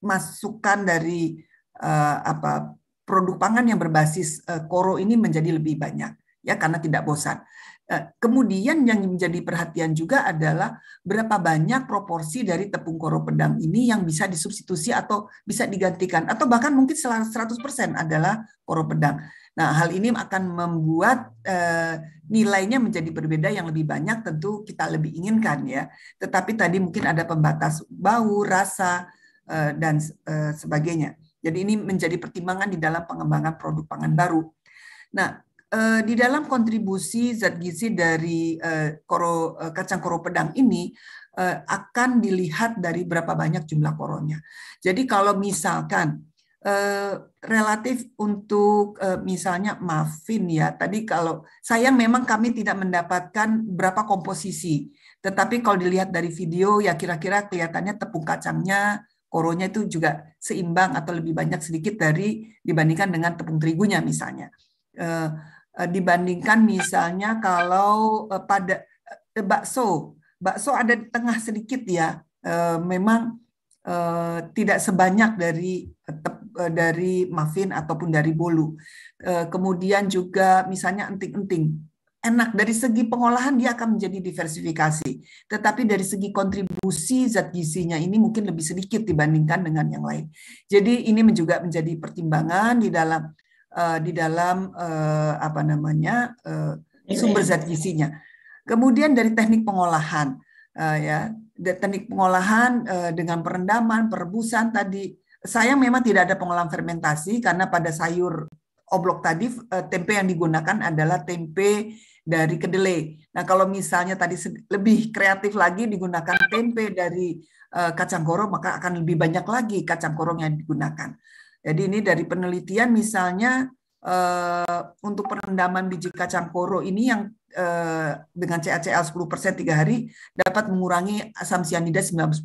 masukan dari uh, apa produk pangan yang berbasis uh, koro ini menjadi lebih banyak ya karena tidak bosan. Eh, kemudian yang menjadi perhatian juga adalah berapa banyak proporsi dari tepung koro pedang ini yang bisa disubstitusi atau bisa digantikan atau bahkan mungkin 100% adalah koro pedang. Nah, hal ini akan membuat nilainya menjadi berbeda yang lebih banyak tentu kita lebih inginkan ya. Tetapi tadi mungkin ada pembatas bau, rasa, Eh, dan eh, sebagainya. Jadi ini menjadi pertimbangan di dalam pengembangan produk pangan baru. Nah, eh, di dalam kontribusi zat gizi dari kacang koro pedang ini akan dilihat dari berapa banyak jumlah koronya. Jadi kalau misalkan relatif untuk misalnya muffin ya tadi kalau sayang memang kami tidak mendapatkan berapa komposisi tetapi kalau dilihat dari video ya kira-kira kelihatannya tepung kacangnya koronya itu juga seimbang atau lebih banyak sedikit dari dibandingkan dengan tepung terigunya misalnya. Eh, eh, dibandingkan misalnya kalau eh, pada bakso, bakso ada di tengah sedikit ya. Memang tidak sebanyak dari dari muffin ataupun dari bolu. Kemudian juga misalnya enting-enting enak dari segi pengolahan dia akan menjadi diversifikasi tetapi dari segi kontribusi zat gizinya ini mungkin lebih sedikit dibandingkan dengan yang lain jadi ini juga menjadi pertimbangan di dalam uh, di dalam uh, apa namanya uh, sumber zat gizinya kemudian dari teknik pengolahan uh, ya teknik pengolahan uh, dengan perendaman perebusan tadi saya memang tidak ada pengolahan fermentasi karena pada sayur oblok tadi eh, tempe yang digunakan adalah tempe dari kedelai. Nah, kalau misalnya tadi lebih kreatif lagi digunakan tempe dari eh, kacang koro maka akan lebih banyak lagi kacang koro yang digunakan. Jadi ini dari penelitian misalnya eh, untuk perendaman biji kacang koro ini yang dengan CACL 10% tiga hari dapat mengurangi asam sianida 99%.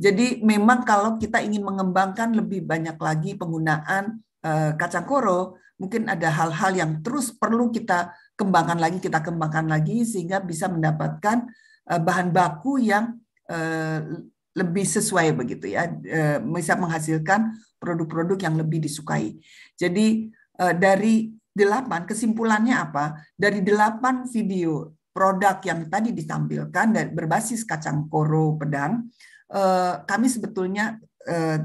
Jadi memang kalau kita ingin mengembangkan lebih banyak lagi penggunaan Eh, kacang koro, mungkin ada hal-hal yang terus perlu kita kembangkan lagi, kita kembangkan lagi sehingga bisa mendapatkan eh, bahan baku yang eh, lebih sesuai begitu ya, bisa menghasilkan produk-produk yang lebih disukai. Jadi dari delapan kesimpulannya apa? Dari delapan video produk yang tadi ditampilkan dan berbasis kacang koro pedang, kami sebetulnya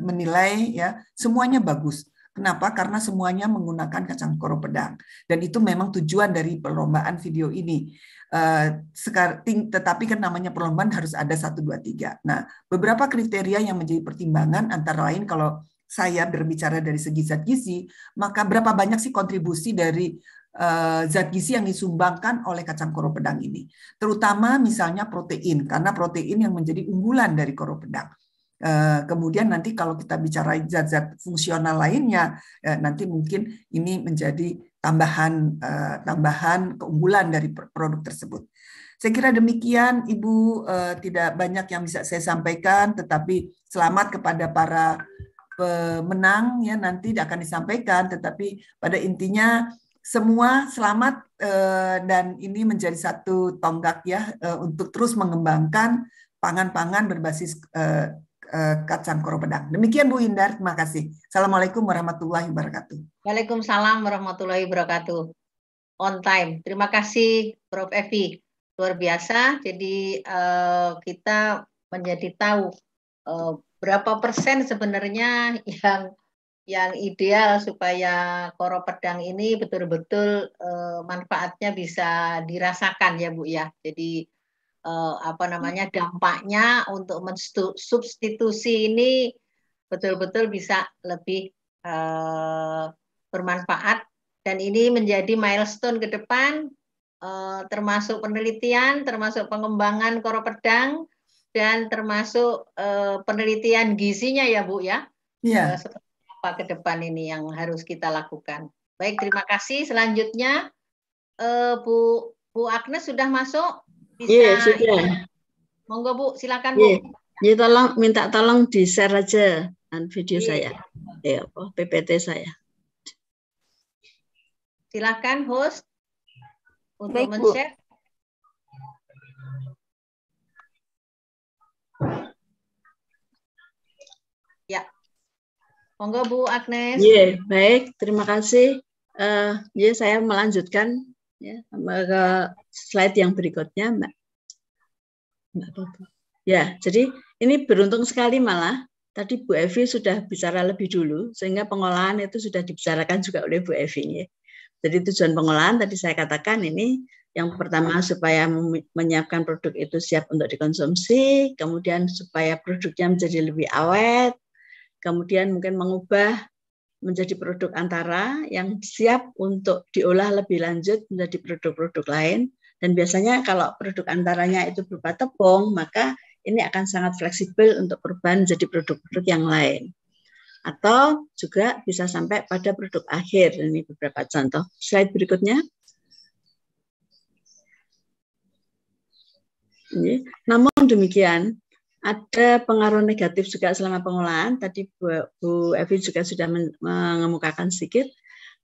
menilai ya semuanya bagus Kenapa? Karena semuanya menggunakan kacang koro pedang. Dan itu memang tujuan dari perlombaan video ini. Eh, tetapi kan namanya perlombaan harus ada satu dua tiga. Nah, beberapa kriteria yang menjadi pertimbangan antara lain kalau saya berbicara dari segi zat gizi, maka berapa banyak sih kontribusi dari eh, zat gizi yang disumbangkan oleh kacang koro pedang ini. Terutama misalnya protein, karena protein yang menjadi unggulan dari koro pedang. Eh, kemudian nanti kalau kita bicara zat-zat fungsional lainnya, eh, nanti mungkin ini menjadi tambahan eh, tambahan keunggulan dari produk tersebut. Saya kira demikian, Ibu tidak banyak yang bisa saya sampaikan, tetapi selamat kepada para pemenang ya nanti akan disampaikan. Tetapi pada intinya semua selamat dan ini menjadi satu tonggak ya untuk terus mengembangkan pangan-pangan berbasis Eh, kacang koro pedang. Demikian Bu Indar, terima kasih. Assalamualaikum warahmatullahi wabarakatuh. Waalaikumsalam warahmatullahi wabarakatuh. On time. Terima kasih Prof. Evi. Luar biasa. Jadi uh, kita menjadi tahu uh, berapa persen sebenarnya yang yang ideal supaya koro pedang ini betul-betul uh, manfaatnya bisa dirasakan ya Bu ya. Jadi eh, apa namanya dampaknya untuk substitusi ini betul-betul bisa lebih eh, bermanfaat dan ini menjadi milestone ke depan eh, termasuk penelitian, termasuk pengembangan koropedang dan termasuk eh, penelitian gizinya ya Bu ya. Iya. Eh, apa ke depan ini yang harus kita lakukan. Baik, terima kasih. Selanjutnya eh, Bu Bu Agnes sudah masuk. Iya, Iya, sudah. Monggo Bu, silakan Bu. Iya, iya tolong minta tolong di-share aja kan, video yeah. saya. Ya, oh, iya, PPT saya. Silakan host untuk men-share. Ya. Monggo Bu Agnes. Iya, baik. Terima kasih. Uh, ya, saya melanjutkan ya, ke slide yang berikutnya, Mbak. Mbak Bobo. Ya, jadi ini beruntung sekali malah tadi Bu Evi sudah bicara lebih dulu sehingga pengolahan itu sudah dibicarakan juga oleh Bu Evi. Ya. Jadi tujuan pengolahan tadi saya katakan ini yang pertama supaya menyiapkan produk itu siap untuk dikonsumsi, kemudian supaya produknya menjadi lebih awet, kemudian mungkin mengubah menjadi produk antara yang siap untuk diolah lebih lanjut menjadi produk-produk lain, dan biasanya kalau produk antaranya itu berupa tepung, maka ini akan sangat fleksibel untuk perubahan menjadi produk-produk yang lain. Atau juga bisa sampai pada produk akhir. Ini beberapa contoh. Slide berikutnya. Ini. Namun demikian, ada pengaruh negatif juga selama pengolahan. Tadi Bu, Bu Evi juga sudah mengemukakan sedikit,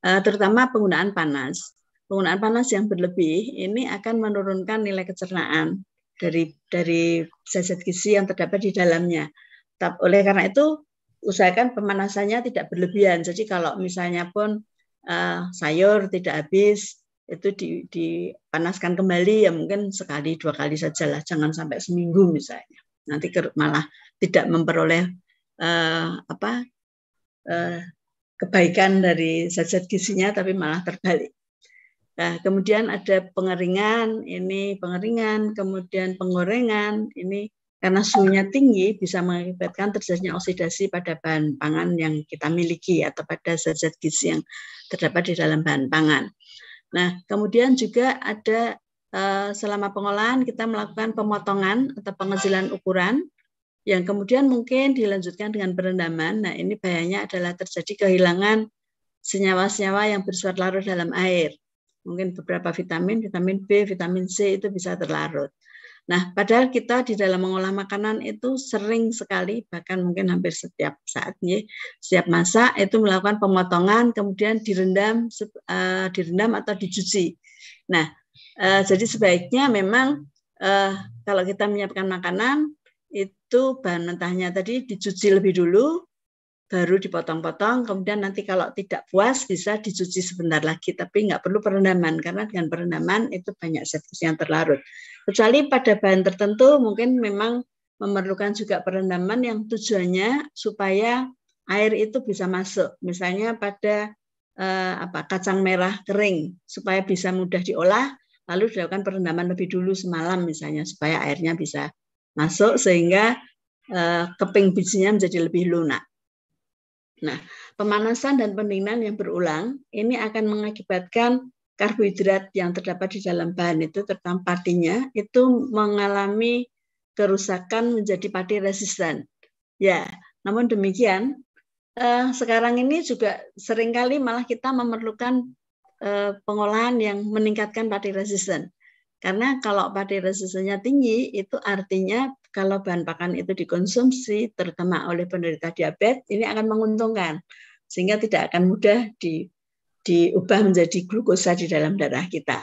eh, terutama penggunaan panas penggunaan panas yang berlebih ini akan menurunkan nilai kecernaan dari dari zat gizi yang terdapat di dalamnya. Tapi oleh karena itu usahakan pemanasannya tidak berlebihan. Jadi kalau misalnya pun uh, sayur tidak habis itu dipanaskan kembali ya mungkin sekali dua kali saja lah. jangan sampai seminggu misalnya nanti malah tidak memperoleh uh, apa uh, kebaikan dari zat gizinya tapi malah terbalik Nah, kemudian ada pengeringan, ini pengeringan, kemudian penggorengan, ini karena suhunya tinggi bisa mengakibatkan terjadinya oksidasi pada bahan pangan yang kita miliki atau pada zat-zat gizi yang terdapat di dalam bahan pangan. Nah, kemudian juga ada eh, selama pengolahan kita melakukan pemotongan atau pengecilan ukuran yang kemudian mungkin dilanjutkan dengan perendaman. Nah, ini bahayanya adalah terjadi kehilangan senyawa-senyawa yang bersifat larut dalam air mungkin beberapa vitamin, vitamin B, vitamin C itu bisa terlarut. Nah, padahal kita di dalam mengolah makanan itu sering sekali, bahkan mungkin hampir setiap saat, setiap masa itu melakukan pemotongan, kemudian direndam, eh, direndam atau dicuci. Nah, eh, jadi sebaiknya memang eh, kalau kita menyiapkan makanan itu bahan mentahnya tadi dicuci lebih dulu, baru dipotong-potong. Kemudian nanti kalau tidak puas bisa dicuci sebentar lagi, tapi nggak perlu perendaman karena dengan perendaman itu banyak zat yang terlarut. Kecuali pada bahan tertentu mungkin memang memerlukan juga perendaman yang tujuannya supaya air itu bisa masuk. Misalnya pada eh, apa kacang merah kering supaya bisa mudah diolah, lalu dilakukan perendaman lebih dulu semalam misalnya supaya airnya bisa masuk sehingga eh, keping bijinya menjadi lebih lunak Nah, pemanasan dan pendinginan yang berulang ini akan mengakibatkan karbohidrat yang terdapat di dalam bahan itu, terutama patinya, itu mengalami kerusakan menjadi pati resisten. Ya, namun demikian, eh, sekarang ini juga seringkali malah kita memerlukan eh, pengolahan yang meningkatkan pati resisten. Karena kalau padi resistensinya tinggi, itu artinya kalau bahan pakan itu dikonsumsi, terutama oleh penderita diabetes, ini akan menguntungkan. Sehingga tidak akan mudah di, diubah menjadi glukosa di dalam darah kita.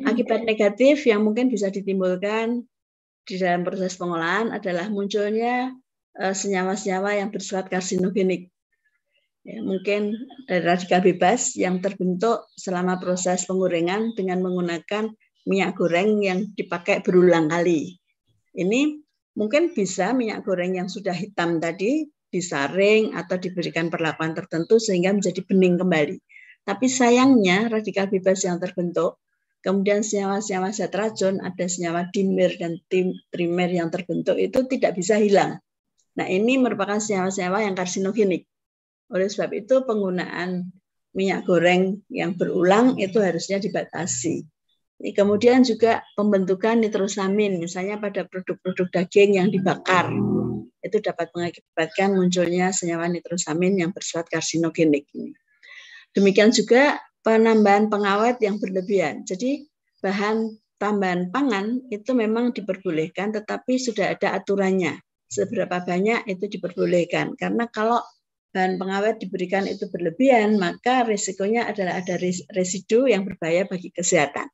Akibat negatif yang mungkin bisa ditimbulkan di dalam proses pengolahan adalah munculnya eh, senyawa-senyawa yang bersifat karsinogenik. Ya, mungkin dari radikal bebas yang terbentuk selama proses penggorengan dengan menggunakan minyak goreng yang dipakai berulang kali. Ini mungkin bisa minyak goreng yang sudah hitam tadi disaring atau diberikan perlakuan tertentu sehingga menjadi bening kembali. Tapi sayangnya radikal bebas yang terbentuk, kemudian senyawa-senyawa zat racun, ada senyawa dimer dan trimer yang terbentuk itu tidak bisa hilang. Nah ini merupakan senyawa-senyawa yang karsinogenik. Oleh sebab itu penggunaan minyak goreng yang berulang itu harusnya dibatasi. Kemudian juga pembentukan nitrosamin, misalnya pada produk-produk daging yang dibakar, itu dapat mengakibatkan munculnya senyawa nitrosamin yang bersifat karsinogenik. Demikian juga penambahan pengawet yang berlebihan. Jadi bahan tambahan pangan itu memang diperbolehkan, tetapi sudah ada aturannya. Seberapa banyak itu diperbolehkan. Karena kalau bahan pengawet diberikan itu berlebihan, maka risikonya adalah ada residu yang berbahaya bagi kesehatan.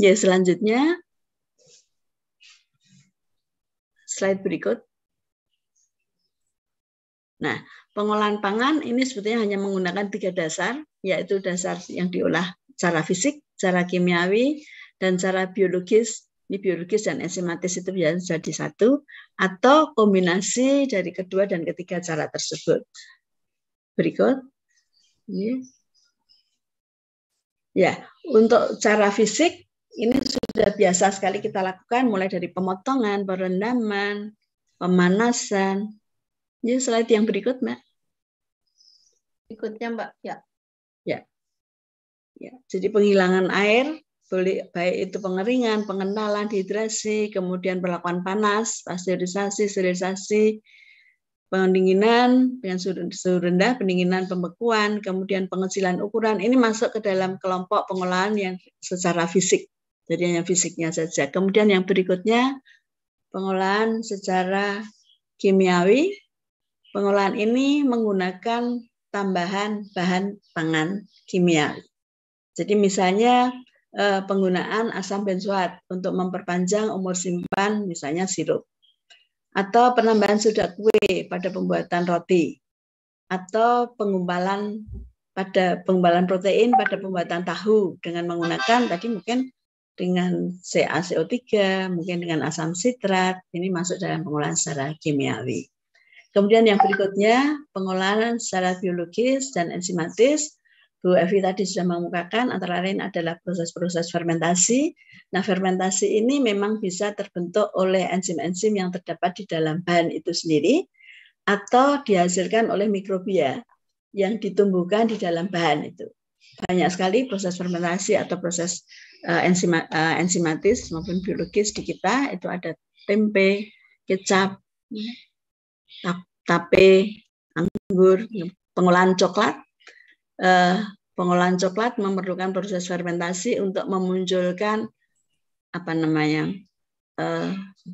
Ya, selanjutnya slide berikut. Nah, pengolahan pangan ini sebetulnya hanya menggunakan tiga dasar, yaitu dasar yang diolah secara fisik, secara kimiawi, dan secara biologis. Ini biologis dan enzimatis itu sudah jadi satu, atau kombinasi dari kedua dan ketiga cara tersebut. Berikut. Ya, untuk cara fisik ini sudah biasa sekali kita lakukan mulai dari pemotongan, perendaman, pemanasan. Jadi slide yang berikut, Mbak. Berikutnya, Mbak. Ya. Ya. Ya, jadi penghilangan air baik itu pengeringan, pengenalan, dehidrasi, kemudian perlakuan panas, pasteurisasi, sterilisasi, pendinginan dengan suhu rendah, pendinginan pembekuan, kemudian pengecilan ukuran. Ini masuk ke dalam kelompok pengolahan yang secara fisik. Jadi hanya fisiknya saja. Kemudian yang berikutnya pengolahan secara kimiawi. Pengolahan ini menggunakan tambahan bahan pangan kimiawi. Jadi misalnya eh, penggunaan asam benzoat untuk memperpanjang umur simpan misalnya sirup. Atau penambahan soda kue pada pembuatan roti. Atau penggumpalan pada penggumpalan protein pada pembuatan tahu dengan menggunakan tadi mungkin dengan CaCO3, mungkin dengan asam sitrat, ini masuk dalam pengolahan secara kimiawi. Kemudian yang berikutnya, pengolahan secara biologis dan enzimatis. Bu Evi tadi sudah mengungkapkan antara lain adalah proses-proses fermentasi. Nah, fermentasi ini memang bisa terbentuk oleh enzim-enzim yang terdapat di dalam bahan itu sendiri, atau dihasilkan oleh mikrobia yang ditumbuhkan di dalam bahan itu. Banyak sekali proses fermentasi atau proses Eh, enzima, eh, enzimatis maupun biologis di kita itu ada tempe, kecap, tape, anggur, pengolahan coklat. Eh, pengolahan coklat memerlukan proses fermentasi untuk memunculkan apa namanya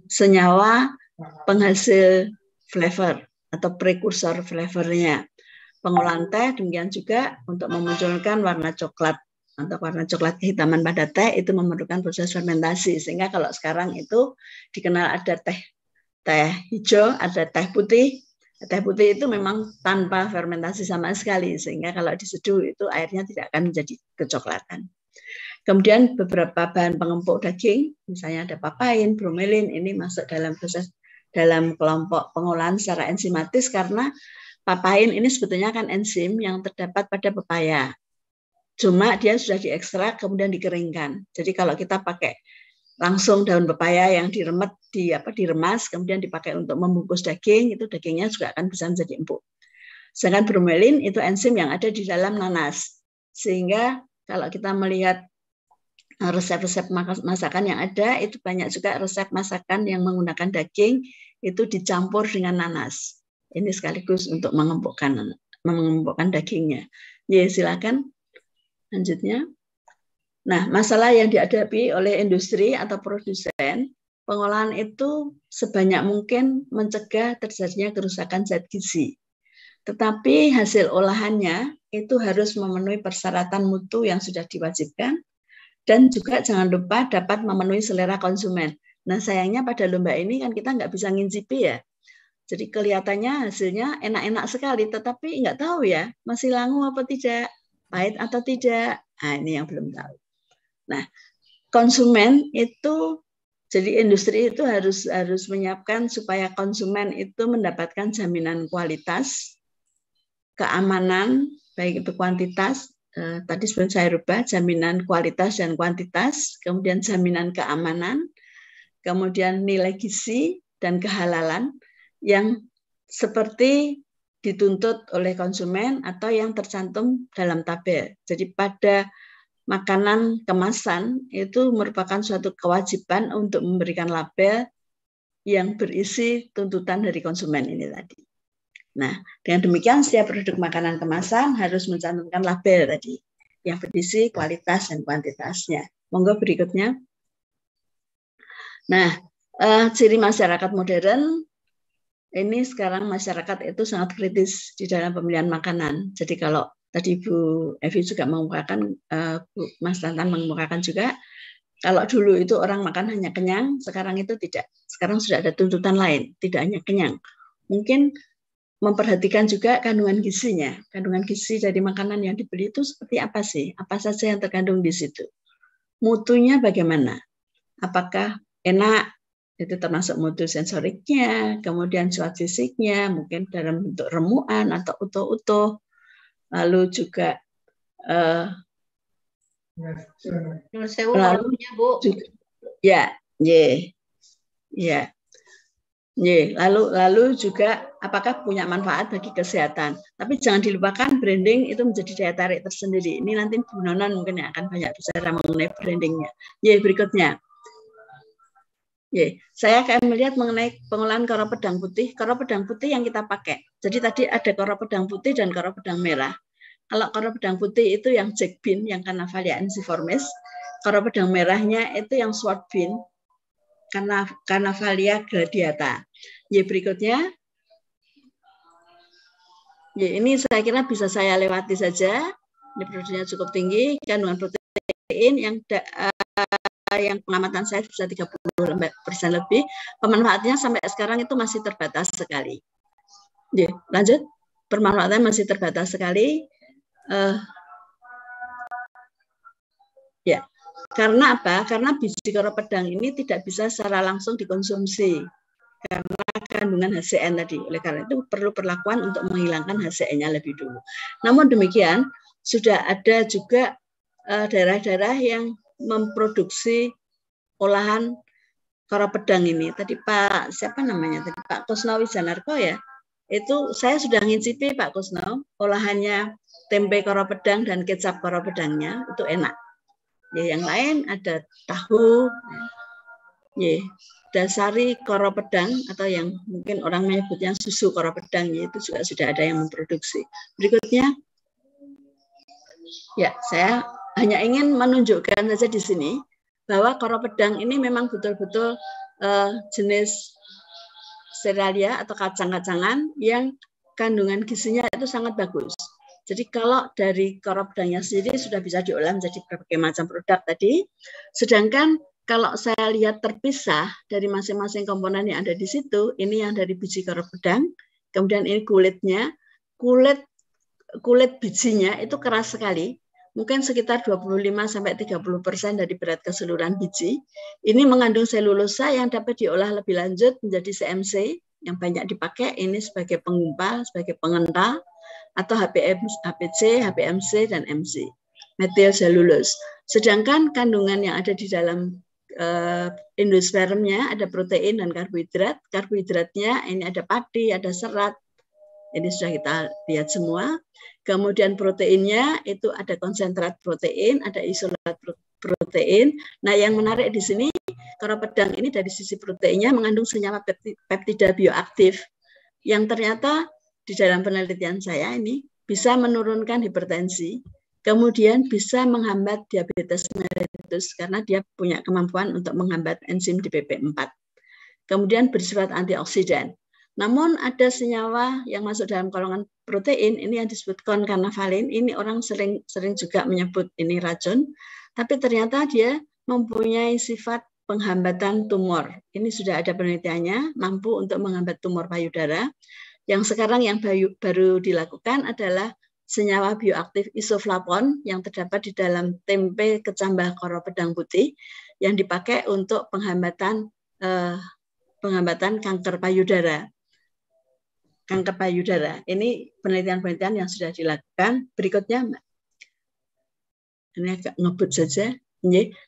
senyawa penghasil flavor atau prekursor flavornya. Pengolahan teh demikian juga untuk memunculkan warna coklat atau warna coklat kehitaman pada teh itu memerlukan proses fermentasi sehingga kalau sekarang itu dikenal ada teh teh hijau ada teh putih teh putih itu memang tanpa fermentasi sama sekali sehingga kalau diseduh itu airnya tidak akan menjadi kecoklatan kemudian beberapa bahan pengempuk daging misalnya ada papain bromelin ini masuk dalam proses dalam kelompok pengolahan secara enzimatis karena papain ini sebetulnya kan enzim yang terdapat pada pepaya Cuma dia sudah diekstrak kemudian dikeringkan. Jadi kalau kita pakai langsung daun pepaya yang diremet di apa diremas kemudian dipakai untuk membungkus daging itu dagingnya juga akan bisa menjadi empuk. Sedangkan bromelin itu enzim yang ada di dalam nanas. Sehingga kalau kita melihat eh, resep-resep masakan yang ada itu banyak juga resep masakan yang menggunakan daging itu dicampur dengan nanas. Ini sekaligus untuk mengempukkan mengempukkan dagingnya. Ya, silakan. Selanjutnya. Nah, masalah yang dihadapi oleh industri atau produsen, pengolahan itu sebanyak mungkin mencegah terjadinya kerusakan zat gizi. Tetapi hasil olahannya itu harus memenuhi persyaratan mutu yang sudah diwajibkan dan juga jangan lupa dapat memenuhi selera konsumen. Nah, sayangnya pada lomba ini kan kita nggak bisa ngincipi ya. Jadi kelihatannya hasilnya enak-enak sekali, tetapi nggak tahu ya, masih langu apa tidak pahit atau tidak. Nah, ini yang belum tahu. Nah, konsumen itu jadi industri itu harus harus menyiapkan supaya konsumen itu mendapatkan jaminan kualitas, keamanan baik itu kuantitas. Eh, tadi sebelum saya rubah jaminan kualitas dan kuantitas, kemudian jaminan keamanan, kemudian nilai gizi dan kehalalan yang seperti dituntut oleh konsumen atau yang tercantum dalam tabel. Jadi pada makanan kemasan itu merupakan suatu kewajiban untuk memberikan label yang berisi tuntutan dari konsumen ini tadi. Nah, dengan demikian setiap produk makanan kemasan harus mencantumkan label tadi yang berisi kualitas dan kuantitasnya. Monggo berikutnya. Nah, uh, ciri masyarakat modern ini sekarang masyarakat itu sangat kritis di dalam pemilihan makanan. Jadi kalau tadi Bu Evi juga mengemukakan, eh, Mas Tantan mengemukakan juga, kalau dulu itu orang makan hanya kenyang, sekarang itu tidak. Sekarang sudah ada tuntutan lain, tidak hanya kenyang. Mungkin memperhatikan juga kandungan gizinya. Kandungan gizi dari makanan yang dibeli itu seperti apa sih? Apa saja yang terkandung di situ? Mutunya bagaimana? Apakah enak, itu termasuk modul sensoriknya, kemudian suat fisiknya, mungkin dalam bentuk remuan atau utuh-utuh, lalu juga uh, lalu bu. juga, ya, ye, ya, ye, lalu lalu juga apakah punya manfaat bagi kesehatan. Tapi jangan dilupakan branding itu menjadi daya tarik tersendiri. Ini nanti Bu Nonon mungkin yang akan banyak bicara mengenai brandingnya. Ye, berikutnya Ya, saya akan melihat mengenai pengolahan koro pedang putih, koro pedang putih yang kita pakai. Jadi tadi ada koro pedang putih dan koro pedang merah. Kalau koro pedang putih itu yang jack bean, yang Canavalia ya, ensiformis. Koro pedang merahnya itu yang sword bean, karena valia gladiata. Ya, berikutnya. Ya, ini saya kira bisa saya lewati saja. Ini proteinnya cukup tinggi, kandungan protein yang da, uh, yang pengamatan saya bisa 30 persen lebih, pemanfaatnya sampai sekarang itu masih terbatas sekali. Ya, lanjut, pemanfaatnya masih terbatas sekali. Uh, ya, karena apa? Karena biji koro pedang ini tidak bisa secara langsung dikonsumsi karena kandungan HCN tadi. Oleh karena itu perlu perlakuan untuk menghilangkan HCN-nya lebih dulu. Namun demikian, sudah ada juga eh, daerah-daerah uh, yang memproduksi olahan karo pedang ini. Tadi Pak siapa namanya tadi Pak Kusnawi Janarko ya. Itu saya sudah ngincipi Pak Kusno olahannya tempe karo pedang dan kecap karo pedangnya itu enak. Ya yang lain ada tahu, ya dasari koro pedang atau yang mungkin orang menyebutnya susu koro pedang ya, itu juga sudah ada yang memproduksi. Berikutnya Ya, saya hanya ingin menunjukkan saja di sini bahwa koro pedang ini memang betul-betul uh, jenis seralia atau kacang-kacangan yang kandungan gizinya itu sangat bagus. Jadi kalau dari koro pedangnya sendiri sudah bisa diolah menjadi berbagai macam produk tadi. Sedangkan kalau saya lihat terpisah dari masing-masing komponen yang ada di situ, ini yang dari biji koro pedang, kemudian ini kulitnya, kulit kulit bijinya itu keras sekali, mungkin sekitar 25-30% dari berat keseluruhan biji. Ini mengandung selulosa yang dapat diolah lebih lanjut menjadi CMC yang banyak dipakai ini sebagai pengumpal, sebagai pengental, atau HPM, HPC, HPMC, dan MC, metil selulus. Sedangkan kandungan yang ada di dalam eh, endospermnya ada protein dan karbohidrat. Karbohidratnya ini ada padi, ada serat, ini sudah kita lihat semua. Kemudian proteinnya itu ada konsentrat protein, ada isolat protein. Nah, yang menarik di sini kalau pedang ini dari sisi proteinnya mengandung senyawa peptida bioaktif yang ternyata di dalam penelitian saya ini bisa menurunkan hipertensi, kemudian bisa menghambat diabetes mellitus karena dia punya kemampuan untuk menghambat enzim DPP4. Kemudian bersifat antioksidan. Namun ada senyawa yang masuk dalam golongan protein ini yang disebut konkanavalin. Ini orang sering sering juga menyebut ini racun, tapi ternyata dia mempunyai sifat penghambatan tumor. Ini sudah ada penelitiannya, mampu untuk menghambat tumor payudara. Yang sekarang yang baru dilakukan adalah senyawa bioaktif isoflavon yang terdapat di dalam tempe kecambah koro pedang putih yang dipakai untuk penghambatan eh, penghambatan kanker payudara kanker payudara. Ini penelitian-penelitian yang sudah dilakukan. Berikutnya, Mbak. Ini agak ngebut saja.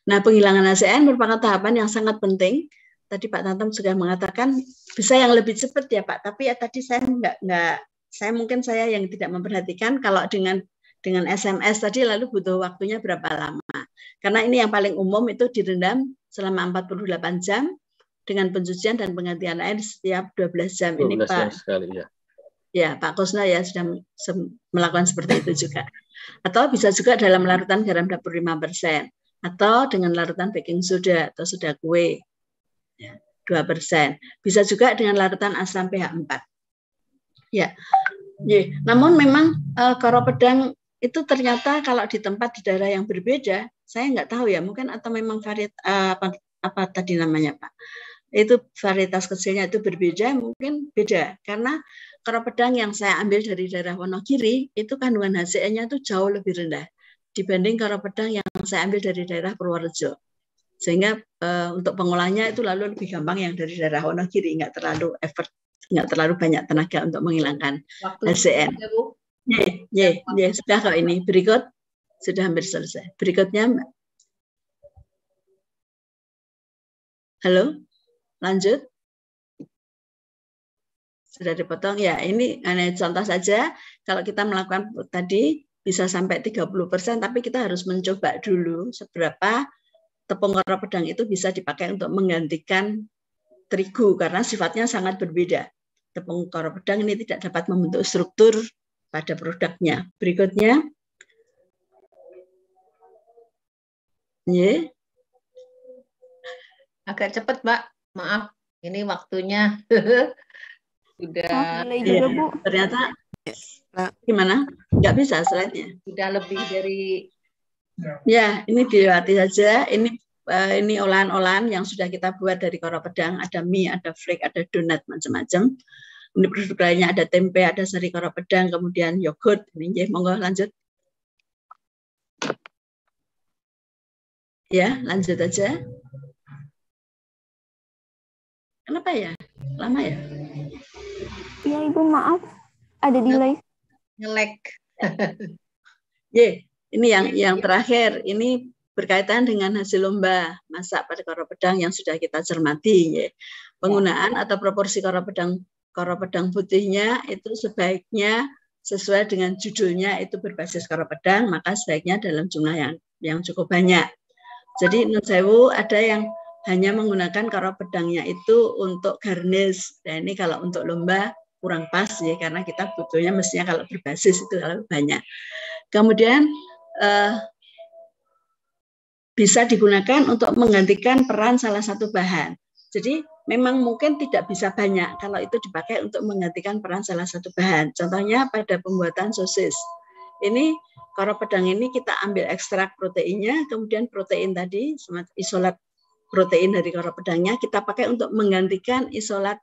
Nah, penghilangan ASN merupakan tahapan yang sangat penting. Tadi Pak Tantam sudah mengatakan bisa yang lebih cepat ya Pak. Tapi ya tadi saya nggak nggak saya mungkin saya yang tidak memperhatikan kalau dengan dengan SMS tadi lalu butuh waktunya berapa lama. Karena ini yang paling umum itu direndam selama 48 jam dengan pencucian dan penggantian air setiap 12 jam 12 ini jam Pak. Sekali, ya. ya Pak Kosna ya sudah melakukan seperti itu juga. Atau bisa juga dalam larutan garam dapur 5% atau dengan larutan baking soda atau soda kue. Ya, 2%. Bisa juga dengan larutan asam pH 4. Ya. Yeah. Namun memang uh, eh, karo pedang itu ternyata kalau di tempat di daerah yang berbeda, saya nggak tahu ya, mungkin atau memang variet uh, apa, apa tadi namanya Pak itu varietas kecilnya itu berbeda mungkin beda karena kerap pedang yang saya ambil dari daerah Wonogiri itu kandungan hcn nya itu jauh lebih rendah dibanding kerap pedang yang saya ambil dari daerah Purworejo sehingga e, untuk pengolahnya itu lalu lebih gampang yang dari daerah Wonogiri nggak terlalu effort nggak terlalu banyak tenaga untuk menghilangkan Waktu Ya, ya, ya, sudah kalau ini berikut sudah hampir selesai. Berikutnya Halo? Lanjut. Sudah dipotong. Ya, ini hanya contoh saja. Kalau kita melakukan tadi bisa sampai 30%, tapi kita harus mencoba dulu seberapa tepung kora pedang itu bisa dipakai untuk menggantikan terigu karena sifatnya sangat berbeda. Tepung kora pedang ini tidak dapat membentuk struktur pada produknya. Berikutnya. Ya. Agak cepat, Mbak maaf ini waktunya sudah oh, iya. juga, ternyata ya, gimana nggak bisa slide-nya sudah lebih dari ya ini dilewati saja ini eh, ini olahan-olahan yang sudah kita buat dari koro pedang ada mie ada flake ada donat macam-macam ini produk lainnya ada tempe ada sari koro pedang kemudian yogurt ini ya monggo lanjut ya lanjut aja Kenapa ya? Lama ya? Iya Ibu, maaf. Ada delay. Ngelek. Ye, ini yang yang terakhir. Ini berkaitan dengan hasil lomba masak pada koro pedang yang sudah kita cermati. Ye. Penggunaan atau proporsi koro pedang koro pedang putihnya itu sebaiknya sesuai dengan judulnya itu berbasis koro pedang, maka sebaiknya dalam jumlah yang yang cukup banyak. Jadi saya bu ada yang hanya menggunakan karo pedangnya itu untuk garnish. dan nah, ini kalau untuk lomba kurang pas ya karena kita butuhnya mestinya kalau berbasis itu kalau banyak. Kemudian eh, bisa digunakan untuk menggantikan peran salah satu bahan. Jadi memang mungkin tidak bisa banyak kalau itu dipakai untuk menggantikan peran salah satu bahan. Contohnya pada pembuatan sosis. Ini karo pedang ini kita ambil ekstrak proteinnya, kemudian protein tadi isolat protein dari korok pedangnya kita pakai untuk menggantikan isolat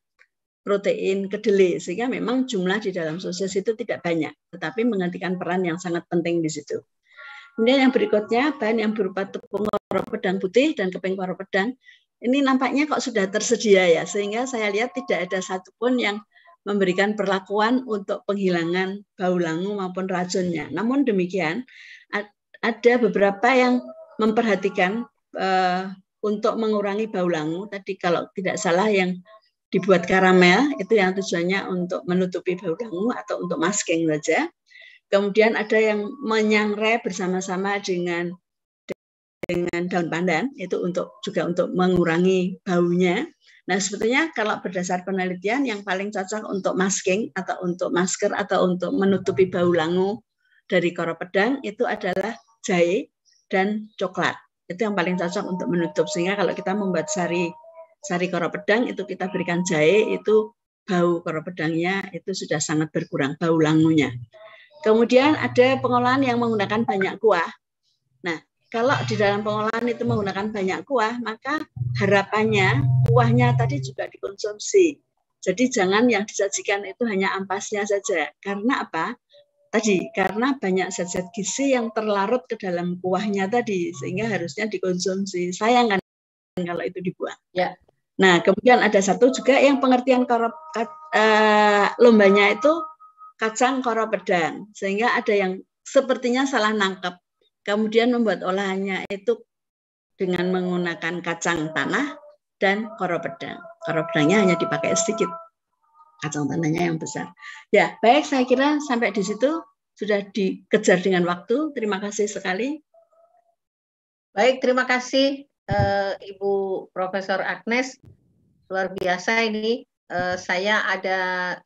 protein kedelai sehingga memang jumlah di dalam sosis itu tidak banyak tetapi menggantikan peran yang sangat penting di situ. Kemudian yang berikutnya bahan yang berupa tepung korok pedang putih dan keping korok pedang ini nampaknya kok sudah tersedia ya sehingga saya lihat tidak ada satupun yang memberikan perlakuan untuk penghilangan bau langu maupun racunnya. Namun demikian ada beberapa yang memperhatikan eh, untuk mengurangi bau langu. Tadi kalau tidak salah yang dibuat karamel itu yang tujuannya untuk menutupi bau langu atau untuk masking saja. Kemudian ada yang menyangrai bersama-sama dengan dengan daun pandan itu untuk juga untuk mengurangi baunya. Nah, sebetulnya kalau berdasar penelitian yang paling cocok untuk masking atau untuk masker atau untuk menutupi bau langu dari koro pedang itu adalah jahe dan coklat itu yang paling cocok untuk menutup sehingga kalau kita membuat sari sari koro pedang itu kita berikan jahe itu bau koro pedangnya itu sudah sangat berkurang bau langunya kemudian ada pengolahan yang menggunakan banyak kuah nah kalau di dalam pengolahan itu menggunakan banyak kuah maka harapannya kuahnya tadi juga dikonsumsi jadi jangan yang disajikan itu hanya ampasnya saja karena apa tadi karena banyak zat-zat gizi yang terlarut ke dalam kuahnya tadi sehingga harusnya dikonsumsi sayang kan kalau itu dibuat ya nah kemudian ada satu juga yang pengertian uh, lombanya itu kacang koro pedang sehingga ada yang sepertinya salah nangkep kemudian membuat olahannya itu dengan menggunakan kacang tanah dan koro pedang koro pedangnya hanya dipakai sedikit kacang tanahnya yang besar. Ya, baik saya kira sampai di situ sudah dikejar dengan waktu. Terima kasih sekali. Baik, terima kasih uh, Ibu Profesor Agnes. Luar biasa ini uh, saya ada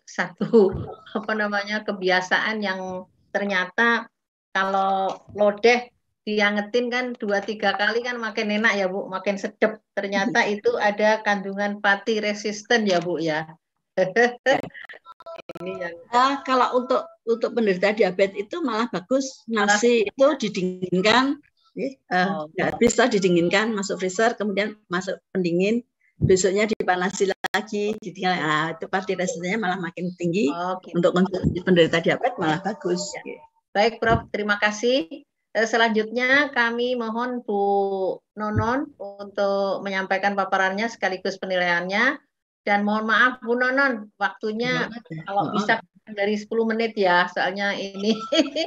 satu apa namanya kebiasaan yang ternyata kalau lodeh diangetin kan dua tiga kali kan makin enak ya bu, makin sedap. Ternyata mm-hmm. itu ada kandungan pati resisten ya bu ya ini yang nah, kalau untuk untuk penderita diabetes itu malah bagus nasi itu didinginkan eh, oh. nggak oh. bisa didinginkan masuk freezer kemudian masuk pendingin besoknya dipanasi lagi ditinggal nah, itu pasti resikonya malah makin tinggi okay. untuk untuk penderita diabetes malah bagus ya. baik Prof terima kasih eh, selanjutnya kami mohon Bu Nonon untuk menyampaikan paparannya sekaligus penilaiannya dan mohon maaf Bu Nonon, waktunya ya, kalau ya. bisa dari 10 menit ya, soalnya ini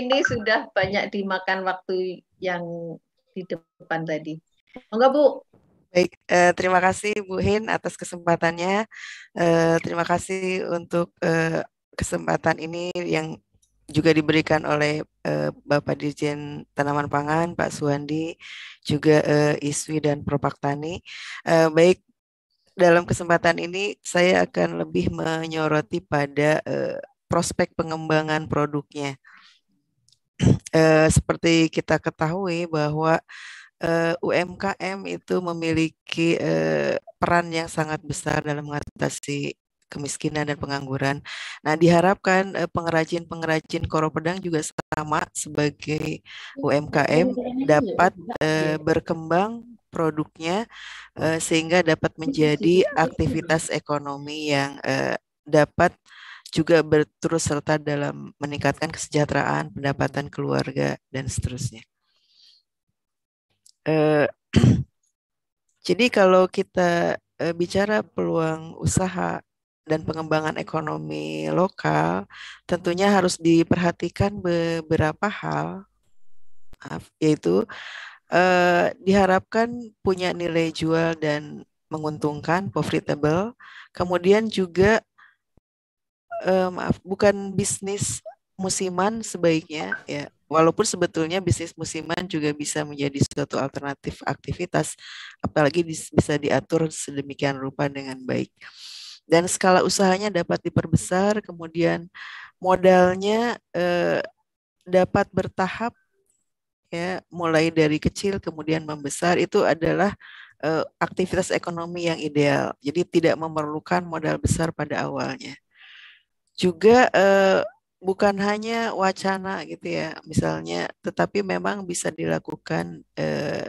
ini sudah banyak dimakan waktu yang di depan tadi. Enggak Bu. Baik, eh, terima kasih Bu Hin atas kesempatannya. Eh, terima kasih untuk eh, kesempatan ini yang juga diberikan oleh eh, Bapak Dirjen Tanaman Pangan, Pak Suwandi, juga eh, ISWI dan Propaktani. Eh, baik, dalam kesempatan ini saya akan lebih menyoroti pada uh, prospek pengembangan produknya. Uh, seperti kita ketahui bahwa uh, eh, UMKM itu memiliki uh, peran yang sangat besar dalam mengatasi kemiskinan dan pengangguran. Nah, diharapkan pengrajin-pengrajin koro pedang juga sama sebagai UMKM dapat ya? berkembang produknya uh, sehingga dapat menjadi aktivitas ekonomi yang uh, dapat juga berturut serta dalam meningkatkan kesejahteraan, pendapatan keluarga dan seterusnya. Uh, jadi kalau kita uh, bicara peluang usaha dan pengembangan ekonomi lokal, tentunya harus diperhatikan beberapa hal, yaitu uh, diharapkan punya nilai jual dan menguntungkan, profitable. Kemudian juga uh, maaf, bukan bisnis musiman sebaiknya ya. Walaupun sebetulnya bisnis musiman juga bisa menjadi suatu alternatif aktivitas, apalagi bisa diatur sedemikian rupa dengan baik. Dan skala usahanya dapat diperbesar, kemudian modalnya eh, dapat bertahap ya mulai dari kecil kemudian membesar itu adalah uh, aktivitas ekonomi yang ideal. Jadi tidak memerlukan modal besar pada awalnya. Juga uh, bukan hanya wacana gitu ya misalnya, tetapi memang bisa dilakukan uh,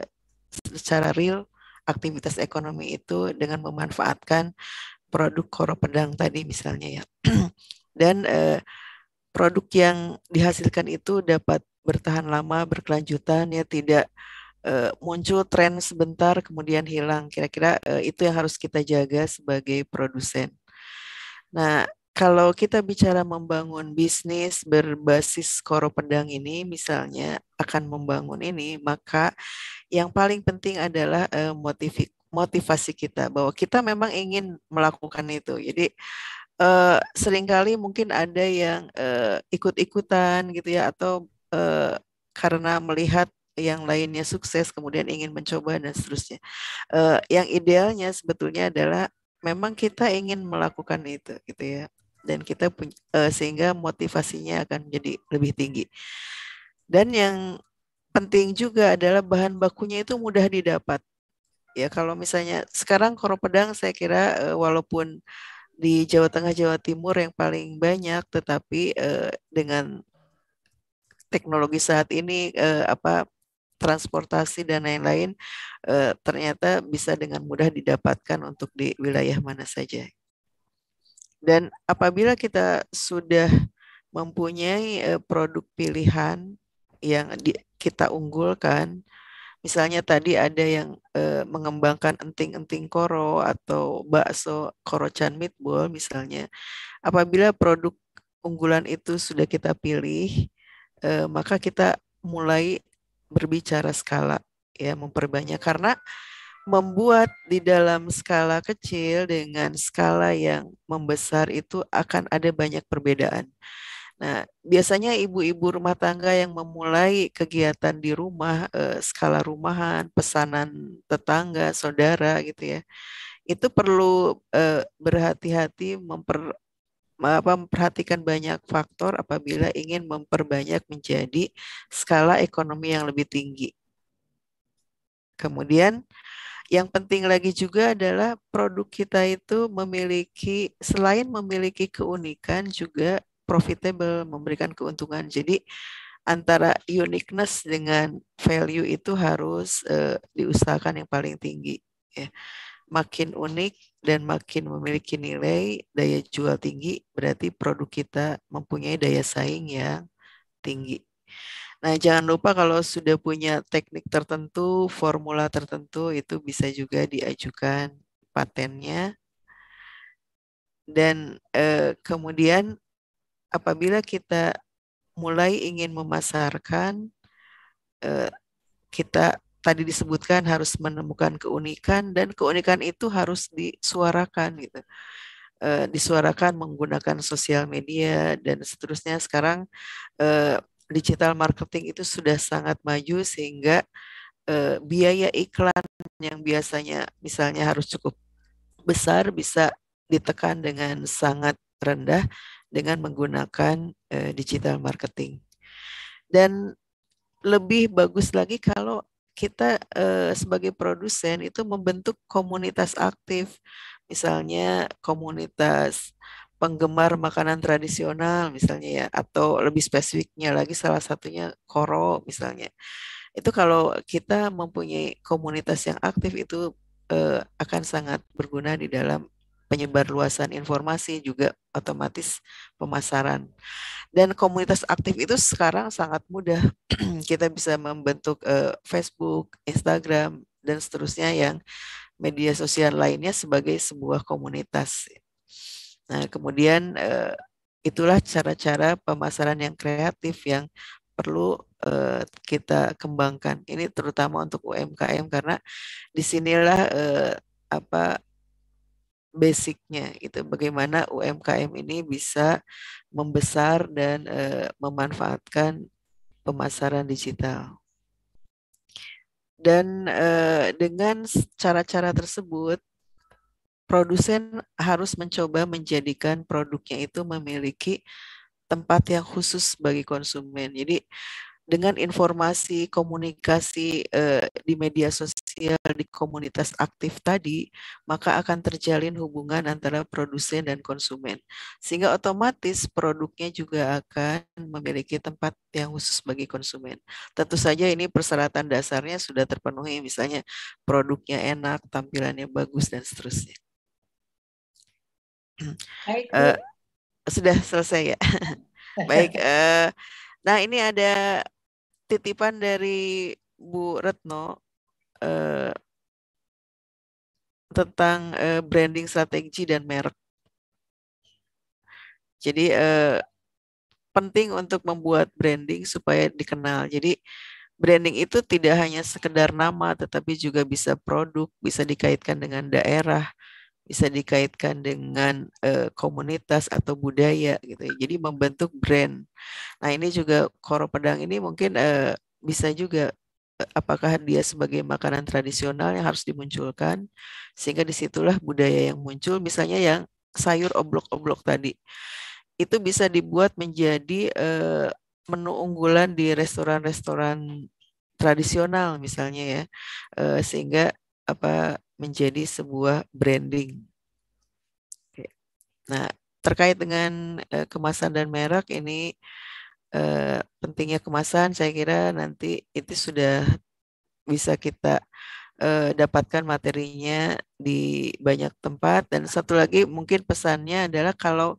secara real aktivitas ekonomi itu dengan memanfaatkan produk koro pedang tadi misalnya ya. Dan uh, produk yang dihasilkan itu dapat bertahan lama, berkelanjutan ya tidak uh, muncul tren sebentar kemudian hilang. Kira-kira uh, itu yang harus kita jaga sebagai produsen. Nah, kalau kita bicara membangun bisnis berbasis koro pedang ini, misalnya akan membangun ini, maka yang paling penting adalah uh, eh, motiv motivasi kita bahwa kita memang ingin melakukan itu. Jadi uh, seringkali mungkin ada yang uh, ikut-ikutan gitu ya atau Eh, karena melihat yang lainnya sukses kemudian ingin mencoba dan seterusnya. Eh, yang idealnya sebetulnya adalah memang kita ingin melakukan itu gitu ya dan kita punya, eh, sehingga motivasinya akan menjadi lebih tinggi. Dan yang penting juga adalah bahan bakunya itu mudah didapat. Ya kalau misalnya sekarang koro pedang saya kira walaupun di Jawa Tengah Jawa Timur yang paling banyak tetapi eh, dengan teknologi saat ini eh, apa transportasi dan lain-lain eh, ternyata bisa dengan mudah didapatkan untuk di wilayah mana saja. Dan apabila kita sudah mempunyai eh, produk pilihan yang di, kita unggulkan, misalnya tadi ada yang eh, mengembangkan enting-enting koro atau bakso korochan meatball misalnya, apabila produk unggulan itu sudah kita pilih, eh, maka kita mulai berbicara skala ya memperbanyak karena membuat di dalam skala kecil dengan skala yang membesar itu akan ada banyak perbedaan. Nah, biasanya ibu-ibu rumah tangga yang memulai kegiatan di rumah eh, skala rumahan, pesanan tetangga, saudara gitu ya. Itu perlu eh, berhati-hati memper memperhatikan banyak faktor apabila ingin memperbanyak menjadi skala ekonomi yang lebih tinggi. Kemudian yang penting lagi juga adalah produk kita itu memiliki selain memiliki keunikan juga profitable, memberikan keuntungan. Jadi antara uniqueness dengan value itu harus uh, diusahakan yang paling tinggi ya makin unik dan makin memiliki nilai daya jual tinggi, berarti produk kita mempunyai daya saing yang tinggi. Nah, jangan lupa kalau sudah punya teknik tertentu, formula tertentu, itu bisa juga diajukan patennya. Dan eh, kemudian apabila kita mulai ingin memasarkan, eh, kita tadi disebutkan harus menemukan keunikan dan keunikan itu harus disuarakan gitu eh, disuarakan menggunakan sosial media dan seterusnya sekarang eh, digital marketing itu sudah sangat maju sehingga eh, biaya iklan yang biasanya misalnya harus cukup besar bisa ditekan dengan sangat rendah dengan menggunakan digital marketing dan lebih bagus lagi kalau kita eh, sebagai produsen itu membentuk komunitas aktif, misalnya komunitas penggemar makanan tradisional misalnya ya, atau lebih spesifiknya lagi salah satunya koro misalnya. Itu kalau kita mempunyai komunitas yang aktif itu eh, akan sangat berguna di dalam luasan informasi juga otomatis pemasaran. Dan komunitas aktif itu sekarang sangat mudah. Kita bisa membentuk uh, Facebook, Instagram, dan seterusnya yang media sosial lainnya sebagai sebuah komunitas. Nah, kemudian uh, itulah cara-cara pemasaran yang kreatif yang perlu eh, kita kembangkan. Ini terutama untuk UMKM karena disinilah uh, apa basicnya itu bagaimana UMKM ini bisa membesar dan e, memanfaatkan pemasaran digital dan e, dengan cara-cara tersebut produsen harus mencoba menjadikan produknya itu memiliki tempat yang khusus bagi konsumen jadi dengan informasi komunikasi eh, di media sosial di komunitas aktif tadi, maka akan terjalin hubungan antara produsen dan konsumen. Sehingga otomatis produknya juga akan memiliki tempat yang khusus bagi konsumen. Tentu saja ini persyaratan dasarnya sudah terpenuhi, misalnya produknya enak, tampilannya bagus, dan seterusnya. Baik, eh, sudah selesai ya. Baik. Uh, Nah, ini ada titipan dari Bu Retno eh, tentang eh, branding strategi dan merek. Jadi eh, penting untuk membuat branding supaya dikenal. Jadi branding itu tidak hanya sekedar nama tetapi juga bisa produk, bisa dikaitkan dengan daerah, bisa dikaitkan dengan uh, komunitas atau budaya gitu ya. Jadi membentuk brand. Nah, ini juga koro pedang ini mungkin uh, bisa juga eh, apakah dia sebagai makanan tradisional yang harus dimunculkan sehingga disitulah budaya yang muncul misalnya yang sayur oblok-oblok tadi. Itu bisa dibuat menjadi uh, menu unggulan di restoran-restoran tradisional misalnya ya. Uh, sehingga apa menjadi sebuah branding. Nah, terkait dengan uh, kemasan dan merek ini uh, pentingnya kemasan saya kira nanti itu sudah bisa kita uh, dapatkan materinya di banyak tempat dan satu lagi mungkin pesannya adalah kalau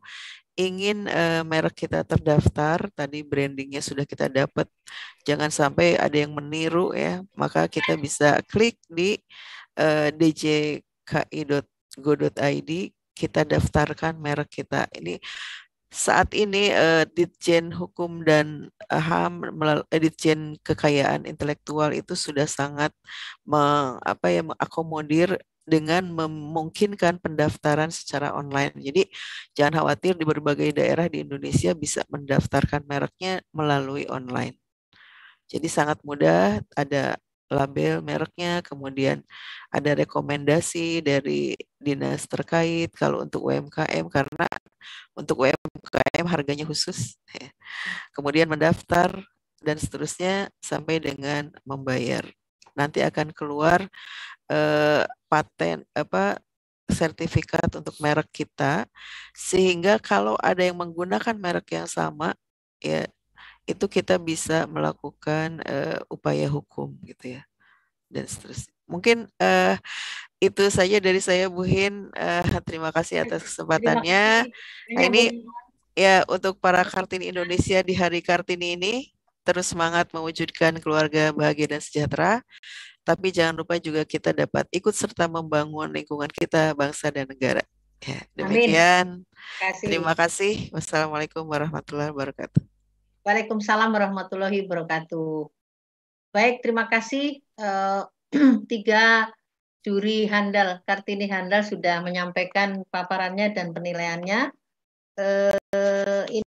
ingin uh, merek kita terdaftar tadi brandingnya sudah kita dapat jangan sampai ada yang meniru ya maka kita bisa klik di uh, eh, djki.go.id kita daftarkan merek kita. Ini saat ini uh, eh, Ditjen Hukum dan HAM melalui eh, Ditjen Kekayaan Intelektual itu sudah sangat meng, apa ya mengakomodir dengan memungkinkan pendaftaran secara online. Jadi jangan khawatir di berbagai daerah di Indonesia bisa mendaftarkan mereknya melalui online. Jadi sangat mudah, ada label mereknya, kemudian ada rekomendasi dari dinas terkait kalau untuk UMKM karena untuk UMKM harganya khusus. Kemudian mendaftar dan seterusnya sampai dengan membayar. Nanti akan keluar eh, paten apa sertifikat untuk merek kita sehingga kalau ada yang menggunakan merek yang sama ya itu kita bisa melakukan uh, upaya hukum gitu ya dan seterusnya. Mungkin uh, itu saja dari saya Bu Hin. Uh, terima kasih atas kesempatannya. Nah, ini ya untuk para Kartini Indonesia di Hari Kartini ini terus semangat mewujudkan keluarga bahagia dan sejahtera. Tapi jangan lupa juga kita dapat ikut serta membangun lingkungan kita, bangsa dan negara. Ya, demikian. Amin. Terima kasih. Wassalamualaikum warahmatullahi wabarakatuh. Waalaikumsalam warahmatullahi wabarakatuh. Baik, terima kasih eh, tiga juri handal Kartini Handal sudah menyampaikan paparannya dan penilaiannya. Eh, ini,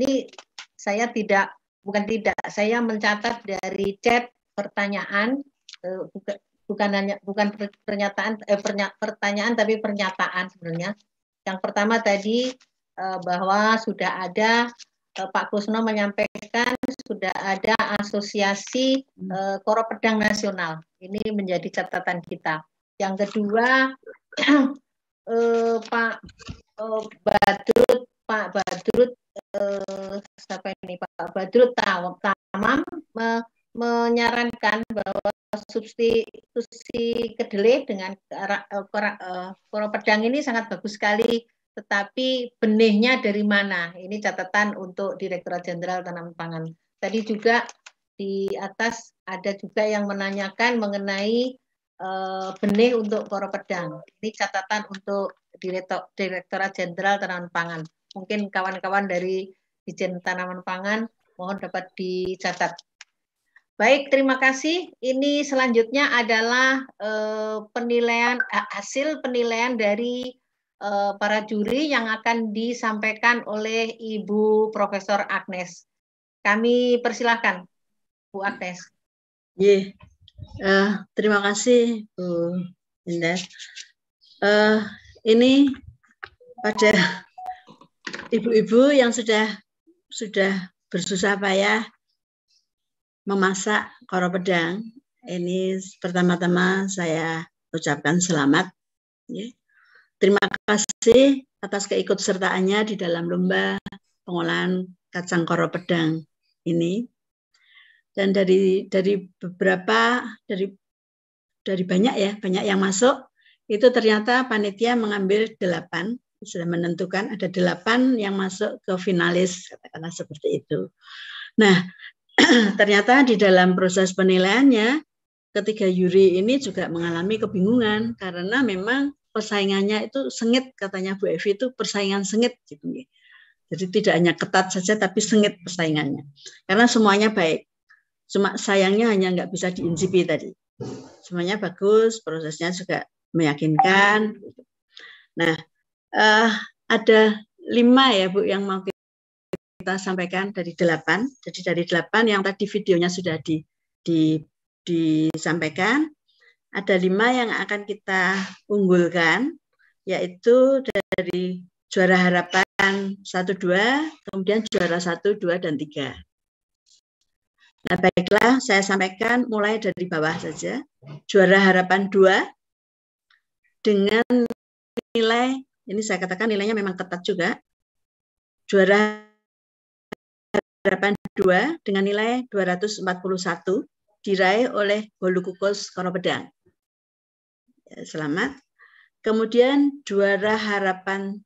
ini saya tidak bukan tidak, saya mencatat dari chat pertanyaan eh, bukan, bukan hanya bukan pernyataan eh, pernya, pertanyaan tapi pernyataan sebenarnya. Yang pertama tadi eh, bahwa sudah ada Eh, Pak Kusno menyampaikan sudah ada asosiasi eh, Koro Pedang Nasional. Ini menjadi catatan kita. Yang kedua, eh, Pak Badrut, Pak Badrut, siapa ini Pak Badrut Tamam menyarankan bahwa substitusi kedelai dengan Koro Pedang ini sangat bagus sekali tetapi benihnya dari mana? Ini catatan untuk Direktorat Jenderal Tanaman Pangan. Tadi juga di atas ada juga yang menanyakan mengenai eh, benih untuk poro pedang. Ini catatan untuk Direktorat Jenderal Tanaman Pangan. Mungkin kawan-kawan dari Dijen Tanaman Pangan mohon dapat dicatat. Baik, terima kasih. Ini selanjutnya adalah eh, penilaian hasil penilaian dari Eh, para juri yang akan disampaikan oleh Ibu Profesor Agnes. Kami persilahkan, Bu Agnes. Yeah. Eh, uh, terima kasih, Bu Indah. Eh, uh, ini pada ibu-ibu yang sudah sudah bersusah payah memasak koro pedang. Ini pertama-tama saya ucapkan selamat. Yeah. Terima kasih atas keikutsertaannya di dalam lomba pengolahan kacang koro pedang ini. Dan dari dari beberapa dari dari banyak ya, banyak yang masuk, itu ternyata panitia mengambil delapan sudah menentukan ada delapan yang masuk ke finalis katakanlah seperti itu. Nah ternyata di dalam proses penilaiannya ketiga yuri ini juga mengalami kebingungan karena memang persaingannya itu sengit katanya Bu Evi itu persaingan sengit gitu ya. Jadi tidak hanya ketat saja tapi sengit persaingannya. Karena semuanya baik. Cuma sayangnya hanya nggak bisa diinsipi tadi. Semuanya bagus, prosesnya juga meyakinkan. Nah, eh, ada lima ya Bu yang mau kita sampaikan dari delapan. Jadi dari delapan yang tadi videonya sudah di, di, disampaikan ada lima yang akan kita unggulkan, yaitu dari juara harapan 1-2, kemudian juara 1, 2, dan 3. Nah, baiklah, saya sampaikan mulai dari bawah saja. Juara harapan 2 dengan nilai, ini saya katakan nilainya memang ketat juga. Juara harapan 2 dengan nilai 241 diraih oleh Bolu Kukus Koropedang selamat. Kemudian juara harapan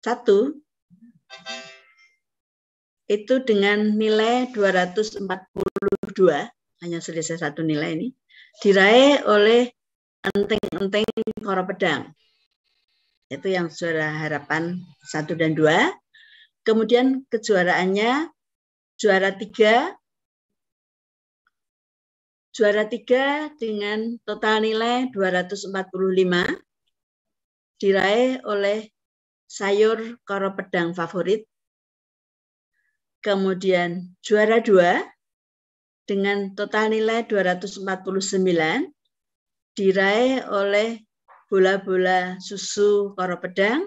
satu itu dengan nilai 242 hanya selesai satu nilai ini diraih oleh enteng-enteng koro pedang itu yang juara harapan satu dan dua kemudian kejuaraannya juara tiga juara tiga dengan total nilai 245 diraih oleh sayur koro pedang favorit. Kemudian juara dua dengan total nilai 249 diraih oleh bola-bola susu koro pedang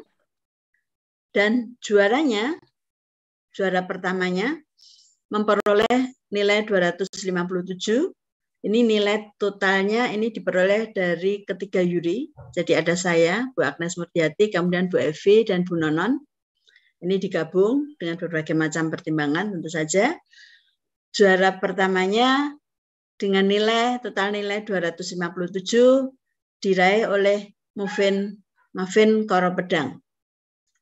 dan juaranya juara pertamanya memperoleh nilai 257 ini nilai totalnya ini diperoleh dari ketiga yuri. Jadi ada saya, Bu Agnes Murdiati, kemudian Bu Evi dan Bu Nonon. Ini digabung dengan berbagai macam pertimbangan tentu saja. Juara pertamanya dengan nilai total nilai 257 diraih oleh Mufin Mafin Koro Pedang.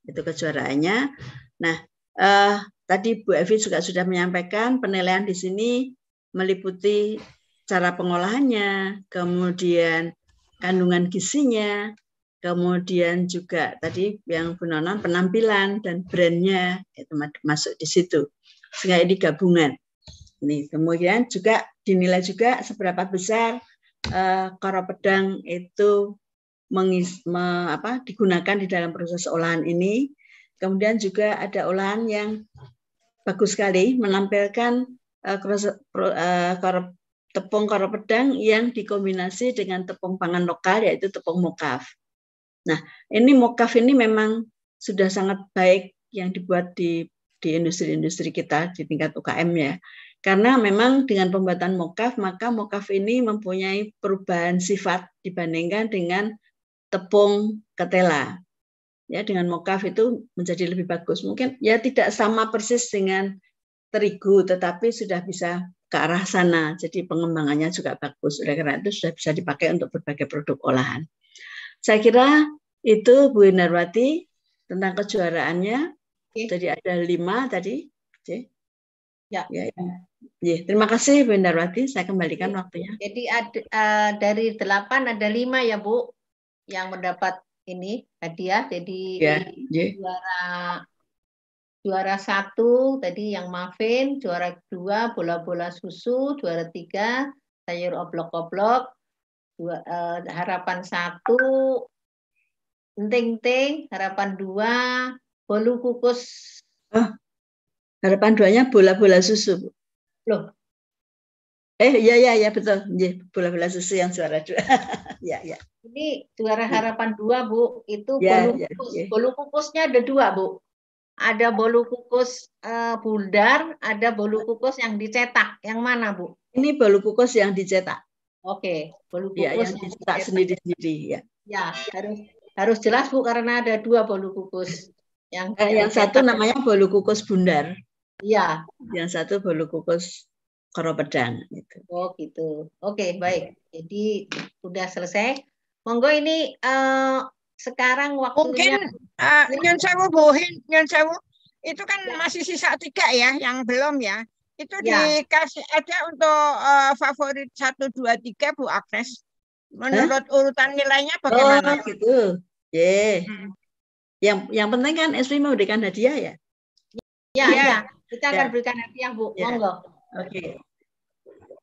Itu kejuaraannya. Nah, eh, tadi Bu Evi juga sudah menyampaikan penilaian di sini meliputi cara pengolahannya, kemudian kandungan gizinya, kemudian juga tadi yang Bu penampilan dan brandnya itu masuk di situ. Sehingga ini gabungan. Nih, kemudian juga dinilai juga seberapa besar uh, eh, koro pedang itu mengis, me, apa, digunakan di dalam proses olahan ini. Kemudian juga ada olahan yang bagus sekali menampilkan uh, eh, koro, uh, eh, koro tepung karo pedang yang dikombinasi dengan tepung pangan lokal yaitu tepung mokaf. Nah, ini mokaf ini memang sudah sangat baik yang dibuat di di industri-industri kita di tingkat UKM ya. Karena memang dengan pembuatan mokaf, maka mokaf ini mempunyai perubahan sifat dibandingkan dengan tepung ketela. Ya, dengan mokaf itu menjadi lebih bagus. Mungkin ya tidak sama persis dengan terigu, tetapi sudah bisa ke arah sana. Jadi pengembangannya juga bagus. Oleh karena itu sudah bisa dipakai untuk berbagai produk olahan. Saya kira itu Bu Narwati tentang kejuaraannya. Okay. Jadi ada lima tadi. Okay. Ya. ya, ya. Ya, terima kasih Bu Narwati. Saya kembalikan ya. waktunya. Jadi ada, uh, eh, dari delapan ada lima ya Bu yang mendapat ini hadiah. Jadi ya, ya. juara juara satu tadi yang muffin, juara dua bola-bola susu, juara tiga sayur oblok-oblok, dua, eh, harapan satu enting-ting, harapan dua bolu kukus. Oh, harapan duanya bola-bola susu. Loh. Eh, iya, iya, iya, betul. Iya, bola-bola susu yang juara dua. ya, ya. Ini juara harapan dua, Bu. Itu ya, bolu iya, kukus. Ya, ya. Bolu kukusnya ada dua, Bu ada bolu kukus uh, bundar, ada bolu kukus yang dicetak. Yang mana, Bu? Ini bolu kukus yang dicetak. Oke, bolu kukus ya, yang, dicetak sendiri-sendiri ya. Ya, harus harus jelas Bu karena ada dua bolu kukus. Yang eh, yang, satu namanya bolu kukus bundar. Iya. Yang satu bolu kukus koro pedang gitu. Oh, gitu. Oke, baik. Jadi sudah selesai. Monggo ini uh, sekarang waktunya mungkin uh, eh, ya. nyun sewu buhin nyun sewu itu kan ya. masih sisa tiga ya yang belum ya itu ya. dikasih ada untuk uh, favorit satu dua tiga Bu Agnes menurut Hah? urutan nilainya bagaimana oh, gitu yeah. hmm. yang yang penting kan SP mau berikan hadiah ya ya, ya. ya. kita ya. akan berikan hadiah Bu ya. monggo oke okay.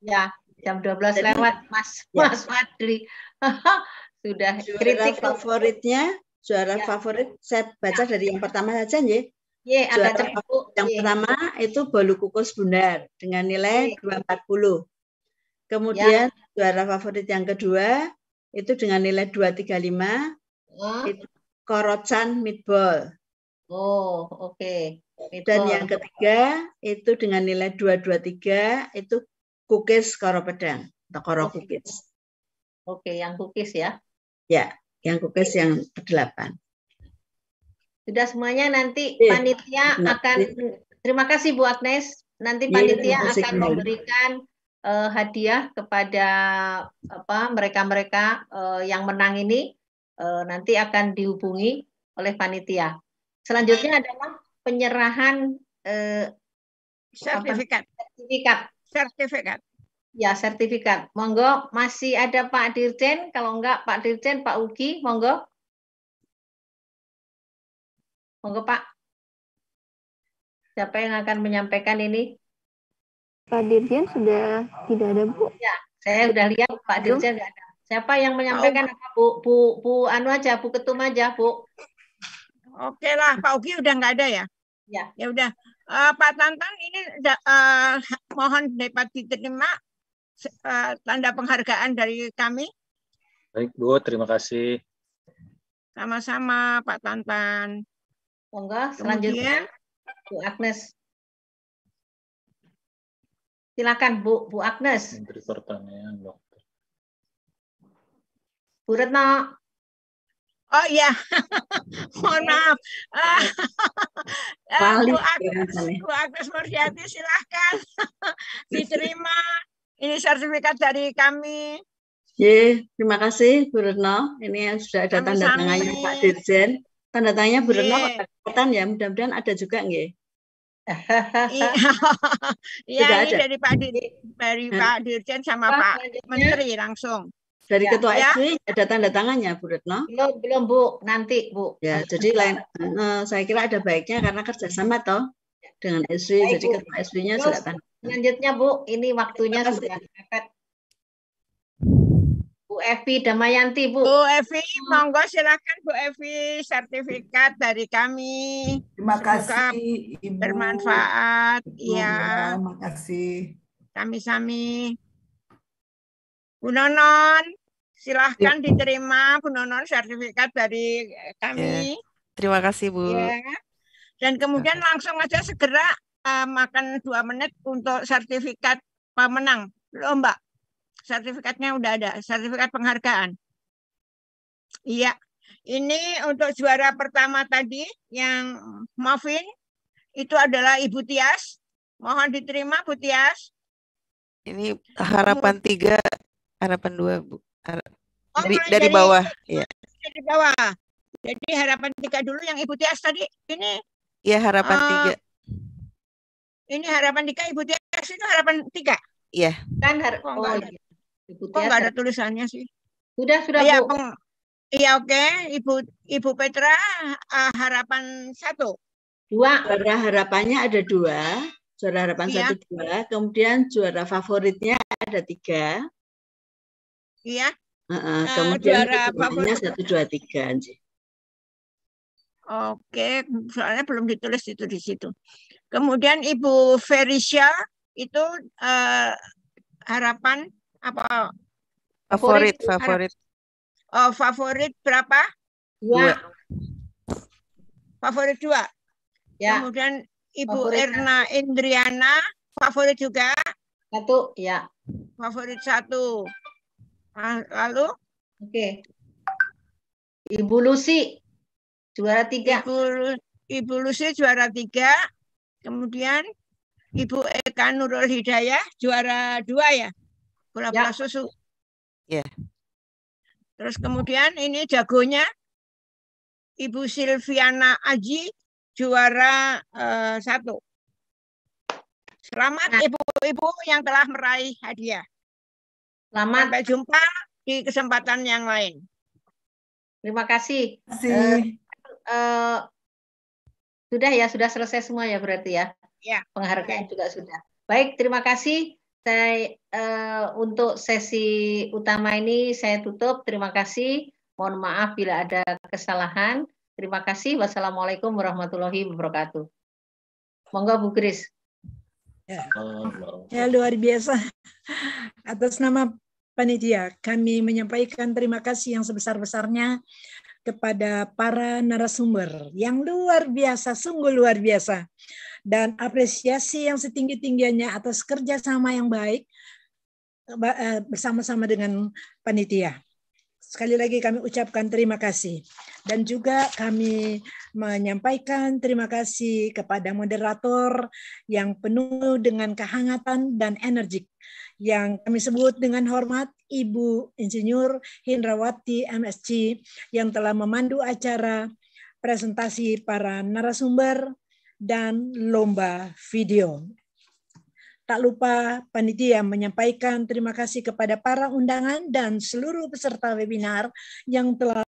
ya jam dua belas lewat Mas ya. Mas Fadli sudah juara kritik favoritnya juara ya. favorit saya baca ya. dari yang pertama saja nih. Ya, juara yang ya. pertama itu bolu kukus bundar dengan nilai ya. 240. Kemudian ya. juara favorit yang kedua itu dengan nilai 235 ya. itu korocan meatball. Oh, oke. Okay. Dan yang ketiga itu dengan nilai 223 itu cookies koro pedang atau koro okay. cookies. Oke, yang cookies ya. Ya, yang kukes yang ke-8. Sudah semuanya nanti iya. panitia ya, akan terima kasih Bu Agnes. Nanti iya, panitia ya, akan memberikan uh, hadiah kepada apa mereka-mereka uh, yang menang ini uh, nanti akan dihubungi oleh panitia. Selanjutnya iya. adalah penyerahan uh, sertifikat. Sertifikat. Sertifikat. Ya, sertifikat. Monggo, masih ada Pak Dirjen. Kalau enggak, Pak Dirjen, Pak Uki, monggo. Monggo, Pak. Siapa yang akan menyampaikan ini? Pak Dirjen sudah tidak ada, Bu. Ya, saya sudah lihat Pak Dirjen tidak ada. Siapa yang menyampaikan oh. apa, Bu? Bu, Bu Anu aja, Bu Ketum aja, Bu. Oke lah, Pak Uki udah nggak ada ya? Ya. Ya udah. Uh, Pak Tantan ini uh, mohon dapat diterima Eh, tanda penghargaan dari kami. Baik Bu, terima kasih. Sama-sama Pak Tantan. Monggo selanjutnya Bu Agnes. Silakan Bu Bu Agnes. Menteri Pertanian Dokter. Bu Retno. Oh iya, mohon maaf. Eh, Bu Agnes, Bu Agnes Mursyati silahkan diterima ini sertifikat dari kami. Ye, terima kasih Bu Retno. Ini yang sudah ada kami tanda tangannya Pak Dirjen. Tanda tangannya Bu Retno kelihatan ya. Mudah-mudahan ada juga nggih. Iya, iya ini ada. dari Pak Dirjen, dari nah. Pak Dirjen sama Pak, Pak Menteri langsung. Dari ya, Ketua ya. SD ada tanda tangannya Bu Retno? Belum, belum Bu. Nanti Bu. Ya, jadi lain. Eh, saya kira ada baiknya karena kerjasama toh dengan SD. Baik, Jadi ketua SD-nya silakan. Selanjutnya Bu, ini waktunya sudah mepet. Bu Evi Damayanti, Bu. Bu Evi, monggo silakan Bu Evi sertifikat dari kami. Terima kasih Ibu. Bermanfaat. Iya. Terima kasih. Sami-sami. Bu Nonon, silahkan ya. diterima Bu Nonon sertifikat dari kami. yeah. Terima kasih Bu. yeah. Dan kemudian langsung aja segera uh, makan dua menit untuk sertifikat pemenang lomba. Sertifikatnya udah ada, sertifikat penghargaan. Iya, ini untuk juara pertama tadi yang mavin itu adalah Ibu Tias. Mohon diterima Bu Tias. Ini harapan tiga, harapan dua Bu. Har oh, dari, dari, dari bawah, ya. Dari iya. bawah. Jadi harapan tiga dulu yang Ibu Tias tadi ini Iya harapan uh, tiga. Ini harapan tiga Ibu Tias itu harapan tiga. Iya. Kan har oh, oh, iya. Ibu Tias. Kok nggak ada tulisannya sih? Sudah sudah. Iya Bu. Iya oke Ibu Ibu Petra uh, harapan satu. Dua juara harapannya ada dua. Suara harapan iya. satu dua. Kemudian juara favoritnya ada tiga. Iya. Uh, uh, kemudian juara favoritnya satu dua tiga. Anji. Oke, soalnya belum ditulis itu di situ. Kemudian Ibu Ferisha itu uh, harapan apa? Favorit, favorit. favorit. Oh, favorit berapa? Dua. Favorit dua. Ya. Kemudian Ibu favorit Erna Indriana, favorit juga. Satu, ya. Favorit satu. Ah, lalu? Oke. Ibu Lucy, Juara tiga. Ibu, Ibu Lucy juara tiga. Kemudian Ibu Eka Nurul Hidayah juara dua ya. Bola ya. bola ya. susu. Ya. Terus kemudian ini jagonya Ibu Silviana Aji juara uh, satu. Selamat ya. ibu-ibu yang telah meraih hadiah. Selamat. Sampai jumpa di kesempatan yang lain. Terima kasih. Terima kasih. Uh, Eh, sudah ya, sudah selesai semua ya berarti ya. Ya. Penghargaan ya. juga sudah. Baik, terima kasih. Saya uh, untuk sesi utama ini saya tutup. Terima kasih. Mohon maaf bila ada kesalahan. Terima kasih. Wassalamualaikum warahmatullahi wabarakatuh. Monggo Bu Kris. Ya. ya luar biasa. Atas nama panitia, kami menyampaikan terima kasih yang sebesar-besarnya kepada para narasumber yang luar biasa, sungguh luar biasa. Dan apresiasi yang setinggi-tingginya atas kerjasama yang baik eh, bersama-sama dengan panitia. Sekali lagi kami ucapkan terima kasih. Dan juga kami menyampaikan terima kasih kepada moderator yang penuh dengan kehangatan dan energik yang kami sebut dengan hormat Ibu Insinyur Hindrawati MSC yang telah memandu acara presentasi para narasumber dan lomba video. Tak lupa panitia menyampaikan terima kasih kepada para undangan dan seluruh peserta webinar yang telah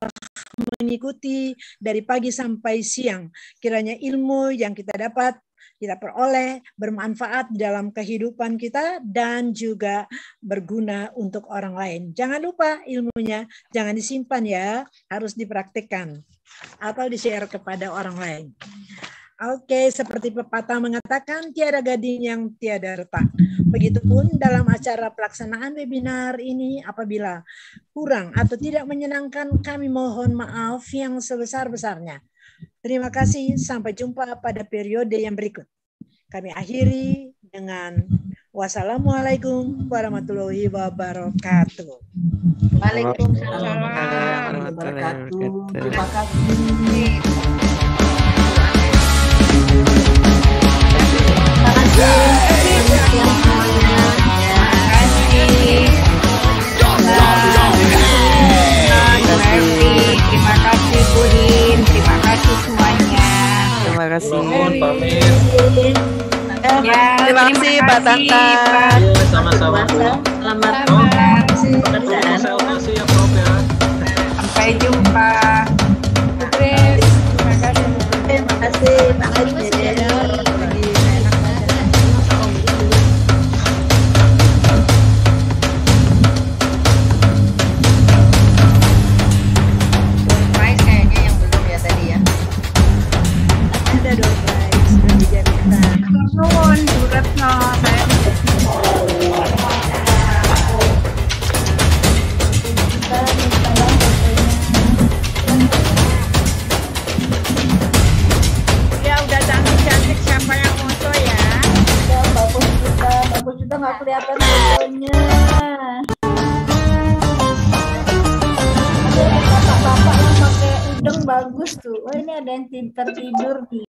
mengikuti dari pagi sampai siang. Kiranya ilmu yang kita dapat kita peroleh bermanfaat dalam kehidupan kita dan juga berguna untuk orang lain. Jangan lupa ilmunya jangan disimpan ya, harus dipraktikkan atau di-share kepada orang lain. Oke, seperti pepatah mengatakan, tiada gading yang tiada retak. Begitupun dalam acara pelaksanaan webinar ini, apabila kurang atau tidak menyenangkan, kami mohon maaf yang sebesar-besarnya. Terima kasih. Sampai jumpa pada periode yang berikut. Kami akhiri dengan wassalamualaikum warahmatullahi wabarakatuh. Waalaikumsalam warahmatullahi wabarakatuh. Terima kasih. Terima kasih. Terima kasih. Terima kasih Bu terima kasih semuanya. Terima kasih. Pamit. Ya, terima kasih Pak Tanta. Iya, sama-sama. Selamat oh, malam ya, ya. Sampai jumpa. Terima kasih. Terima kasih kelihatan fotonya. Bapak yang pakai udeng bagus tuh. Wah oh, ini ada yang tidur tidur nih.